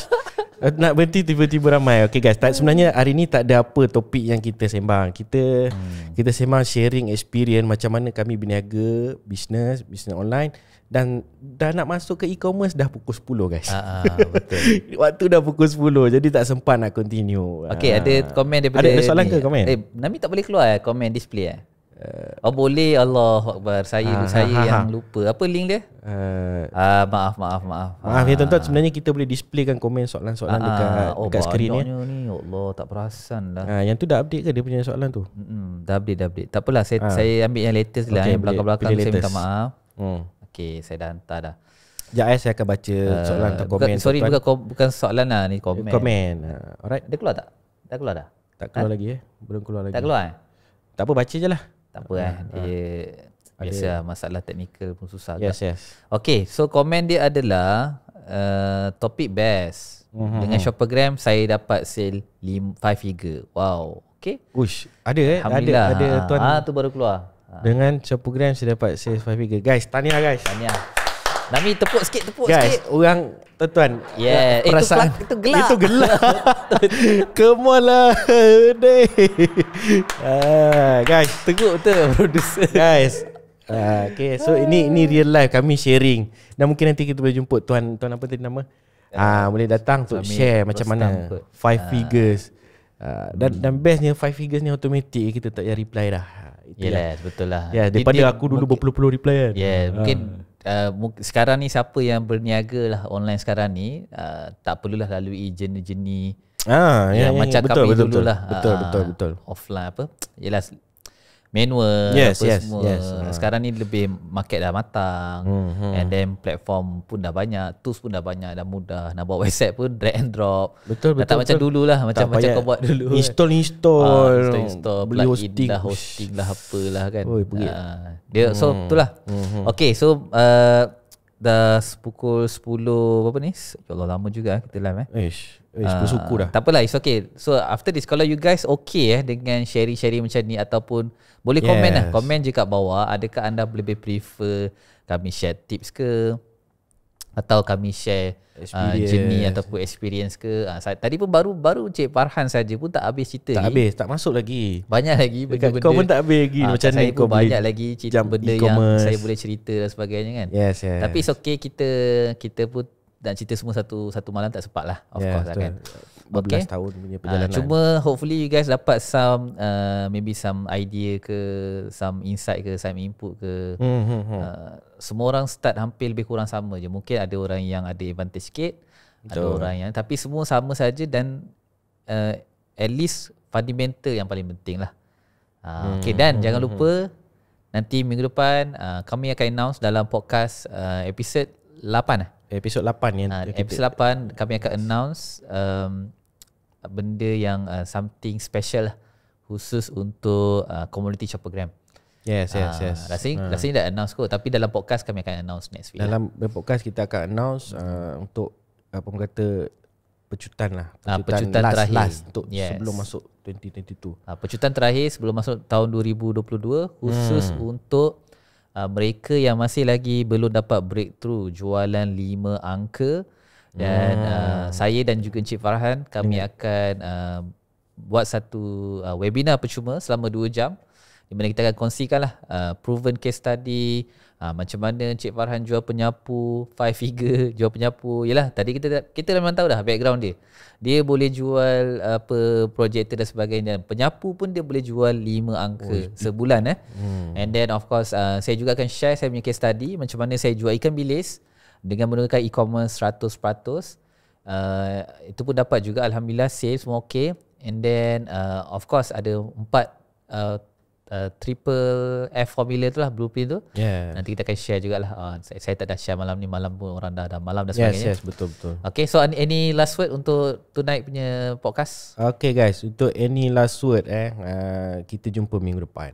Speaker 1: Eh, nak berhenti tiba-tiba ramai. Okay guys, tak sebenarnya hari ni tak ada apa topik yang kita sembang. Kita hmm. kita sembang sharing experience macam mana kami berniaga, business, business online dan dah nak masuk ke e-commerce dah pukul 10 guys. Ha, betul. Waktu dah pukul 10 jadi tak sempat nak continue. Okay, Aa. ada komen daripada Ada, ada soalan ni. ke komen? Eh, Nami
Speaker 2: tak boleh keluar eh, komen display eh. Uh, oh boleh Allah Akbar Saya ha, ha, saya ha, ha, yang ha. lupa Apa link dia? Uh, uh, maaf maaf maaf
Speaker 1: Maaf ha. ya tuan-tuan ah. Sebenarnya kita boleh displaykan komen soalan-soalan uh, dekat, oh, dekat skrin ya. ni oh, ni ya Allah tak perasan dah uh, Yang tu dah update ke dia punya soalan tu? Mm, dah update dah update Tak apalah saya, uh, saya ambil yang latest lah, okay, Yang belakang-belakang saya minta maaf hmm.
Speaker 2: Okay saya dah hantar dah
Speaker 1: ya, saya akan baca soalan atau komen buka, Sorry bukan,
Speaker 2: bukan soalan lah ni komen Komen uh, Alright Dah keluar tak? Dah keluar dah? Tak keluar ha? lagi eh Belum keluar lagi Tak keluar eh? Tak apa baca je lah tak apa lah Dia ha. Biasa ada. masalah teknikal pun susah Yes tak? yes Okay so komen dia adalah uh, Topik best mm-hmm. Dengan Shoppergram Saya dapat sale 5 lim- figure Wow Okay
Speaker 1: Ush Ada eh Alhamdulillah Ada, ada ha. tuan ha, tu
Speaker 2: baru keluar
Speaker 1: ha. Dengan Shoppergram Saya dapat sale 5 figure Guys tahniah guys Tahniah
Speaker 2: Nami tepuk sikit tepuk Guys, sikit.
Speaker 1: Guys, orang tuan-tuan. Yeah, eh, itu, kelak, itu gelak. Itu gelak. Come on lah. guys, teguk tu producer. Guys. Ah, okay, so ini ini real life kami sharing. Dan mungkin nanti kita boleh jumpa tuan tuan apa tadi nama? Ya. Ah, uh, boleh datang untuk share macam mana. Five uh. figures. Uh, dan dan bestnya five figures ni automatic kita tak payah reply dah. Itulah. Yelah, betul lah. Ya, yeah, daripada dia, aku dulu berpuluh-puluh reply kan. yeah, uh. mungkin
Speaker 2: uh, sekarang ni siapa yang berniaga lah online sekarang ni uh, tak perlulah lalui jenis-jenis ah ya, ya, ya, macam ya, betul, kami betul, dulu betul, lah betul uh, betul betul offline apa jelas manual yes, apa yes, semua. Yes, yes. Ah. Sekarang ni lebih market dah matang mm-hmm. and then platform pun dah banyak, tools pun dah banyak dah mudah. Nak buat website pun drag and drop. Betul betul. Tak betul, macam dululah, macam tak macam kau buat dulu. Install install. Ah, install beli hosting dah hosting lah apalah kan. Oi, ah, dia mm. so mm-hmm. itulah. Mm-hmm. Okay so uh, dah pukul 10 apa ni? Ya Allah lama juga eh, kita live
Speaker 1: eh. Ish. Eh, uh, bersyukur ah, dah.
Speaker 2: Tak apalah, it's okay. So, after this, kalau you guys okay eh, dengan sharing-sharing macam ni ataupun boleh lah. yes. komen lah. Komen je kat bawah. Adakah anda lebih prefer kami share tips ke? Atau kami share uh, journey ataupun experience ke? Uh, ah, saya, tadi pun baru baru Cik Farhan saja pun tak habis cerita Tak ni. habis, tak masuk lagi. Banyak lagi benda-benda. Kau pun tak habis lagi. Uh, macam saya pun banyak lagi cerita benda e yang saya boleh cerita dan sebagainya kan. Yes, yes. Tapi it's okay, kita, kita pun dan cerita semua satu satu malam tak sempat lah of yeah, course lah betul. kan okay. tahun punya ah, perjalanan uh, cuma hopefully you guys dapat some uh, maybe some idea ke some insight ke some input ke mm-hmm. uh, semua orang start hampir lebih kurang sama je mungkin ada orang yang ada advantage sikit betul. ada orang yang tapi semua sama saja dan uh, at least fundamental yang paling penting lah uh, mm-hmm. Okay dan mm-hmm. jangan hmm, lupa nanti minggu depan uh, kami akan announce dalam podcast uh, episode 8 episod 8 yang uh, episod 8 kami akan announce um, benda yang uh, something special lah, khusus
Speaker 1: untuk uh, community chopper gram. Yes, yes, uh, yes. Rasanya, ah. rasanya
Speaker 2: dah announce kot tapi dalam podcast kami akan announce next week. Lah. Dalam
Speaker 1: lah. podcast kita akan announce uh, untuk apa yang kata pecutan lah pecutan, ha, pecutan last, terakhir last untuk yes. sebelum masuk 2022. Ha,
Speaker 2: pecutan terakhir sebelum masuk tahun 2022 khusus hmm. untuk Ah, mereka yang masih lagi belum dapat breakthrough jualan lima angka dan hmm. uh, saya dan juga Encik Farhan kami hmm. akan uh, buat satu uh, webinar percuma selama dua jam di mana kita akan kongsikanlah uh, proven case study ha, Macam mana Cik Farhan jual penyapu Five figure Jual penyapu Yelah tadi kita Kita memang tahu dah background dia Dia boleh jual Apa Projector dan sebagainya Penyapu pun dia boleh jual Lima angka oh, Sebulan eh hmm. And then of course uh, Saya juga akan share Saya punya case study Macam mana saya jual ikan bilis Dengan menggunakan e-commerce 100% Uh, ah, itu pun dapat juga Alhamdulillah Sales semua okay And then uh, Of course ada Empat uh, Uh, triple F formula tu lah blueprint tu. Yeah. Nanti kita akan share jugalah. Uh, saya, saya tak dah share malam ni malam pun orang dah dah malam dah sebagainya. Yes, yes, betul betul. Okay, so any last word untuk tonight punya podcast?
Speaker 1: Okay guys, untuk any last word eh uh, kita jumpa minggu depan.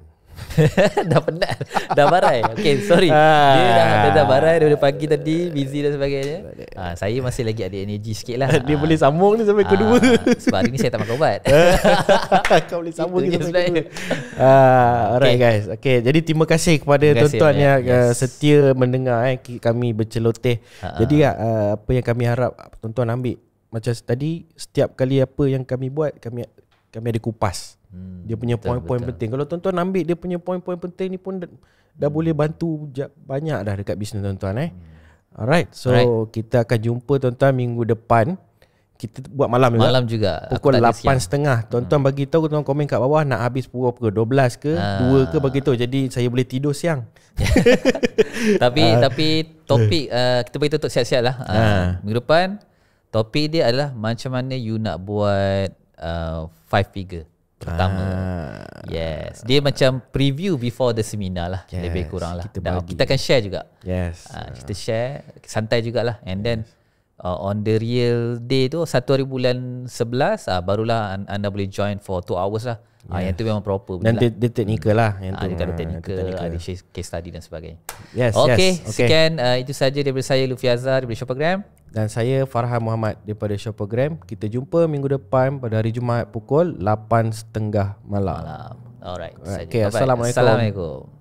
Speaker 2: dah penat Dah barai Okay sorry ah. Dia dah, dah, dah barai Dari pagi tadi Busy dan sebagainya ha, Saya masih lagi ada energy sikit lah Dia ha. boleh
Speaker 1: sambung ni sampai ha. kedua Sebab hari ni saya tak makan
Speaker 2: ubat Kau boleh sambung ni sampai kedua
Speaker 1: ha, Alright okay. guys okay, Jadi terima kasih kepada terima tuan-tuan yang eh, yes. setia mendengar eh, Kami berceloteh ha. Jadi uh, apa yang kami harap tuan-tuan ambil Macam tadi Setiap kali apa yang kami buat Kami kami ada kupas Hmm, dia punya poin-poin penting. Kalau tuan-tuan ambil dia punya poin-poin penting ni pun dah, dah boleh bantu banyak dah dekat bisnes tuan-tuan eh. Hmm. Alright. So Alright. kita akan jumpa tuan-tuan minggu depan. Kita buat malam juga. Malam juga. Pukul 8.30. Tuan-tuan hmm. bagi tahu tuan-tuan komen kat bawah nak habis pukul ke 12 ke, ha. 2 ke bagi jadi saya boleh tidur siang. tapi ha. tapi
Speaker 2: topik uh, kita bagi tutup siap-siap lah. Uh, ha. Minggu depan topik dia adalah macam mana you nak buat uh, five figure pertama. Ah. Yes. Dia macam preview before the seminar lah. Yes. Lebih kurang lah. Kita, kita akan share juga. Yes. Uh, kita share. Santai jugalah. And yes. then uh, on the real day tu, satu hari bulan sebelas, uh, barulah anda boleh join for two hours lah. Ah yes. yang tu memang proper Dan lah. dia, dia
Speaker 1: technical lah yang ah, tu. Dia ah, ada technical, technical. Ada
Speaker 2: case study dan sebagainya Yes Okay, yes, okay. Sekian uh, itu saja daripada saya Lufi Azhar Daripada Shopagram
Speaker 1: Dan saya Farhan Muhammad Daripada Shopagram Kita jumpa minggu depan Pada hari Jumaat Pukul 8.30 malam, malam. Alright, Alright. Okay, Assalamualaikum
Speaker 2: Assalamualaikum